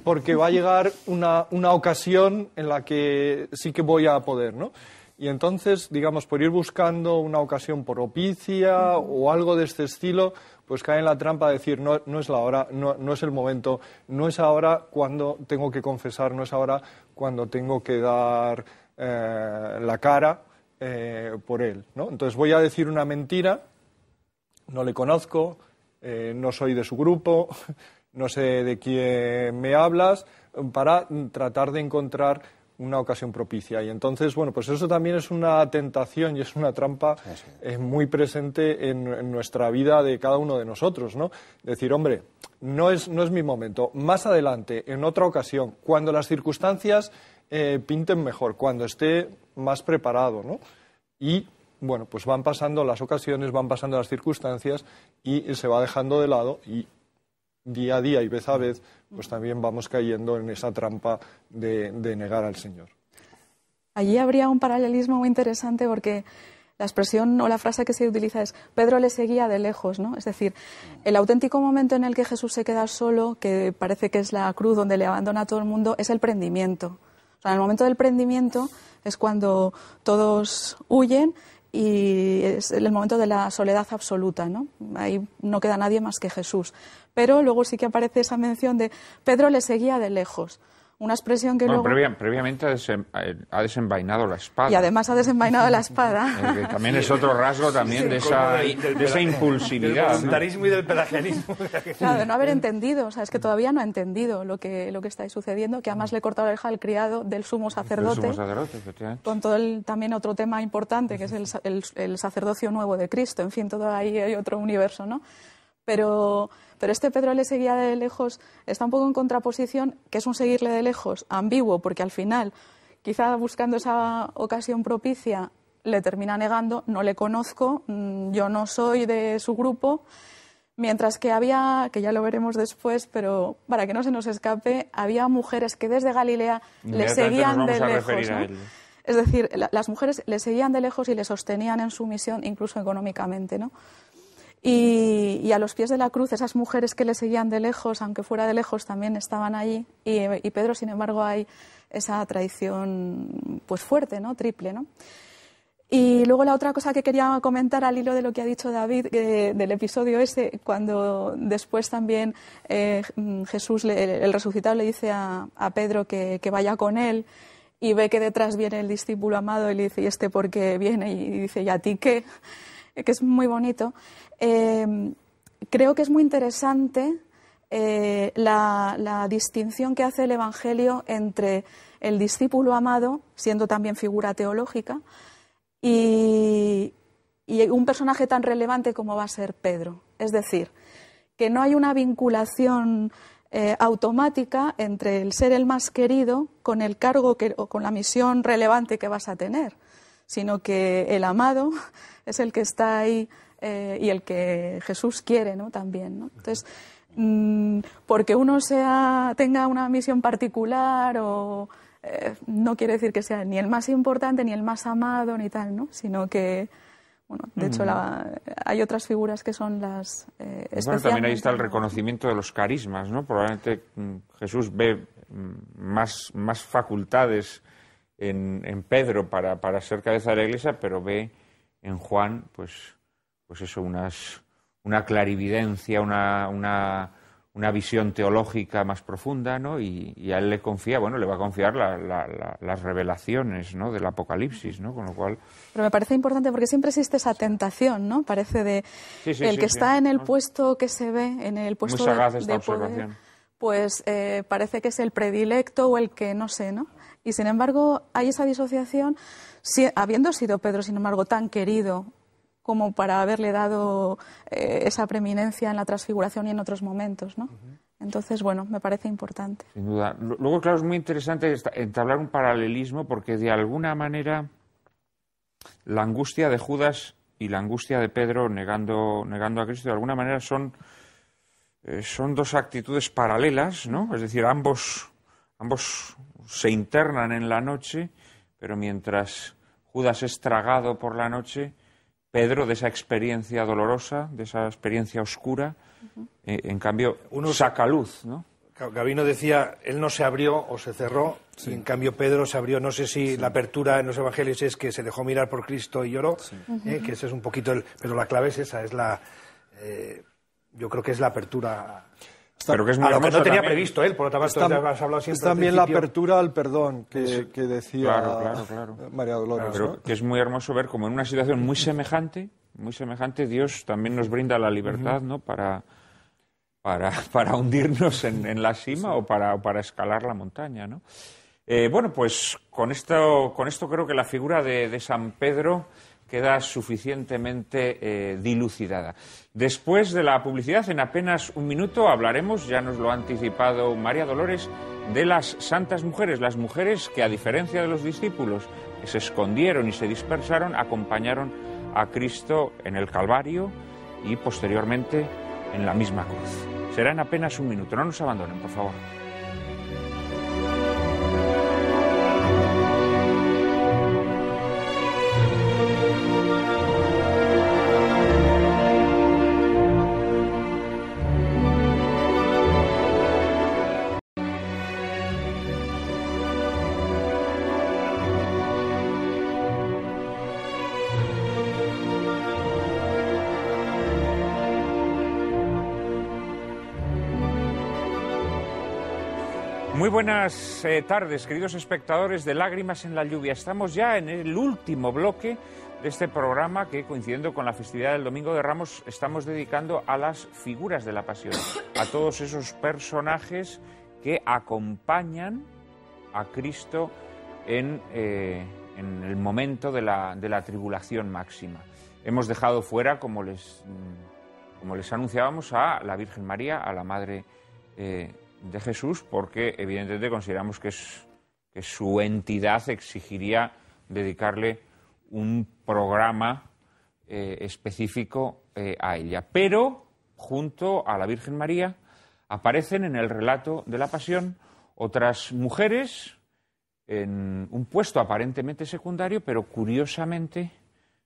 porque va a llegar una, ocasión en la que sí que voy a poder, ¿no? Y entonces, digamos, por ir buscando una ocasión por opicia o algo de este estilo, pues cae en la trampa de decir, no, no es la hora, no, no, es el momento, no es ahora cuando tengo que confesar, no es ahora cuando tengo que dar eh, la cara eh, por él. ¿no? Entonces voy a decir una mentira, no le conozco, eh, no soy de su grupo, no sé de quién me hablas, para tratar de encontrar una ocasión propicia. Y entonces, bueno, pues eso también es una tentación y es una trampa ah, muy presente en, nuestra vida de cada uno de nosotros, ¿no? Decir, hombre, no es mi momento, más adelante, en otra ocasión, cuando las circunstancias eh, pinten mejor, cuando esté más preparado, ¿no? Y bueno, pues van pasando las ocasiones, van pasando las circunstancias y se va dejando de lado y día a día y vez a vez, pues también vamos cayendo en esa trampa de, negar al Señor. Allí habría un paralelismo muy interesante porque la expresión o la frase que se utiliza es Pedro le seguía de lejos, ¿no? Es decir, el auténtico momento en el que Jesús se queda solo, que parece que es la cruz donde le abandona todo el mundo, es el prendimiento. En el momento del prendimiento es cuando todos huyen y es el momento de la soledad absoluta, ¿no? Ahí no queda nadie más que Jesús. Pero luego sí que aparece esa mención de Pedro le seguía de lejos una expresión que no luego... previamente ha, desenvainado la espada. Y además ha desenvainado la espada. Eh, también es otro rasgo también de, esa, de, impulsividad. Del voluntarismo ¿no? y del pelagianismo. de no haber entendido, o sea, es que todavía no ha entendido lo que, lo que está sucediendo, que además le corta la oreja al criado del sumo sacerdote. con todo el, también otro tema importante, que es el, el, el sacerdocio nuevo de Cristo. En fin, todo ahí hay otro universo, ¿no? Pero... Pero este Pedro le seguía de lejos está un poco en contraposición, que es un seguirle de lejos, ambiguo, porque al final, quizá buscando esa ocasión propicia, le termina negando, no le conozco, mm, yo no soy de su grupo. Mientras que había, que ya lo veremos después, pero para que no se nos escape, había mujeres que desde Galilea le seguían de lejos. Es decir, las mujeres le seguían de lejos y le sostenían en su misión, incluso económicamente. ¿no? Y, a los pies de la cruz, esas mujeres que le seguían de lejos, aunque fuera de lejos, también estaban allí. Y, Pedro, sin embargo, hay esa tradición pues fuerte, ¿no? Triple, ¿no? Y luego la otra cosa que quería comentar al hilo de lo que ha dicho David eh, del episodio ese, cuando después también eh, Jesús, el resucitado, le dice a, Pedro que, que, vaya con él y ve que detrás viene el discípulo amado y le dice, ¿y este por qué viene? Y dice, ¿y a ti qué? Que es muy bonito. Em, creo que es muy interesante eh, la, distinción que hace el Evangelio entre el discípulo amado, siendo también figura teológica, y, un personaje tan relevante como va a ser Pedro. Es decir, que no hay una vinculación eh, automática entre el ser el más querido con el cargo o con la misión relevante que vas a tener, sino que el amado es el que está ahí eh, y el que Jesús quiere ¿no? también. Entonces, mm, porque uno sea, tenga una misión particular o eh, no quiere decir que sea ni el más importante, ni el más amado, ni tal, ¿no? sino que bueno, de hecho, mm. hay otras figuras que son las eh, Bueno, también ahí está el reconocimiento de los carismas, ¿no? Probablemente mm, Jesús ve más, más facultades en, Pedro para, para, ser cabeza de la Iglesia, pero ve en Juan, pues, pues eso, unas, una clarividencia, una, una, visión teológica más profunda, ¿no? Y, a él le confía, bueno, le va a confiar las revelaciones, ¿no? Del Apocalipsis, ¿no? Con lo cual... Pero me parece importante porque siempre existe esa tentación, ¿no? Parece de... el que está en el puesto que se ve, en el puesto de, pues eh, parece que es el predilecto o el que no sé, ¿no? Y sin embargo, hay esa disociación, si, habiendo sido Pedro, sin embargo, tan querido como para haberle dado eh, esa preeminencia en la transfiguración y en otros momentos, ¿no? Entonces, bueno, me parece importante. Sin duda. Luego, claro, es muy interesante entablar un paralelismo porque de alguna manera la angustia de Judas y la angustia de Pedro negando, negando a Cristo de alguna manera son, eh, son dos actitudes paralelas, ¿no? Es decir, ambos, ambos se internan en la noche, pero mientras Judas es tragado por la noche, Pedro de esa experiencia dolorosa, de esa experiencia oscura. Eh, en cambio, uno saca luz, ¿no? Gabino decía, él no se abrió o se cerró, en cambio Pedro se abrió. No sé si la apertura en los evangelios es que se dejó mirar por Cristo y lloró, eh, que ese es un poquito el. Pero la clave es esa, es la. Eh, yo creo que es la apertura. Pero que es lo que no tenía previsto él, por lo tanto, has siempre. Es también la apertura al perdón que, pues que decía María Dolores. Pero que es muy hermoso ver como en una situación muy semejante, muy semejante, Dios también nos brinda la libertad, ¿no? Para, hundirnos en, la cima o, para, escalar la montaña, ¿no? Eh, bueno, pues con esto, creo que la figura de San Pedro queda suficientemente eh, dilucidada. Después de la publicidad, en apenas un minuto, hablaremos, ya nos lo ha anticipado María Dolores, de las santas mujeres, las mujeres que, a diferencia de los discípulos, se escondieron y se dispersaron, acompañaron a Cristo en el Calvario y posteriormente en la misma cruz. Será en apenas un minuto. No nos abandonen, por favor. Buenas eh, tardes, queridos espectadores de Lágrimas en la Lluvia. Estamos ya en el último bloque de este programa que, coincidiendo con la festividad del Domingo de Ramos, estamos dedicando a las figuras de la Pasión, a todos esos personajes que acompañan a Cristo en, eh, el momento de la, tribulación máxima. Hemos dejado fuera, como les, mm, como les anunciábamos, a la Virgen María, a la Madre eh, de Jesús porque evidentemente consideramos que, es, que su entidad exigiría dedicarle un programa eh, específico eh, a ella. Pero junto a la Virgen María aparecen en el relato de la Pasión otras mujeres en un puesto aparentemente secundario, pero curiosamente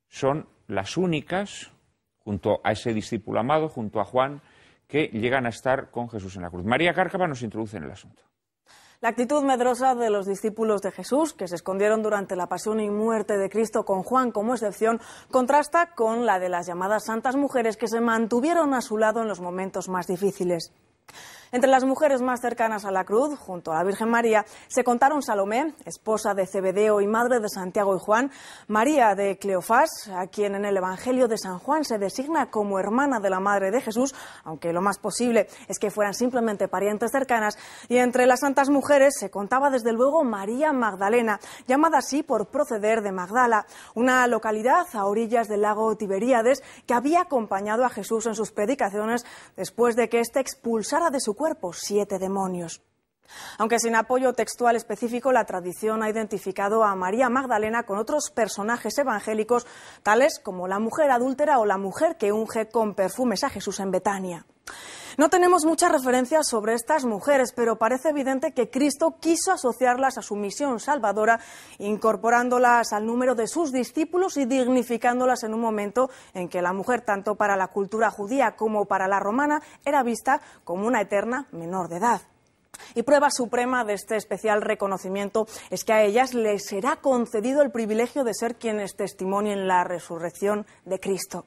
son las únicas, junto a ese discípulo amado, junto a Juan, que llegan a estar con Jesús en la cruz. María Cárcava nos introduce en el asunto. La actitud medrosa de los discípulos de Jesús, que se escondieron durante la pasión y muerte de Cristo con Juan como excepción, contrasta con la de las llamadas santas mujeres que se mantuvieron a su lado en los momentos más difíciles. Entre las mujeres más cercanas a la cruz, junto a la Virgen María, se contaron Salomé, esposa de Cebedeo y madre de Santiago y Juan, María de Cleofás, a quien en el Evangelio de San Juan se designa como hermana de la madre de Jesús, aunque lo más posible es que fueran simplemente parientes cercanas, y entre las santas mujeres se contaba desde luego María Magdalena, llamada así por proceder de Magdala, una localidad a orillas del lago Tiberíades que había acompañado a Jesús en sus predicaciones después de que éste expulsara de su cuerpo, siete demonios. Aunque sin apoyo textual específico, la tradición ha identificado a María Magdalena con otros personajes evangélicos, tales como la mujer adúltera o la mujer que unge con perfumes a Jesús en Betania. No tenemos muchas referencias sobre estas mujeres, pero parece evidente que Cristo quiso asociarlas a su misión salvadora, incorporándolas al número de sus discípulos y dignificándolas en un momento en que la mujer, tanto para la cultura judía como para la romana, era vista como una eterna menor de edad. Y prueba suprema de este especial reconocimiento es que a ellas les será concedido el privilegio de ser quienes testimonien la resurrección de Cristo.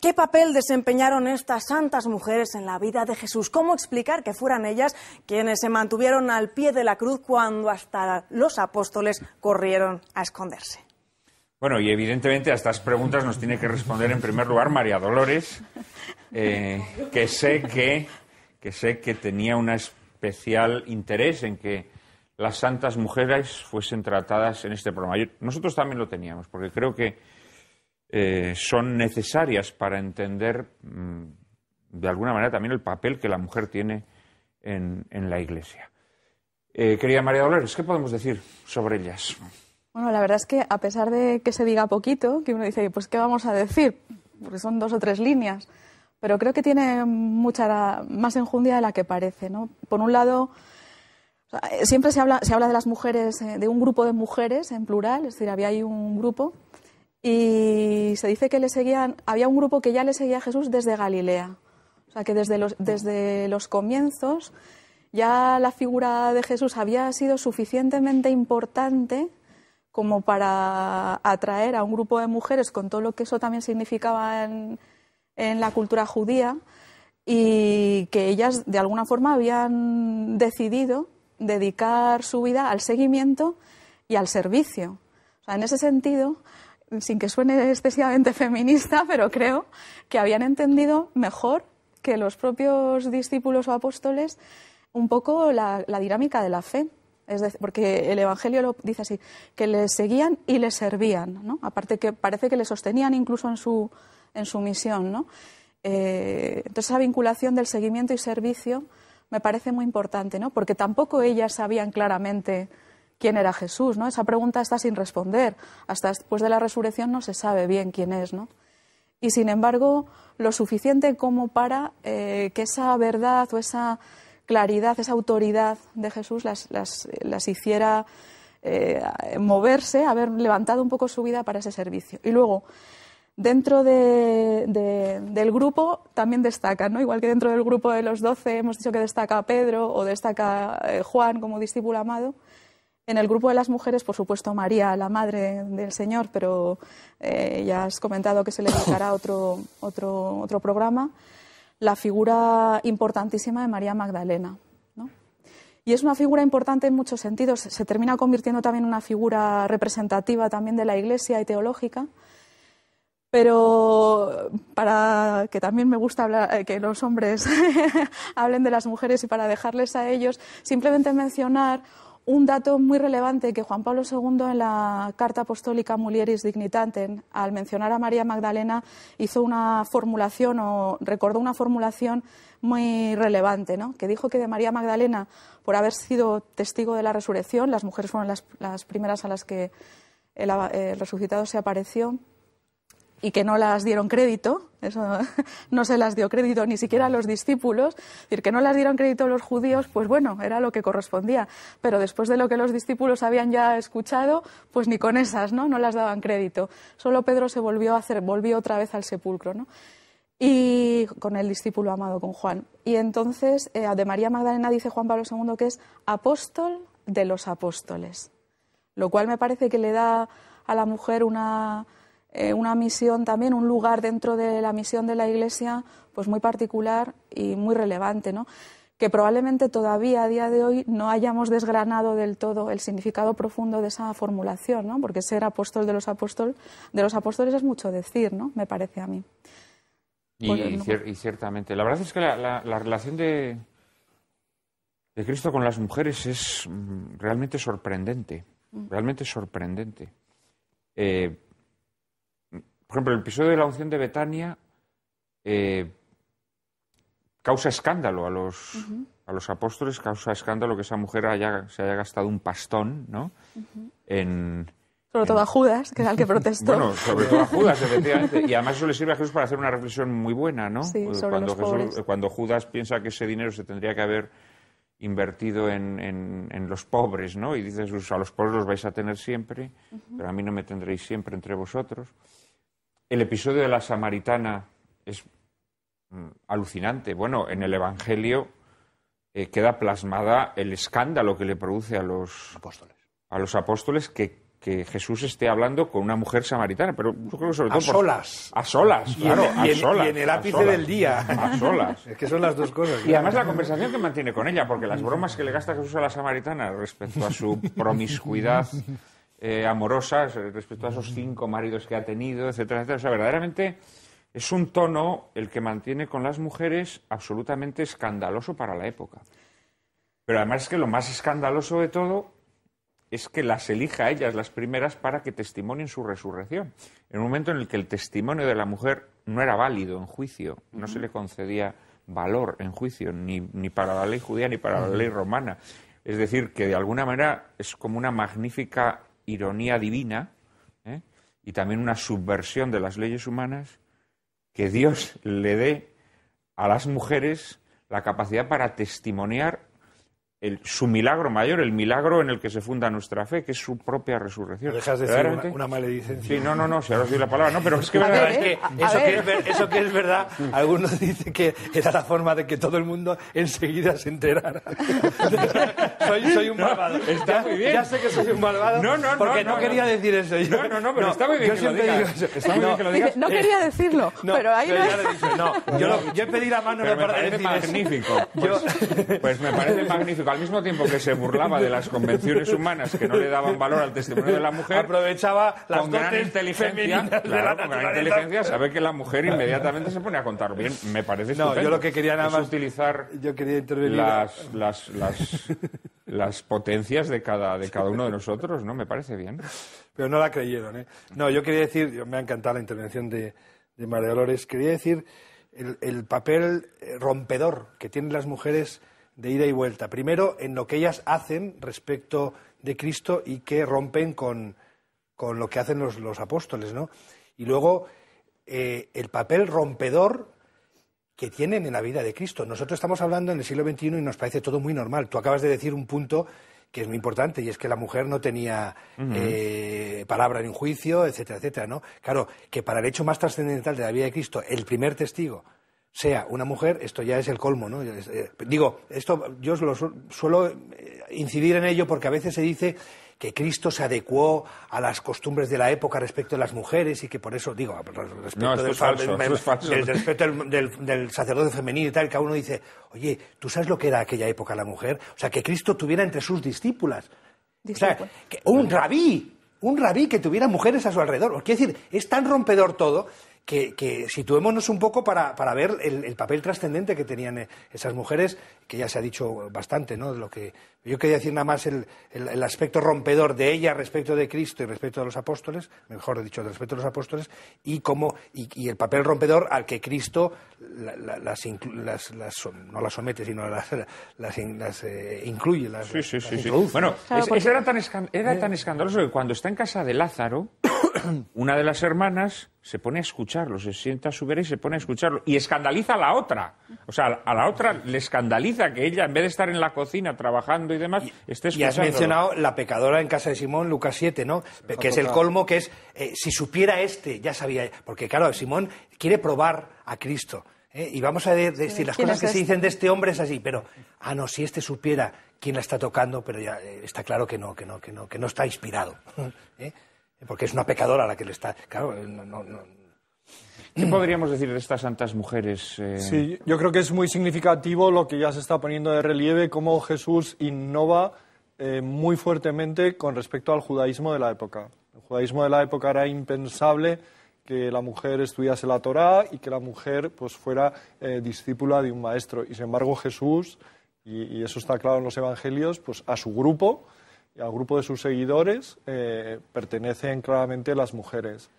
¿Qué papel desempeñaron estas santas mujeres en la vida de Jesús? ¿Cómo explicar que fueran ellas quienes se mantuvieron al pie de la cruz cuando hasta los apóstoles corrieron a esconderse? Bueno, y evidentemente a estas preguntas nos tiene que responder en primer lugar María Dolores, eh, que, sé que, tenía un especial interés en que las santas mujeres fuesen tratadas en este programa. nosotros también lo teníamos, porque creo que eh, son necesarias para entender mm, de alguna manera también el papel que la mujer tiene en, la Iglesia. Eh, querida María Dolores, ¿qué podemos decir sobre ellas? Bueno, la verdad es que a pesar de que se diga poquito, que uno dice, pues ¿qué vamos a decir? Porque son dos o tres líneas, pero creo que tiene mucha más enjundia de la que parece. ¿no? Por un lado, eh, siempre se habla, se habla de las mujeres, eh, de un grupo de mujeres en plural, es decir, había ahí un grupo, y se dice que le seguían, había un grupo que ya le seguía a Jesús desde Galilea. O sea que desde los, desde los comienzos ya la figura de Jesús había sido suficientemente importante como para atraer a un grupo de mujeres con todo lo que eso también significaba en, en la cultura judía y que ellas de alguna forma habían decidido dedicar su vida al seguimiento y al servicio. O sea, en ese sentido, sin que suene excesivamente feminista, pero creo que habían entendido mejor que los propios discípulos o apóstoles un poco la, dinámica de la fe. Es porque el Evangelio lo dice así, que les seguían y les servían, ¿no? Aparte que parece que les sostenían incluso en su, misión, ¿no? Eh, entonces esa vinculación del seguimiento y servicio me parece muy importante, Porque tampoco ellas sabían claramente quién era Jesús, ¿no? Esa pregunta está sin responder. Hasta después de la resurrección no se sabe bien quién es, ¿no? Y sin embargo, lo suficiente como para eh, que esa verdad o esa claridad, esa autoridad de Jesús las, las, eh, hiciera eh, moverse, haber levantado un poco su vida para ese servicio. Y luego, dentro del grupo también destaca ¿no? igual que dentro del grupo de los doce hemos dicho que destaca Pedro o destaca Juan como discípulo amado, en el grupo de las mujeres, por supuesto, María, la madre del Señor, pero eh, ya has comentado que se le dedicará otro, otro, otro programa, la figura importantísima de María Magdalena. Y es una figura importante en muchos sentidos. Se termina convirtiendo también en una figura representativa también de la Iglesia y teológica. Pero para que también me gusta hablar, eh, que los hombres hablen de las mujeres y para dejarles a ellos, simplemente mencionar un dato muy relevante que Juan Pablo II en la Carta Apostólica Mulieris Dignitatem, al mencionar a María Magdalena, hizo una formulación o recordó una formulación muy relevante, ¿no? que dijo que de María Magdalena, por haber sido testigo de la resurrección, las mujeres fueron las, primeras a las que eh, el resucitado se apareció y que no las dieron crédito, eso no se las dio crédito ni siquiera a los discípulos, es decir, que no las dieron crédito a los judíos, pues bueno, era lo que correspondía, pero después de lo que los discípulos habían ya escuchado, pues ni con esas, ¿no? No las daban crédito. Solo Pedro se volvió a hacer, volvió otra vez al sepulcro, ¿no? y con el discípulo amado, con Juan. Y entonces de eh, María Magdalena dice Juan Pablo II que es apóstol de los apóstoles, lo cual me parece que le da a la mujer una, eh, una misión también, un lugar dentro de la misión de la Iglesia, pues muy particular y muy relevante, ¿no? que probablemente todavía a día de hoy no hayamos desgranado del todo el significado profundo de esa formulación, ¿no? porque ser apóstol de los, de los apóstoles es mucho decir, ¿no? me parece a mí. Y, ciertamente, la verdad es que la, relación de, de, Cristo con las mujeres es mm, realmente sorprendente, mm. realmente sorprendente. Eh, por ejemplo, el episodio de la unción de Betania eh, causa escándalo a los, a los apóstoles, causa escándalo que esa mujer haya, se haya gastado un pastón, ¿no? en, sobre todo a Judas, que es el que protestó. bueno, sobre todo a Judas, efectivamente. Y además eso le sirve a Jesús para hacer una reflexión muy buena, ¿no? Sí, eh, sobre cuando, cuando Judas piensa que ese dinero se tendría que haber invertido en, en, los pobres, ¿no? Y dice Jesús, pues a los pobres los vais a tener siempre, pero a mí no me tendréis siempre entre vosotros. El episodio de la samaritana es mm, alucinante. Bueno, en el Evangelio eh, queda plasmada el escándalo que le produce a los apóstoles, a los apóstoles que, Jesús esté hablando con una mujer samaritana, pero yo creo que sobre todo... A solas. a solas, claro, a solas. Y en el ápice del día. A solas. es que son las dos cosas. Y además la conversación que mantiene con ella, porque las bromas que le gasta Jesús a la samaritana respecto a su promiscuidad eh, amorosas eh, respecto a esos cinco maridos que ha tenido, etcétera, etcétera. O sea, verdaderamente es un tono el que mantiene con las mujeres absolutamente escandaloso para la época. Pero además es que lo más escandaloso de todo es que las elija ellas las primeras para que testimonien su resurrección. En un momento en el que el testimonio de la mujer no era válido en juicio, no se le concedía valor en juicio, ni, ni para la ley judía ni para la ley romana. Es decir, que de alguna manera es como una magnífica ironía divina ¿eh? y también una subversión de las leyes humanas, que Dios le dé a las mujeres la capacidad para testimoniar el, su milagro mayor, el milagro en el que se funda nuestra fe, que es su propia resurrección. Dejas de decir una, maledicencia. Sí, no, no, no, si ahora os la palabra, no, pero es que, verdad, es que, eso, que es eso, que es verdad, algunos dicen que era la forma de que todo el mundo enseguida se enterara. soy, un malvado. está ya, muy bien. Ya sé que soy un malvado. No, no, no. Porque no, quería decir eso. no, no, no, pero está muy bien, que lo, digas. está muy bien que lo no, eh, quería decirlo, pero ahí no. Yo, yo pedí la mano pero me parece magnífico. Pues, pues me parece magnífico. al mismo tiempo que se burlaba de las convenciones humanas que no le daban valor al testimonio de la mujer, aprovechaba las con gran inteligencia, la gran inteligencia, sabe que la mujer inmediatamente se pone a contar bien. Me parece No, yo lo que quería nada más utilizar yo quería las, potencias de cada, de cada uno de nosotros, ¿no? Me parece bien. Pero no la creyeron, ¿eh? No, yo quería decir, me ha encantado la intervención de, María Dolores, quería decir el papel eh, rompedor que tienen las mujeres de ida y vuelta. Primero, en lo que ellas hacen respecto de Cristo y que rompen con, lo que hacen los, apóstoles, ¿no? Y luego, eh, el papel rompedor que tienen en la vida de Cristo. Nosotros estamos hablando en el siglo XXI y nos parece todo muy normal. Tú acabas de decir un punto que es muy importante, y es que la mujer no tenía eh, palabra en un juicio, etcétera, etcétera, ¿no? Claro, que para el hecho más trascendental de la vida de Cristo, el primer testigo, sea una mujer, esto ya es el colmo, ¿no? Eh, digo, esto yo suelo eh, incidir en ello porque a veces se dice que Cristo se adecuó a las costumbres de la época respecto de las mujeres y que por eso, digo, respecto del sacerdote femenino y tal, que a uno dice, oye, ¿tú sabes lo que era aquella época la mujer? O sea, que Cristo tuviera entre sus discípulas. un rabí, un rabí que tuviera mujeres a su alrededor. Quiero decir, es tan rompedor todo que, que situémonos un poco para, ver el, papel trascendente que tenían eh, esas mujeres, que ya se ha dicho bastante, ¿no? De lo que, yo quería decir nada más el, el, aspecto rompedor de ella respecto de Cristo y respecto de los apóstoles, mejor dicho, respecto de los apóstoles, y, cómo, y, el papel rompedor al que Cristo las, las, no las somete, sino las, las eh, incluye, las, sí, sí, sí, Bueno, era, tan era tan escandaloso que cuando está en casa de Lázaro... una de las hermanas se pone a escucharlo, se sienta a su vera y se pone a escucharlo. Y escandaliza a la otra. O sea, a la otra le escandaliza que ella, en vez de estar en la cocina trabajando y demás, esté escuchando. Y has mencionado la pecadora en casa de Simón, Lucas 7, ¿no? Que es el colmo, que es, eh, si supiera este, ya sabía. Porque claro, Simón quiere probar a Cristo. ¿eh? Y vamos a decir, las cosas que se dicen de este hombre es así, pero, ah, no, si este supiera quién la está tocando, pero ya eh, está claro que no, que no, que no, que no está inspirado. ¿eh? porque es una pecadora la que le está. Claro, ¿Qué podríamos decir de estas santas mujeres? Eh? Sí, yo creo que es muy significativo lo que ya se está poniendo de relieve, cómo Jesús innova eh, muy fuertemente con respecto al judaísmo de la época. El judaísmo de la época era impensable que la mujer estudiase la Torá y que la mujer pues, fuera eh, discípula de un maestro. Y sin embargo Jesús, y, eso está claro en los evangelios, pues a su grupo, y al grupo de sus seguidores eh, pertenecen claramente las mujeres.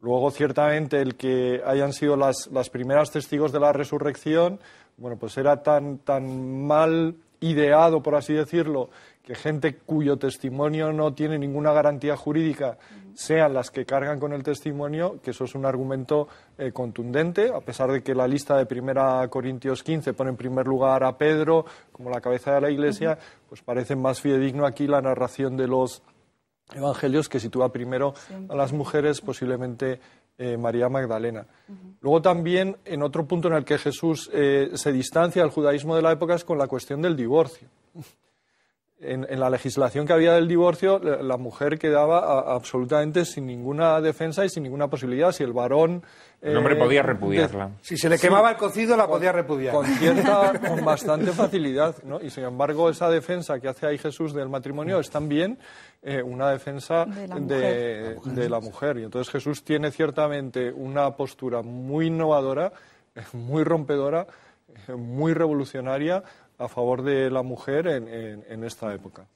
Luego, ciertamente, el que hayan sido las, las primeras testigos de la resurrección, bueno, pues era tan, tan mal ideado, por así decirlo, que gente cuyo testimonio no tiene ninguna garantía jurídica sean las que cargan con el testimonio, que eso es un argumento eh, contundente, a pesar de que la lista de primera Corintios 15 pone en primer lugar a Pedro como la cabeza de la Iglesia, pues parece más fidedigno aquí la narración de los evangelios que sitúa primero a las mujeres, posiblemente eh, María Magdalena. Luego también, en otro punto en el que Jesús eh, se distancia del judaísmo de la época es con la cuestión del divorcio en, la legislación que había del divorcio, la, mujer quedaba absolutamente sin ninguna defensa y sin ninguna posibilidad. Si el varón. el hombre eh, podía repudiarla. si se le quemaba el cocido, la podía repudiar. Con, con bastante facilidad, ¿no? Y sin embargo, esa defensa que hace ahí Jesús del matrimonio es también eh, una defensa de la mujer. Y entonces Jesús tiene ciertamente una postura muy innovadora, muy rompedora, eh, muy revolucionaria a favor de la mujer en, esta época.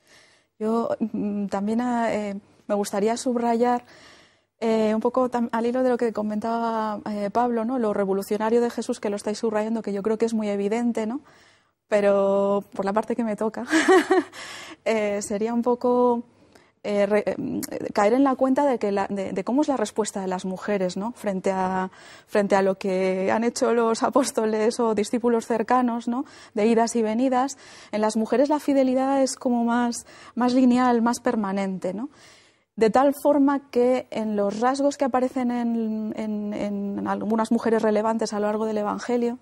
Yo mm, también ah, eh, me gustaría subrayar eh, un poco al hilo de lo que comentaba eh, Pablo, ¿no? lo revolucionario de Jesús que lo estáis subrayando, que yo creo que es muy evidente, ¿no? pero por la parte que me toca, sería un poco eh, eh, caer en la cuenta de, que de, cómo es la respuesta de las mujeres ¿no? frente, a, frente a lo que han hecho los apóstoles o discípulos cercanos, ¿no? de idas y venidas. En las mujeres la fidelidad es como más, más lineal, más permanente. de tal forma que en los rasgos que aparecen en, algunas mujeres relevantes a lo largo del Evangelio,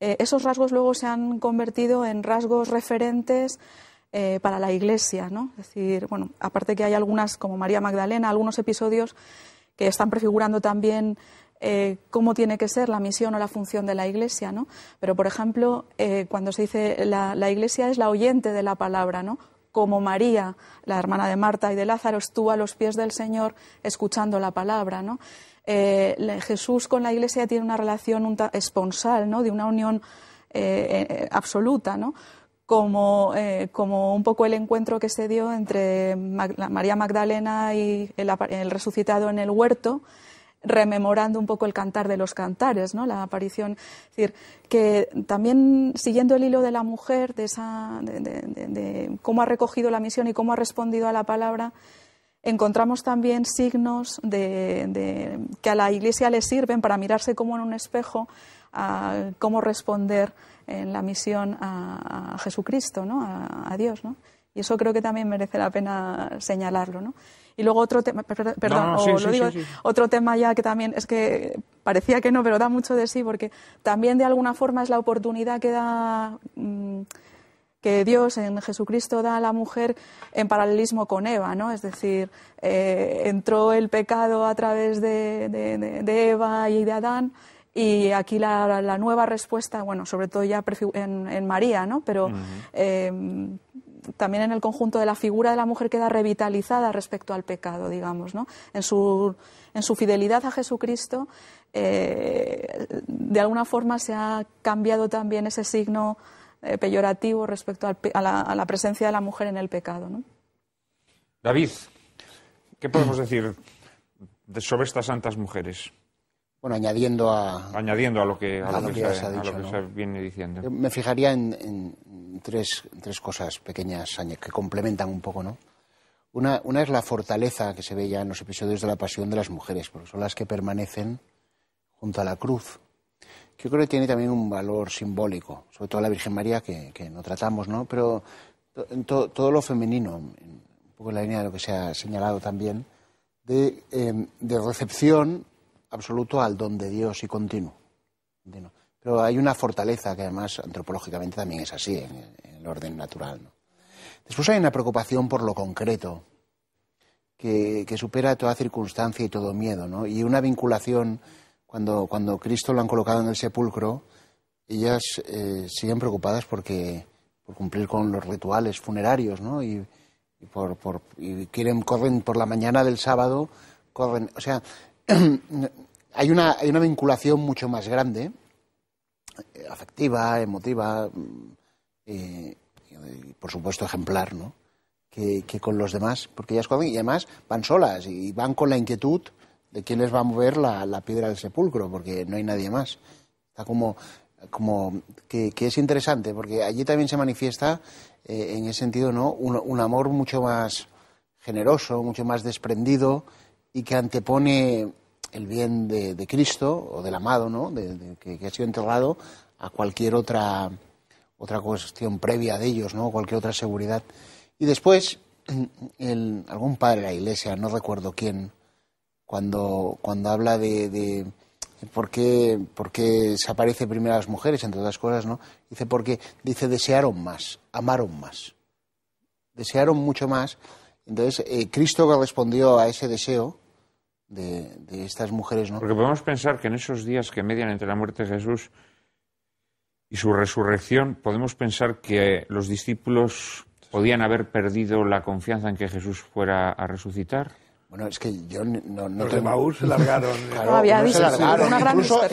eh, esos rasgos luego se han convertido en rasgos referentes eh, para la Iglesia, ¿no? Es decir, bueno, aparte que hay algunas, como María Magdalena, algunos episodios que están prefigurando también eh, cómo tiene que ser la misión o la función de la Iglesia, ¿no? Pero, por ejemplo, eh, cuando se dice la, la, Iglesia es la oyente de la palabra, ¿no? Como María, la hermana de Marta y de Lázaro, estuvo a los pies del Señor escuchando la palabra, ¿no? Jesús con la Iglesia tiene una relación esponsal, ¿no? De una unión absoluta, ¿no? como, eh, como un poco el encuentro que se dio entre María Magdalena y el, resucitado en el huerto, rememorando un poco el cantar de los cantares, ¿no? la aparición. Es decir, que también siguiendo el hilo de la mujer, de, esa, cómo ha recogido la misión y cómo ha respondido a la palabra, encontramos también signos de, que a la Iglesia le sirven para mirarse como en un espejo, a cómo responder en la misión a, Jesucristo, ¿no? A, Dios. ¿no? Y eso creo que también merece la pena señalarlo. ¿no? Y luego otro tema, perdón, o digo, otro tema ya que también es que parecía que no, pero da mucho de sí, porque también de alguna forma es la oportunidad que da mm, que Dios en Jesucristo da a la mujer en paralelismo con Eva, ¿no? Es decir, eh, entró el pecado a través de Eva y de Adán y aquí la, nueva respuesta, bueno, sobre todo ya en, María, ¿no? Pero em, también en el conjunto de la figura de la mujer queda revitalizada respecto al pecado, digamos, ¿no? En su, fidelidad a Jesucristo, eh, de alguna forma se ha cambiado también ese signo eh, peyorativo respecto a, la, presencia de la mujer en el pecado, ¿no? David, ¿qué podemos decir sobre estas santas mujeres? Bueno, añadiendo a... Añadiendo a lo que, a, lo que, se, viene diciendo. Eh, me fijaría en, tres, tres, cosas pequeñas que complementan un poco, ¿no? Una, una, es la fortaleza que se ve ya en los episodios de la pasión de las mujeres, porque son las que permanecen junto a la cruz. Yo creo que tiene también un valor simbólico, sobre todo la Virgen María, que, que no tratamos, ¿no? Pero todo lo femenino, un poco en la línea de lo que se ha señalado también, de, em, de recepción absoluto al don de Dios y continuo. Pero hay una fortaleza que además antropológicamente también es así, en, el orden natural. Después hay una preocupación por lo concreto, que, supera toda circunstancia y todo miedo, ¿no? Y una vinculación, cuando, Cristo lo han colocado en el sepulcro, ellas eh, siguen preocupadas porque, por cumplir con los rituales funerarios, ¿no? Y, y quieren, corren por la mañana del sábado, corren, o sea, hay una, vinculación mucho más grande, eh, afectiva, emotiva, mm, eh, y por supuesto ejemplar, ¿no? Que, con los demás, porque ellas y además van solas y van con la inquietud de quién les va a mover la, piedra del sepulcro, porque no hay nadie más. Está como, como que, es interesante, porque allí también se manifiesta, eh, en ese sentido, ¿no? un, amor mucho más generoso, mucho más desprendido y que antepone el bien de, Cristo o del amado, ¿no? De, que, ha sido enterrado a cualquier otra, otra cuestión previa de ellos, ¿no? Cualquier otra seguridad. Y después, algún padre de la iglesia, no recuerdo quién, cuando, cuando habla de, por qué, por, qué, se aparece primero a las mujeres, entre otras cosas, ¿no? Dice porque, dice, desearon más, amaron más, desearon mucho más. Entonces, eh, Cristo respondió a ese deseo de, estas mujeres. ¿no? Porque podemos pensar que en esos días que median entre la muerte de Jesús y su resurrección, podemos pensar que los discípulos podían haber perdido la confianza en que Jesús fuera a resucitar. Bueno, es que yo no, no los ¿eh? no había se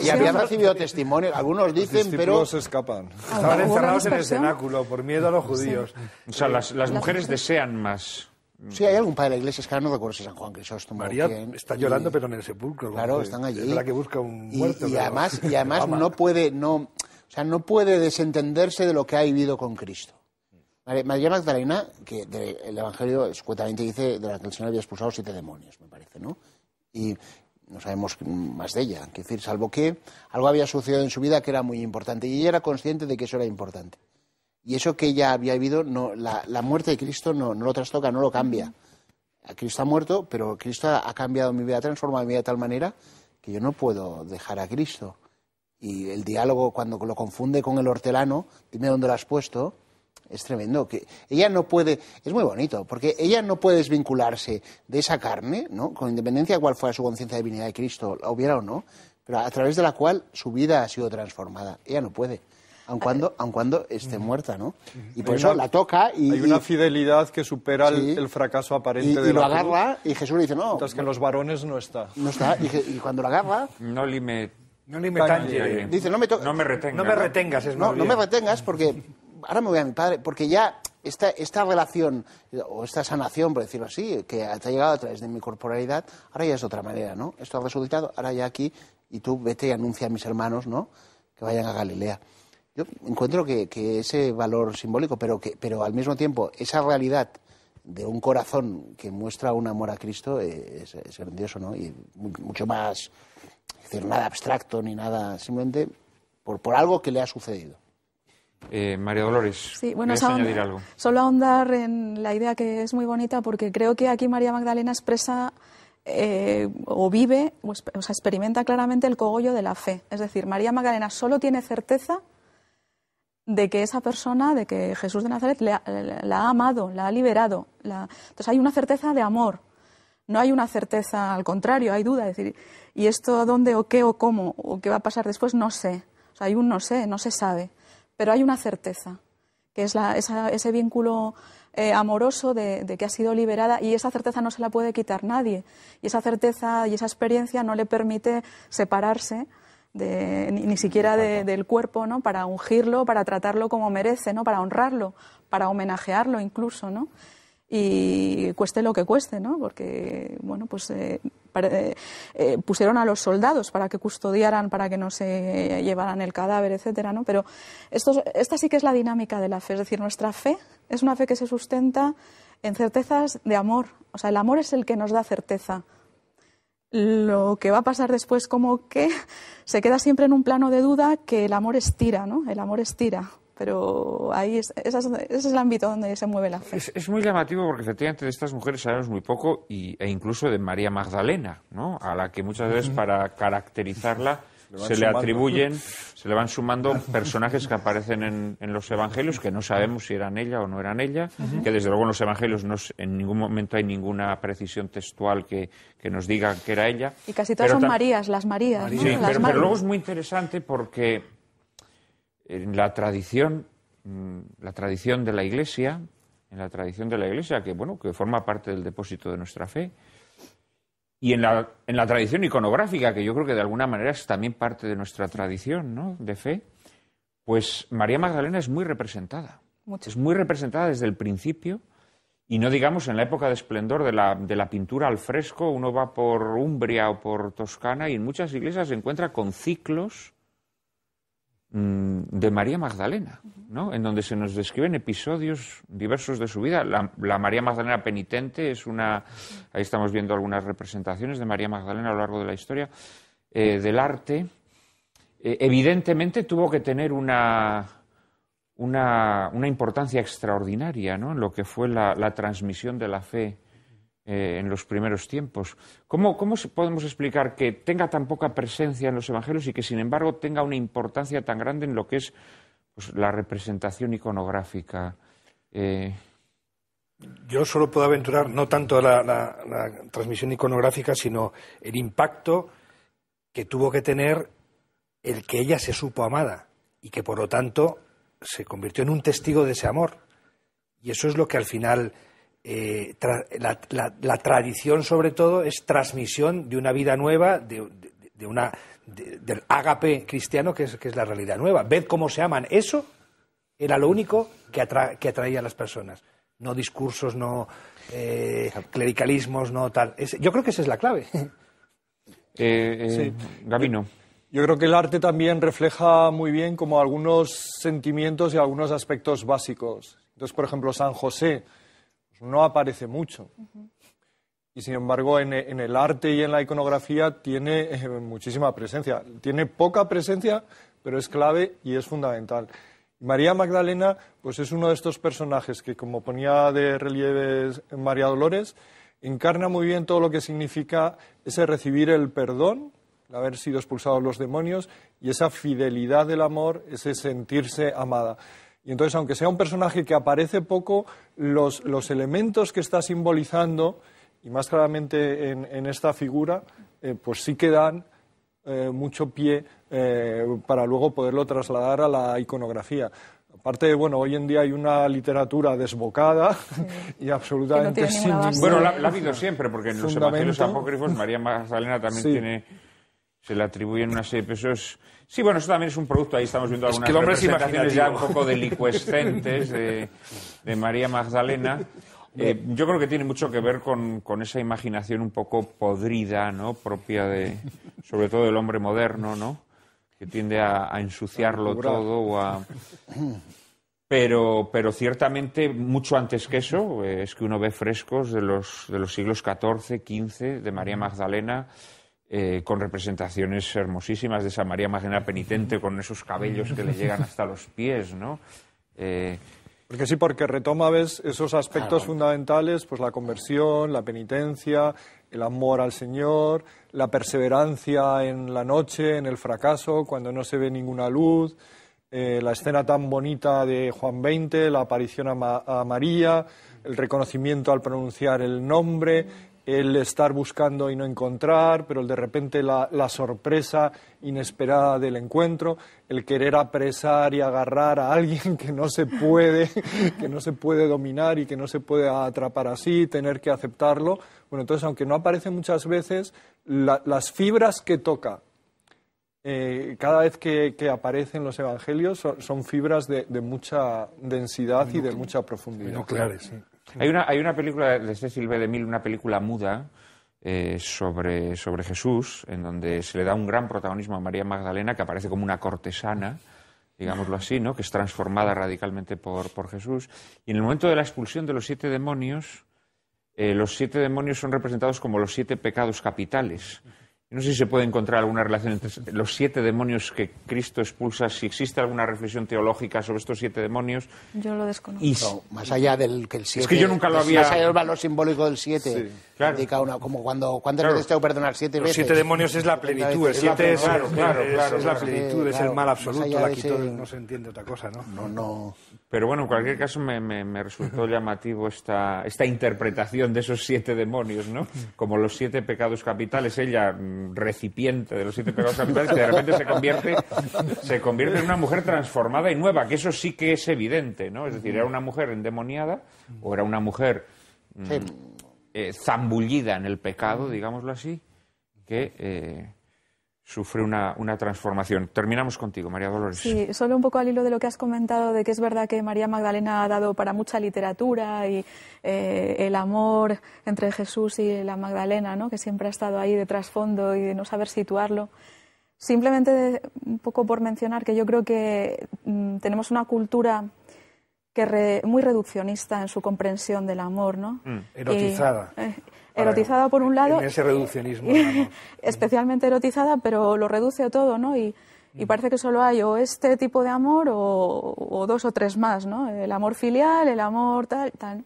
y habían recibido testimonio. Algunos dicen, los pero... escapan. Estaban encerrados en el cenáculo por miedo a los judíos. O sea, las mujeres desean más. Sí, hay algún padre de la iglesia, es que ahora no recuerdo si San Juan Crisóstomo. María está llorando, pero en el sepulcro. Claro, están allí. busca un muerto. Y, además, no puede, no, o sea, no puede desentenderse de lo que ha vivido con Cristo. María Magdalena, que del el Evangelio escuetamente dice de la que el Señor había expulsado siete demonios, me parece, ¿no? Y no sabemos más de ella, es decir, salvo que algo había sucedido en su vida que era muy importante y ella era consciente de que eso era importante. Y eso que ella había vivido, la, muerte de Cristo no, lo trastoca, no lo cambia. Cristo ha muerto, pero Cristo ha, cambiado mi vida, ha transformado mi vida de tal manera que yo no puedo dejar a Cristo. Y el diálogo, cuando lo confunde con el hortelano, dime dónde lo has puesto, es tremendo. ella no puede, es muy bonito, porque ella no puede desvincularse de esa carne, con independencia de cuál fuera su conciencia de divinidad de Cristo, la hubiera o no, pero a través de la cual su vida ha sido transformada. Ella no puede aun cuando, aun cuando esté muerta, ¿no? Y por eso la toca y... Hay una fidelidad que supera el, fracaso aparente y, de y la lo agarra y Jesús le dice, no... Entonces que en los varones no está. No está, y, cuando la agarra... No me, No me tange. Dice, no me, no me retengas. No me retengas, es No, no me retengas porque... Ahora me voy a mi padre, porque ya esta, esta, relación o esta sanación, por decirlo así, que te ha llegado a través de mi corporalidad, ahora ya es de otra manera, ¿no? Esto ha resultado, ahora ya aquí, y tú vete y anuncia a mis hermanos, ¿no? Que vayan a Galilea. Yo encuentro que, ese valor simbólico, pero, que, pero al mismo tiempo esa realidad de un corazón que muestra un amor a Cristo eh, es, grandioso, ¿no? Y mucho más, es decir, nada abstracto ni nada, simplemente por, por algo que le ha sucedido. Eh, María Dolores, sí, bueno, ¿quieres añadir algo? Solo ahondar en la idea que es muy bonita porque creo que aquí María Magdalena expresa eh, o vive, o sea, experimenta claramente el cogollo de la fe. Es decir, María Magdalena solo tiene certeza de que esa persona, de que Jesús de Nazaret la ha amado, la ha liberado. La... Entonces hay una certeza de amor, no hay una certeza al contrario, hay duda. decir, ¿y esto dónde o qué o cómo o qué va a pasar después? No sé. O hay un no sé, no se sabe. Pero hay una certeza, que es ese vínculo eh, amoroso de, que ha sido liberada y esa certeza no se la puede quitar nadie. Y esa certeza y esa experiencia no le permite separarse ni, siquiera del cuerpo, ¿no? Para ungirlo, para tratarlo como merece, ¿no? Para honrarlo, para homenajearlo incluso, ¿no? Y cueste lo que cueste, ¿no? Porque, bueno, pues eh, eh, eh, pusieron a los soldados para que custodiaran, para que no se llevaran el cadáver, etcétera, ¿no? Pero esto, esta sí que es la dinámica de la fe, es decir, nuestra fe es una fe que se sustenta en certezas de amor. O sea, el amor es el que nos da certeza lo que va a pasar después como que se queda siempre en un plano de duda que el amor estira, ¿no? El amor estira. Pero ahí es, ese, es, el ámbito donde se mueve la fe. Es, muy llamativo porque efectivamente de estas mujeres sabemos muy poco e incluso de María Magdalena, ¿no? A la que muchas veces para caracterizarla se le atribuyen, se le van sumando personajes que aparecen en, los evangelios, que no sabemos si eran ella o no eran ella, que desde luego en los evangelios en ningún momento hay ninguna precisión textual que, nos diga que era ella. Y casi todas son Marías, las Marías. luego es muy interesante porque en la tradición, mm, la tradición de la Iglesia, en la tradición de la Iglesia, que bueno, que forma parte del depósito de nuestra fe, y en la, tradición iconográfica, que yo creo que de alguna manera es también parte de nuestra tradición ¿no? de fe, pues María Magdalena es muy representada. Es muy representada desde el principio. Y no digamos en la época de esplendor de la, de la, pintura al fresco, uno va por Umbria o por Toscana y en muchas iglesias se encuentra con ciclos Mm, de María Magdalena, ¿no? en donde se nos describen episodios diversos de su vida. La, María Magdalena penitente es una, ahí estamos viendo algunas representaciones de María Magdalena a lo largo de la historia, eh, del arte. Eh, evidentemente tuvo que tener una, una, una, importancia extraordinaria ¿no? en lo que fue la, la transmisión de la fe eh, en los primeros tiempos. ¿Cómo, podemos explicar que tenga tan poca presencia en los evangelios y que, sin embargo, tenga una importancia tan grande en lo que es pues, la representación iconográfica? Eh, Yo solo puedo aventurar no tanto la transmisión iconográfica, sino el impacto que tuvo que tener el que ella se supo amada y que, por lo tanto, se convirtió en un testigo de ese amor. Y eso es lo que al final eh, la, tradición, sobre todo, es transmisión de una vida nueva, de, del ágape cristiano, que es, la realidad nueva. Ved cómo se aman. Eso era lo único que, atraía a las personas. No discursos, no eh, clericalismos, no tal. yo creo que esa es la clave. Eh, eh Yo creo que el arte también refleja muy bien como algunos sentimientos y algunos aspectos básicos. Entonces, por ejemplo, San José, no aparece mucho. Y sin embargo, en, el arte y en la iconografía tiene eh, muchísima presencia. Tiene poca presencia, pero es clave y es fundamental. María Magdalena, pues es uno de estos personajes que, como ponía de relieve María Dolores, encarna muy bien todo lo que significa ese recibir el perdón, el haber sido expulsados los demonios, y esa fidelidad del amor, ese sentirse amada. Y entonces, aunque sea un personaje que aparece poco, los, los elementos que está simbolizando, y más claramente en, esta figura, eh, pues sí que dan eh, mucho pie eh, para luego poderlo trasladar a la iconografía. Aparte, bueno, hoy en día hay una literatura desbocada y absolutamente sin ningún... Bueno, la, ha habido siempre, porque en los evangelios apócrifos María Magdalena también tiene se le atribuyen una serie de pesos. Sí, bueno, eso también es un producto. Ahí estamos viendo algunas ya un poco delicuescentes de, María Magdalena. Eh, yo creo que tiene mucho que ver con, con, esa imaginación un poco podrida, ¿no? Propia de, sobre todo del hombre moderno, ¿no? Que tiende a, ensuciarlo todo o a... Pero, pero ciertamente, mucho antes que eso, eh, es que uno ve frescos de los, de los siglos XIV, XV, de María Magdalena, eh, con representaciones hermosísimas de esa María Magdalena penitente con esos cabellos que le llegan hasta los pies, ¿no? Eh, porque sí, porque retoma ves esos aspectos fundamentales, pues la conversión, la penitencia, el amor al Señor, la perseverancia en la noche, en el fracaso, cuando no se ve ninguna luz, eh, la escena tan bonita de Juan XX, la aparición a María, el reconocimiento al pronunciar el nombre, el estar buscando y no encontrar, pero el de repente la, sorpresa inesperada del encuentro, el querer apresar y agarrar a alguien que no se puede, que no se puede dominar y que no se puede atrapar así, tener que aceptarlo. Bueno, entonces, aunque no aparece muchas veces, las fibras que toca eh, cada vez que, aparecen los evangelios son, fibras de, mucha densidad y de mucha profundidad. sí. Hay una, hay una película de Cecil B. De DeMille, una película muda, eh, sobre, Jesús, en donde se le da un gran protagonismo a María Magdalena, que aparece como una cortesana, digámoslo así, ¿no? que es transformada radicalmente por, Jesús. Y en el momento de la expulsión de los siete demonios, eh, los siete demonios son representados como los siete pecados capitales. No sé si se puede encontrar alguna relación entre los siete demonios que Cristo expulsa, si existe alguna reflexión teológica sobre estos siete demonios. Yo lo desconozco. más allá del que el siete, Es que yo nunca lo había. Más allá del valor simbólico del siete. como cuando, ¿Cuántas veces perdonar? ¿Siete veces? siete demonios es la plenitud. El siete es, es, la plenitud, es el mal absoluto. no se entiende otra cosa, ¿no? No, no. Pero bueno, en cualquier caso me, resultó llamativo esta, esta, interpretación de esos siete demonios, ¿no? Como los siete pecados capitales, ella, mm, recipiente de los siete pecados capitales, que de repente se convierte, se convierte en una mujer transformada y nueva, que eso sí que es evidente, ¿no? Es decir, era una mujer endemoniada o era una mujer mm, eh, zambullida en el pecado, digámoslo así, que... Eh, sufre una, transformación. Terminamos contigo, María Dolores. Sí, solo un poco al hilo de lo que has comentado, de que es verdad que María Magdalena ha dado para mucha literatura y eh, el amor entre Jesús y la Magdalena, ¿no? que siempre ha estado ahí de trasfondo y de no saber situarlo. Simplemente un poco por mencionar que yo creo que mm, tenemos una cultura que muy reduccionista en su comprensión del amor, ¿no? Mm, erotizada. Eh, eh, erotizada por un lado. ese reduccionismo. especialmente erotizada, pero lo reduce a todo, ¿no? Y, mm. parece que solo hay o este tipo de amor o, dos o tres más, ¿no? El amor filial, el amor tal, tal.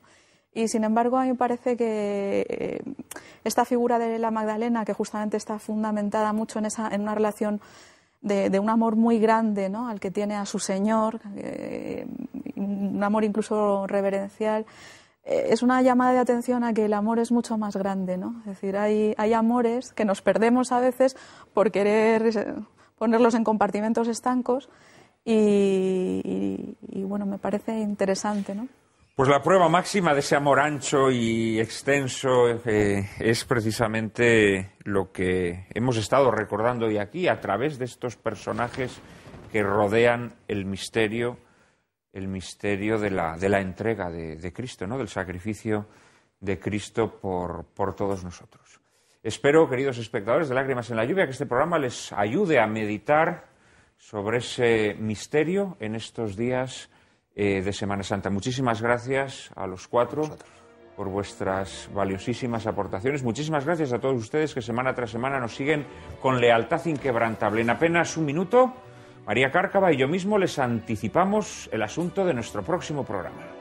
Y sin embargo, a mí me parece que eh, esta figura de la Magdalena, que justamente está fundamentada mucho en, esa, en una relación de, un amor muy grande, ¿no? Al que tiene a su Señor, eh, un amor incluso reverencial, eh, es una llamada de atención a que el amor es mucho más grande, ¿no? Es decir, hay, amores que nos perdemos a veces por querer eh, ponerlos en compartimentos estancos y, bueno, me parece interesante, ¿no? Pues la prueba máxima de ese amor ancho y extenso eh, es precisamente lo que hemos estado recordando hoy aquí a través de estos personajes que rodean el misterio el misterio de la, de la entrega de, Cristo, ¿no? del sacrificio de Cristo por, por todos nosotros. Espero, queridos espectadores de Lágrimas en la Lluvia, que este programa les ayude a meditar sobre ese misterio en estos días eh, de Semana Santa. Muchísimas gracias a los cuatro por vuestras valiosísimas aportaciones. Muchísimas gracias a todos ustedes que semana tras semana nos siguen con lealtad inquebrantable. En apenas un minuto María Cárcava y yo mismo les anticipamos el asunto de nuestro próximo programa.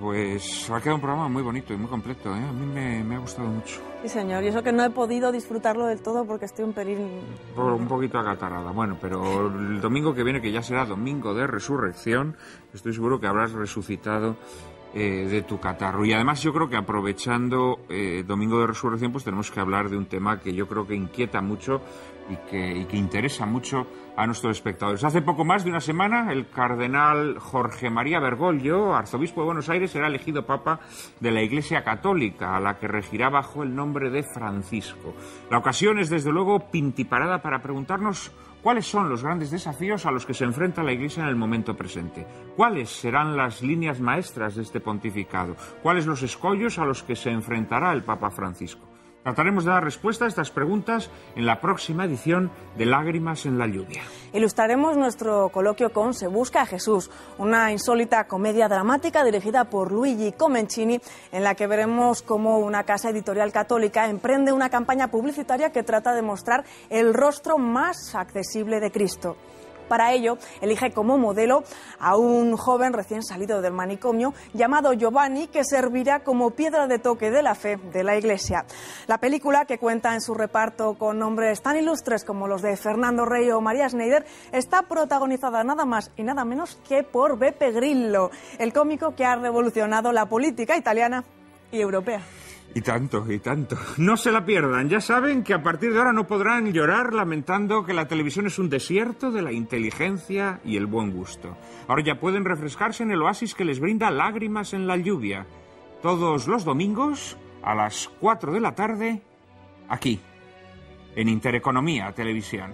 pues ha quedado un programa muy bonito y muy completo. ¿eh? A mí me, ha gustado mucho. Sí, señor. Y eso que no he podido disfrutarlo del todo porque estoy un pelín... un poquito acatarada Bueno, pero el domingo que viene, que ya será domingo de resurrección, estoy seguro que habrás resucitado eh, de tu catarro. Y además yo creo que aprovechando eh, Domingo de Resurrección, pues tenemos que hablar de un tema que yo creo que inquieta mucho y que, interesa mucho a nuestros espectadores. Hace poco más de una semana, el cardenal Jorge María Bergoglio, arzobispo de Buenos Aires, era elegido papa de la Iglesia Católica, a la que regirá bajo el nombre de Francisco. La ocasión es, desde luego, pintiparada para preguntarnos cuáles son los grandes desafíos a los que se enfrenta la Iglesia en el momento presente, cuáles serán las líneas maestras de este pontificado, cuáles los escollos a los que se enfrentará el Papa Francisco. Trataremos de dar respuesta a estas preguntas en la próxima edición de Lágrimas en la Lluvia. Ilustraremos nuestro coloquio con Se Busca a Jesús, una insólita comedia dramática dirigida por Luigi Comencini, en la que veremos cómo una casa editorial católica emprende una campaña publicitaria que trata de mostrar el rostro más accesible de Cristo. Para ello, elige como modelo a un joven recién salido del manicomio llamado Giovanni, que servirá como piedra de toque de la fe de la Iglesia. La película, que cuenta en su reparto con nombres tan ilustres como los de Fernando Rey o María Schneider, está protagonizada nada más y nada menos que por Beppe Grillo, el cómico que ha revolucionado la política italiana y europea. Y tanto, y tanto. No se la pierdan. Ya saben que a partir de ahora no podrán llorar lamentando que la televisión es un desierto de la inteligencia y el buen gusto. Ahora ya pueden refrescarse en el oasis que les brinda lágrimas en la lluvia. Todos los domingos a las 4 de la tarde, aquí, en Intereconomía Televisión.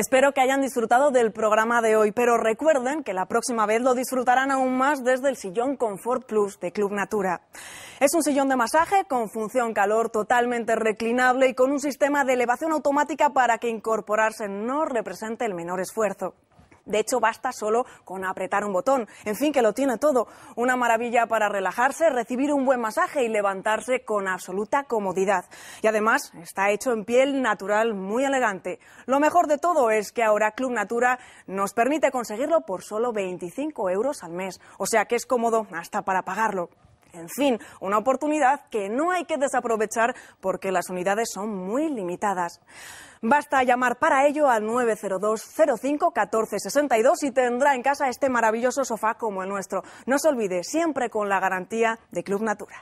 Espero que hayan disfrutado del programa de hoy, pero recuerden que la próxima vez lo disfrutarán aún más desde el sillón Comfort Plus de Club Natura. Es un sillón de masaje con función calor totalmente reclinable y con un sistema de elevación automática para que incorporarse no represente el menor esfuerzo. De hecho, basta solo con apretar un botón. En fin, que lo tiene todo. Una maravilla para relajarse, recibir un buen masaje y levantarse con absoluta comodidad. Y además está hecho en piel natural muy elegante. Lo mejor de todo es que ahora Club Natura nos permite conseguirlo por solo 25 euros al mes. O sea que es cómodo hasta para pagarlo. En fin, una oportunidad que no hay que desaprovechar porque las unidades son muy limitadas. Basta llamar para ello al 902-05-1462 y tendrá en casa este maravilloso sofá como el nuestro. No se olvide, siempre con la garantía de Club Natura.